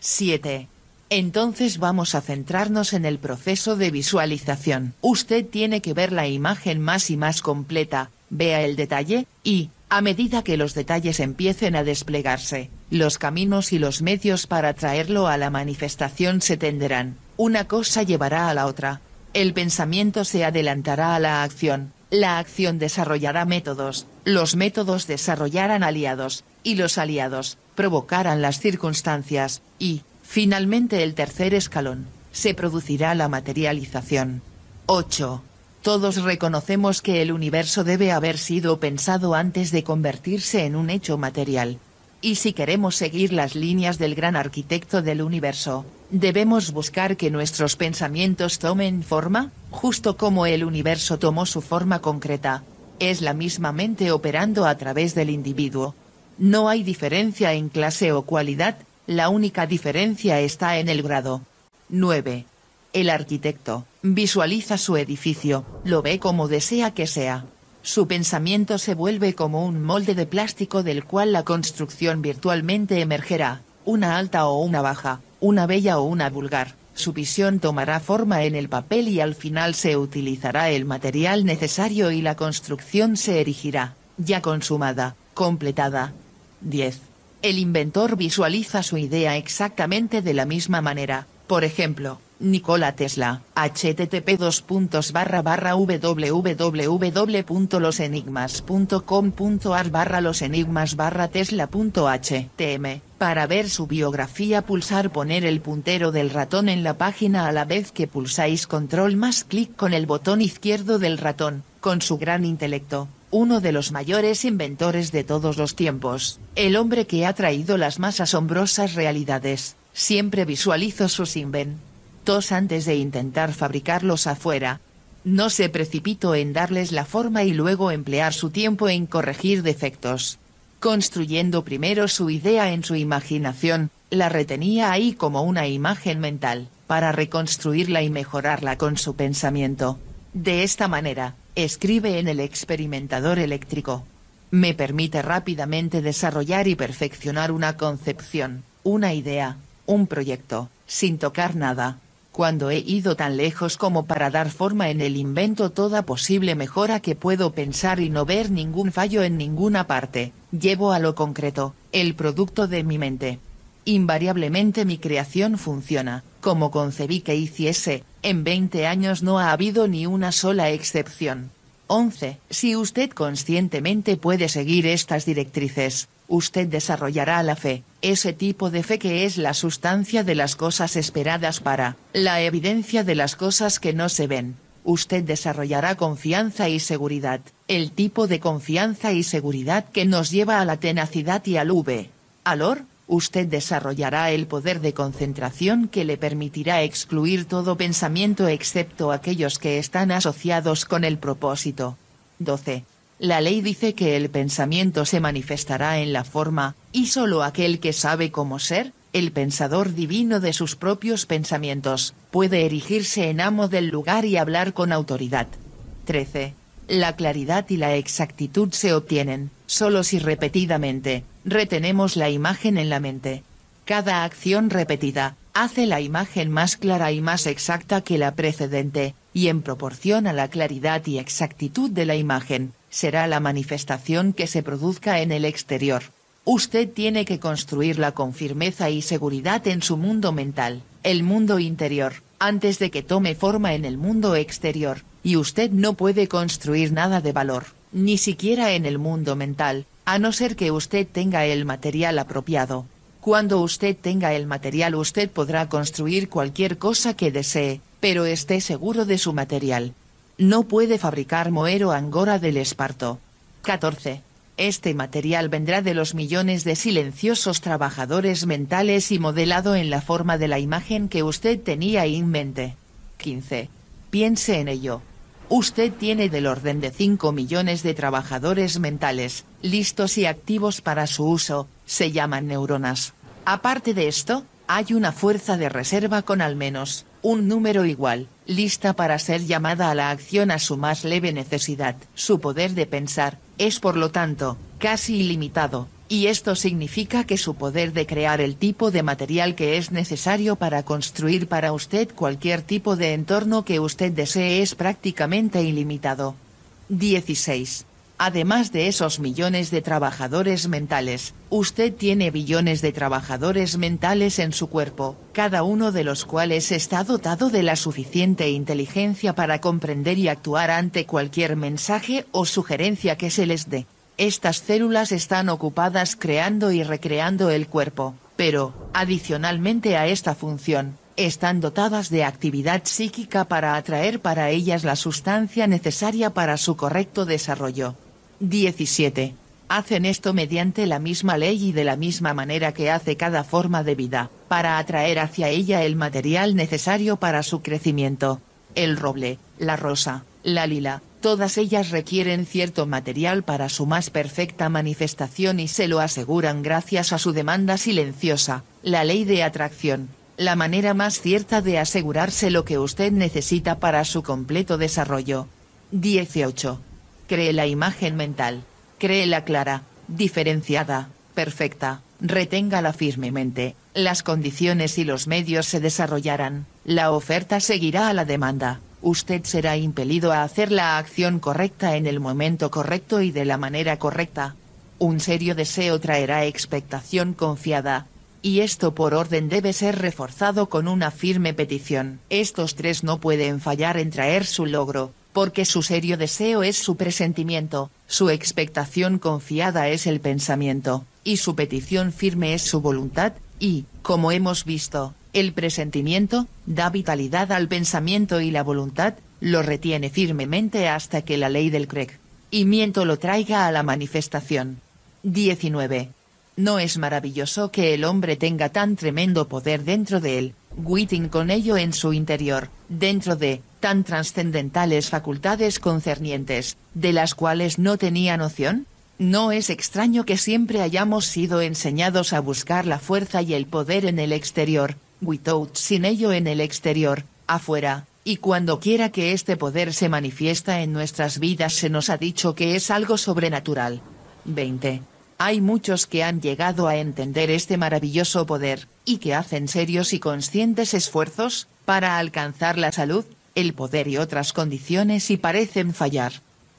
7. Entonces vamos a centrarnos en el proceso de visualización. Usted tiene que ver la imagen más y más completa, vea el detalle, y, a medida que los detalles empiecen a desplegarse, los caminos y los medios para traerlo a la manifestación se tenderán. Una cosa llevará a la otra. El pensamiento se adelantará a la acción. La acción desarrollará métodos, los métodos desarrollarán aliados, y los aliados provocarán las circunstancias, y, Finalmente el tercer escalón. Se producirá la materialización. 8. Todos reconocemos que el universo debe haber sido pensado antes de convertirse en un hecho material. Y si queremos seguir las líneas del gran arquitecto del universo, debemos buscar que nuestros pensamientos tomen forma, justo como el universo tomó su forma concreta. Es la misma mente operando a través del individuo. No hay diferencia en clase o cualidad, la única diferencia está en el grado. 9. El arquitecto, visualiza su edificio, lo ve como desea que sea. Su pensamiento se vuelve como un molde de plástico del cual la construcción virtualmente emergerá, una alta o una baja, una bella o una vulgar, su visión tomará forma en el papel y al final se utilizará el material necesario y la construcción se erigirá, ya consumada, completada. 10 el inventor visualiza su idea exactamente de la misma manera, por ejemplo, Nikola Tesla, http www.losenigmas.com.ar barra losenigmas barra tesla.htm, para ver su biografía pulsar poner el puntero del ratón en la página a la vez que pulsáis control más clic con el botón izquierdo del ratón, con su gran intelecto, uno de los mayores inventores de todos los tiempos, el hombre que ha traído las más asombrosas realidades. Siempre visualizó sus inventos antes de intentar fabricarlos afuera. No se precipitó en darles la forma y luego emplear su tiempo en corregir defectos. Construyendo primero su idea en su imaginación, la retenía ahí como una imagen mental, para reconstruirla y mejorarla con su pensamiento. De esta manera, escribe en el experimentador eléctrico. Me permite rápidamente desarrollar y perfeccionar una concepción, una idea, un proyecto, sin tocar nada. Cuando he ido tan lejos como para dar forma en el invento toda posible mejora que puedo pensar y no ver ningún fallo en ninguna parte, llevo a lo concreto, el producto de mi mente. Invariablemente mi creación funciona, como concebí que hiciese, en 20 años no ha habido ni una sola excepción. 11. Si usted conscientemente puede seguir estas directrices, usted desarrollará la fe, ese tipo de fe que es la sustancia de las cosas esperadas para, la evidencia de las cosas que no se ven. Usted desarrollará confianza y seguridad, el tipo de confianza y seguridad que nos lleva a la tenacidad y al V. Alor, usted desarrollará el poder de concentración que le permitirá excluir todo pensamiento excepto aquellos que están asociados con el propósito. 12. La ley dice que el pensamiento se manifestará en la forma, y solo aquel que sabe cómo ser, el pensador divino de sus propios pensamientos, puede erigirse en amo del lugar y hablar con autoridad. 13. La claridad y la exactitud se obtienen, solo si repetidamente, retenemos la imagen en la mente. Cada acción repetida, hace la imagen más clara y más exacta que la precedente, y en proporción a la claridad y exactitud de la imagen, será la manifestación que se produzca en el exterior. Usted tiene que construirla con firmeza y seguridad en su mundo mental, el mundo interior, antes de que tome forma en el mundo exterior y usted no puede construir nada de valor, ni siquiera en el mundo mental, a no ser que usted tenga el material apropiado. Cuando usted tenga el material usted podrá construir cualquier cosa que desee, pero esté seguro de su material. No puede fabricar moero angora del esparto. 14. Este material vendrá de los millones de silenciosos trabajadores mentales y modelado en la forma de la imagen que usted tenía en mente. 15. Piense en ello. Usted tiene del orden de 5 millones de trabajadores mentales, listos y activos para su uso, se llaman neuronas. Aparte de esto, hay una fuerza de reserva con al menos un número igual, lista para ser llamada a la acción a su más leve necesidad. Su poder de pensar es por lo tanto casi ilimitado y esto significa que su poder de crear el tipo de material que es necesario para construir para usted cualquier tipo de entorno que usted desee es prácticamente ilimitado. 16. Además de esos millones de trabajadores mentales, usted tiene billones de trabajadores mentales en su cuerpo, cada uno de los cuales está dotado de la suficiente inteligencia para comprender y actuar ante cualquier mensaje o sugerencia que se les dé. Estas células están ocupadas creando y recreando el cuerpo, pero, adicionalmente a esta función, están dotadas de actividad psíquica para atraer para ellas la sustancia necesaria para su correcto desarrollo. 17. Hacen esto mediante la misma ley y de la misma manera que hace cada forma de vida, para atraer hacia ella el material necesario para su crecimiento. El roble, la rosa, la lila, Todas ellas requieren cierto material para su más perfecta manifestación y se lo aseguran gracias a su demanda silenciosa, la ley de atracción, la manera más cierta de asegurarse lo que usted necesita para su completo desarrollo. 18. Cree la imagen mental. Créela clara, diferenciada, perfecta, reténgala firmemente, las condiciones y los medios se desarrollarán, la oferta seguirá a la demanda usted será impelido a hacer la acción correcta en el momento correcto y de la manera correcta. Un serio deseo traerá expectación confiada, y esto por orden debe ser reforzado con una firme petición. Estos tres no pueden fallar en traer su logro, porque su serio deseo es su presentimiento, su expectación confiada es el pensamiento, y su petición firme es su voluntad, y, como hemos visto, el presentimiento da vitalidad al pensamiento y la voluntad lo retiene firmemente hasta que la ley del y miento lo traiga a la manifestación. 19. No es maravilloso que el hombre tenga tan tremendo poder dentro de él, Witting con ello en su interior, dentro de, tan trascendentales facultades concernientes, de las cuales no tenía noción? No es extraño que siempre hayamos sido enseñados a buscar la fuerza y el poder en el exterior, without sin ello en el exterior, afuera, y cuando quiera que este poder se manifiesta en nuestras vidas se nos ha dicho que es algo sobrenatural. 20. Hay muchos que han llegado a entender este maravilloso poder, y que hacen serios y conscientes esfuerzos, para alcanzar la salud, el poder y otras condiciones y parecen fallar.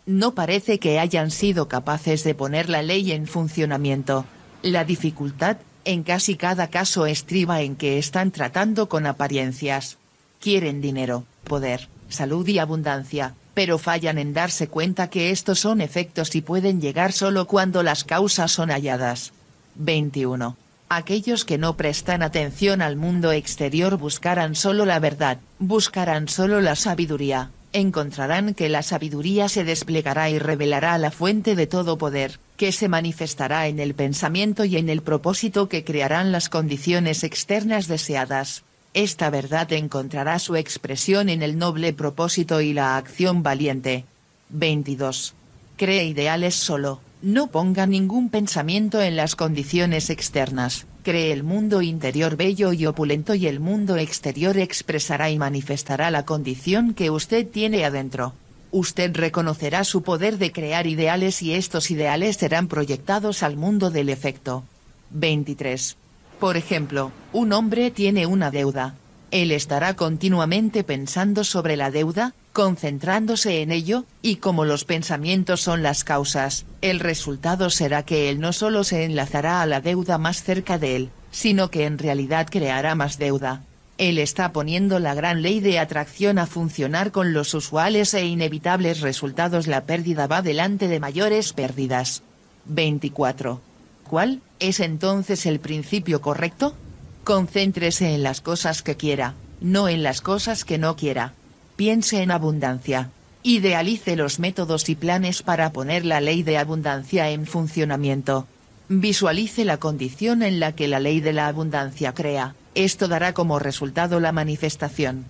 No parece que hayan sido capaces de poner la ley en funcionamiento. La dificultad, en casi cada caso estriba en que están tratando con apariencias. Quieren dinero, poder, salud y abundancia, pero fallan en darse cuenta que estos son efectos y pueden llegar solo cuando las causas son halladas. 21. Aquellos que no prestan atención al mundo exterior buscarán solo la verdad, buscarán solo la sabiduría, encontrarán que la sabiduría se desplegará y revelará la fuente de todo poder, que se manifestará en el pensamiento y en el propósito que crearán las condiciones externas deseadas. Esta verdad encontrará su expresión en el noble propósito y la acción valiente. 22. Cree ideales solo, no ponga ningún pensamiento en las condiciones externas cree el mundo interior bello y opulento y el mundo exterior expresará y manifestará la condición que usted tiene adentro. Usted reconocerá su poder de crear ideales y estos ideales serán proyectados al mundo del efecto. 23. Por ejemplo, un hombre tiene una deuda. Él estará continuamente pensando sobre la deuda, concentrándose en ello, y como los pensamientos son las causas, el resultado será que él no solo se enlazará a la deuda más cerca de él, sino que en realidad creará más deuda. Él está poniendo la gran ley de atracción a funcionar con los usuales e inevitables resultados. La pérdida va delante de mayores pérdidas. 24. ¿Cuál es entonces el principio correcto? Concéntrese en las cosas que quiera, no en las cosas que no quiera piense en abundancia. Idealice los métodos y planes para poner la ley de abundancia en funcionamiento. Visualice la condición en la que la ley de la abundancia crea, esto dará como resultado la manifestación.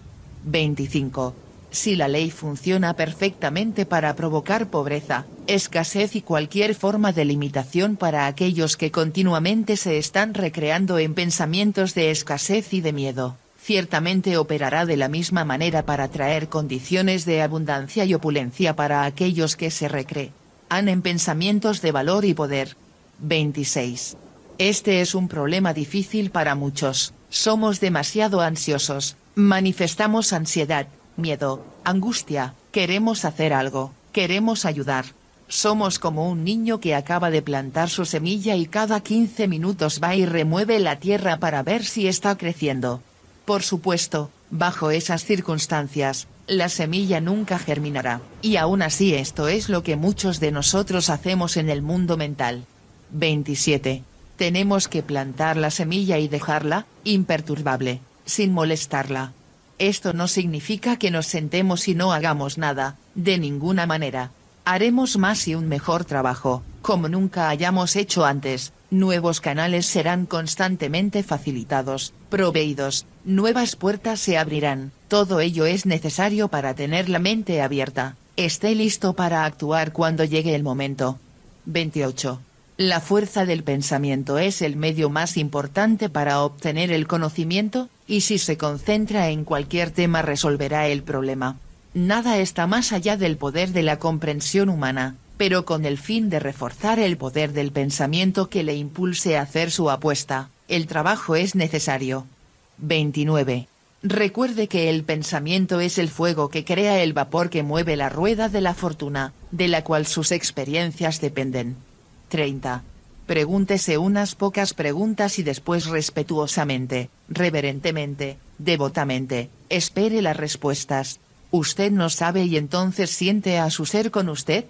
25. Si la ley funciona perfectamente para provocar pobreza, escasez y cualquier forma de limitación para aquellos que continuamente se están recreando en pensamientos de escasez y de miedo, ciertamente operará de la misma manera para traer condiciones de abundancia y opulencia para aquellos que se recrean en pensamientos de valor y poder. 26. Este es un problema difícil para muchos, somos demasiado ansiosos, manifestamos ansiedad, miedo, angustia, queremos hacer algo, queremos ayudar. Somos como un niño que acaba de plantar su semilla y cada 15 minutos va y remueve la tierra para ver si está creciendo. Por supuesto, bajo esas circunstancias, la semilla nunca germinará, y aún así esto es lo que muchos de nosotros hacemos en el mundo mental. 27. Tenemos que plantar la semilla y dejarla, imperturbable, sin molestarla. Esto no significa que nos sentemos y no hagamos nada, de ninguna manera. Haremos más y un mejor trabajo, como nunca hayamos hecho antes, nuevos canales serán constantemente facilitados, proveídos, Nuevas puertas se abrirán. Todo ello es necesario para tener la mente abierta. Esté listo para actuar cuando llegue el momento. 28. La fuerza del pensamiento es el medio más importante para obtener el conocimiento, y si se concentra en cualquier tema resolverá el problema. Nada está más allá del poder de la comprensión humana, pero con el fin de reforzar el poder del pensamiento que le impulse a hacer su apuesta, el trabajo es necesario. 29. Recuerde que el pensamiento es el fuego que crea el vapor que mueve la rueda de la fortuna, de la cual sus experiencias dependen. 30. Pregúntese unas pocas preguntas y después respetuosamente, reverentemente, devotamente, espere las respuestas. Usted no sabe y entonces siente a su ser con usted.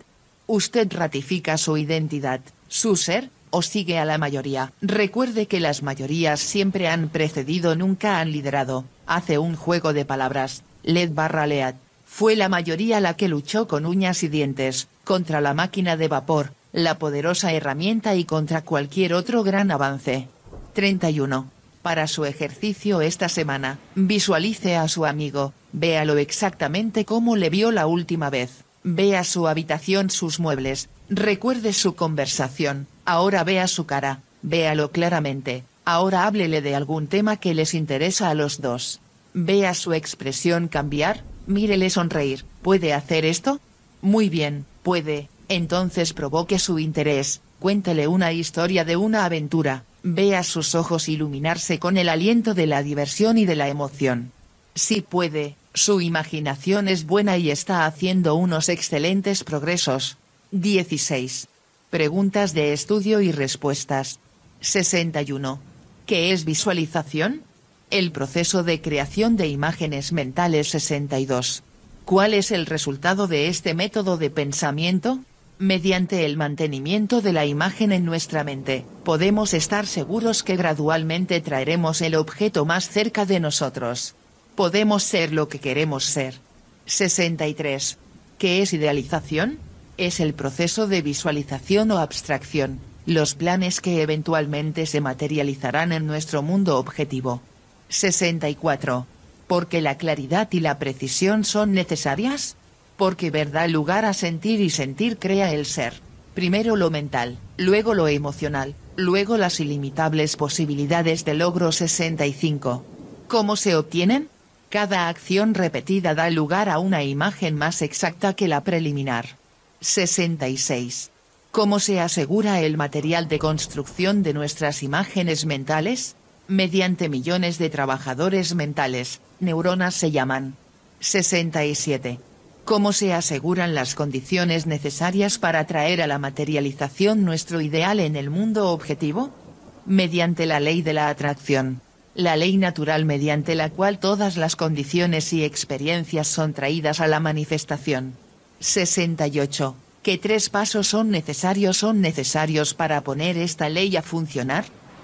Usted ratifica su identidad, su ser, o sigue a la mayoría. Recuerde que las mayorías siempre han precedido, nunca han liderado. Hace un juego de palabras. Led barra lead. Fue la mayoría la que luchó con uñas y dientes, contra la máquina de vapor, la poderosa herramienta y contra cualquier otro gran avance. 31. Para su ejercicio esta semana, visualice a su amigo, véalo exactamente como le vio la última vez, vea su habitación, sus muebles, recuerde su conversación, Ahora vea su cara, véalo claramente, ahora háblele de algún tema que les interesa a los dos. Vea su expresión cambiar, mírele sonreír, ¿puede hacer esto? Muy bien, puede, entonces provoque su interés, cuéntele una historia de una aventura, vea sus ojos iluminarse con el aliento de la diversión y de la emoción. Si puede, su imaginación es buena y está haciendo unos excelentes progresos. 16. Preguntas de estudio y respuestas. 61. ¿Qué es visualización? El proceso de creación de imágenes mentales 62. ¿Cuál es el resultado de este método de pensamiento? Mediante el mantenimiento de la imagen en nuestra mente, podemos estar seguros que gradualmente traeremos el objeto más cerca de nosotros. Podemos ser lo que queremos ser. 63. ¿Qué es idealización? es el proceso de visualización o abstracción, los planes que eventualmente se materializarán en nuestro mundo objetivo. 64. Porque la claridad y la precisión son necesarias? Porque ver da lugar a sentir y sentir crea el ser. Primero lo mental, luego lo emocional, luego las ilimitables posibilidades de logro 65. ¿Cómo se obtienen? Cada acción repetida da lugar a una imagen más exacta que la preliminar. 66. ¿Cómo se asegura el material de construcción de nuestras imágenes mentales? Mediante millones de trabajadores mentales, neuronas se llaman. 67. ¿Cómo se aseguran las condiciones necesarias para traer a la materialización nuestro ideal en el mundo objetivo? Mediante la ley de la atracción. La ley natural mediante la cual todas las condiciones y experiencias son traídas a la manifestación. 68. ¿Qué tres pasos son necesarios son necesarios para poner esta ley a funcionar?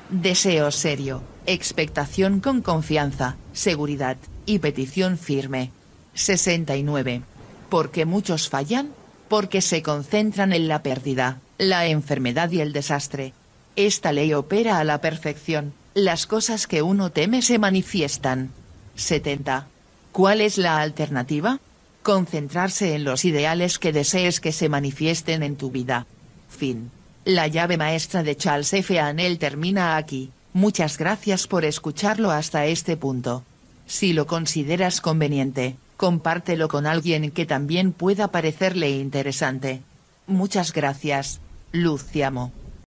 Deseo serio, expectación con confianza, seguridad, y petición firme. 69. ¿Por qué muchos fallan? Porque se concentran en la pérdida, la enfermedad y el desastre. Esta ley opera a la perfección, las cosas que uno teme se manifiestan. 70. ¿Cuál es la alternativa? concentrarse en los ideales que desees que se manifiesten en tu vida. Fin. La llave maestra de Charles F. Anel termina aquí, muchas gracias por escucharlo hasta este punto. Si lo consideras conveniente, compártelo con alguien que también pueda parecerle interesante. Muchas gracias. Luciamo.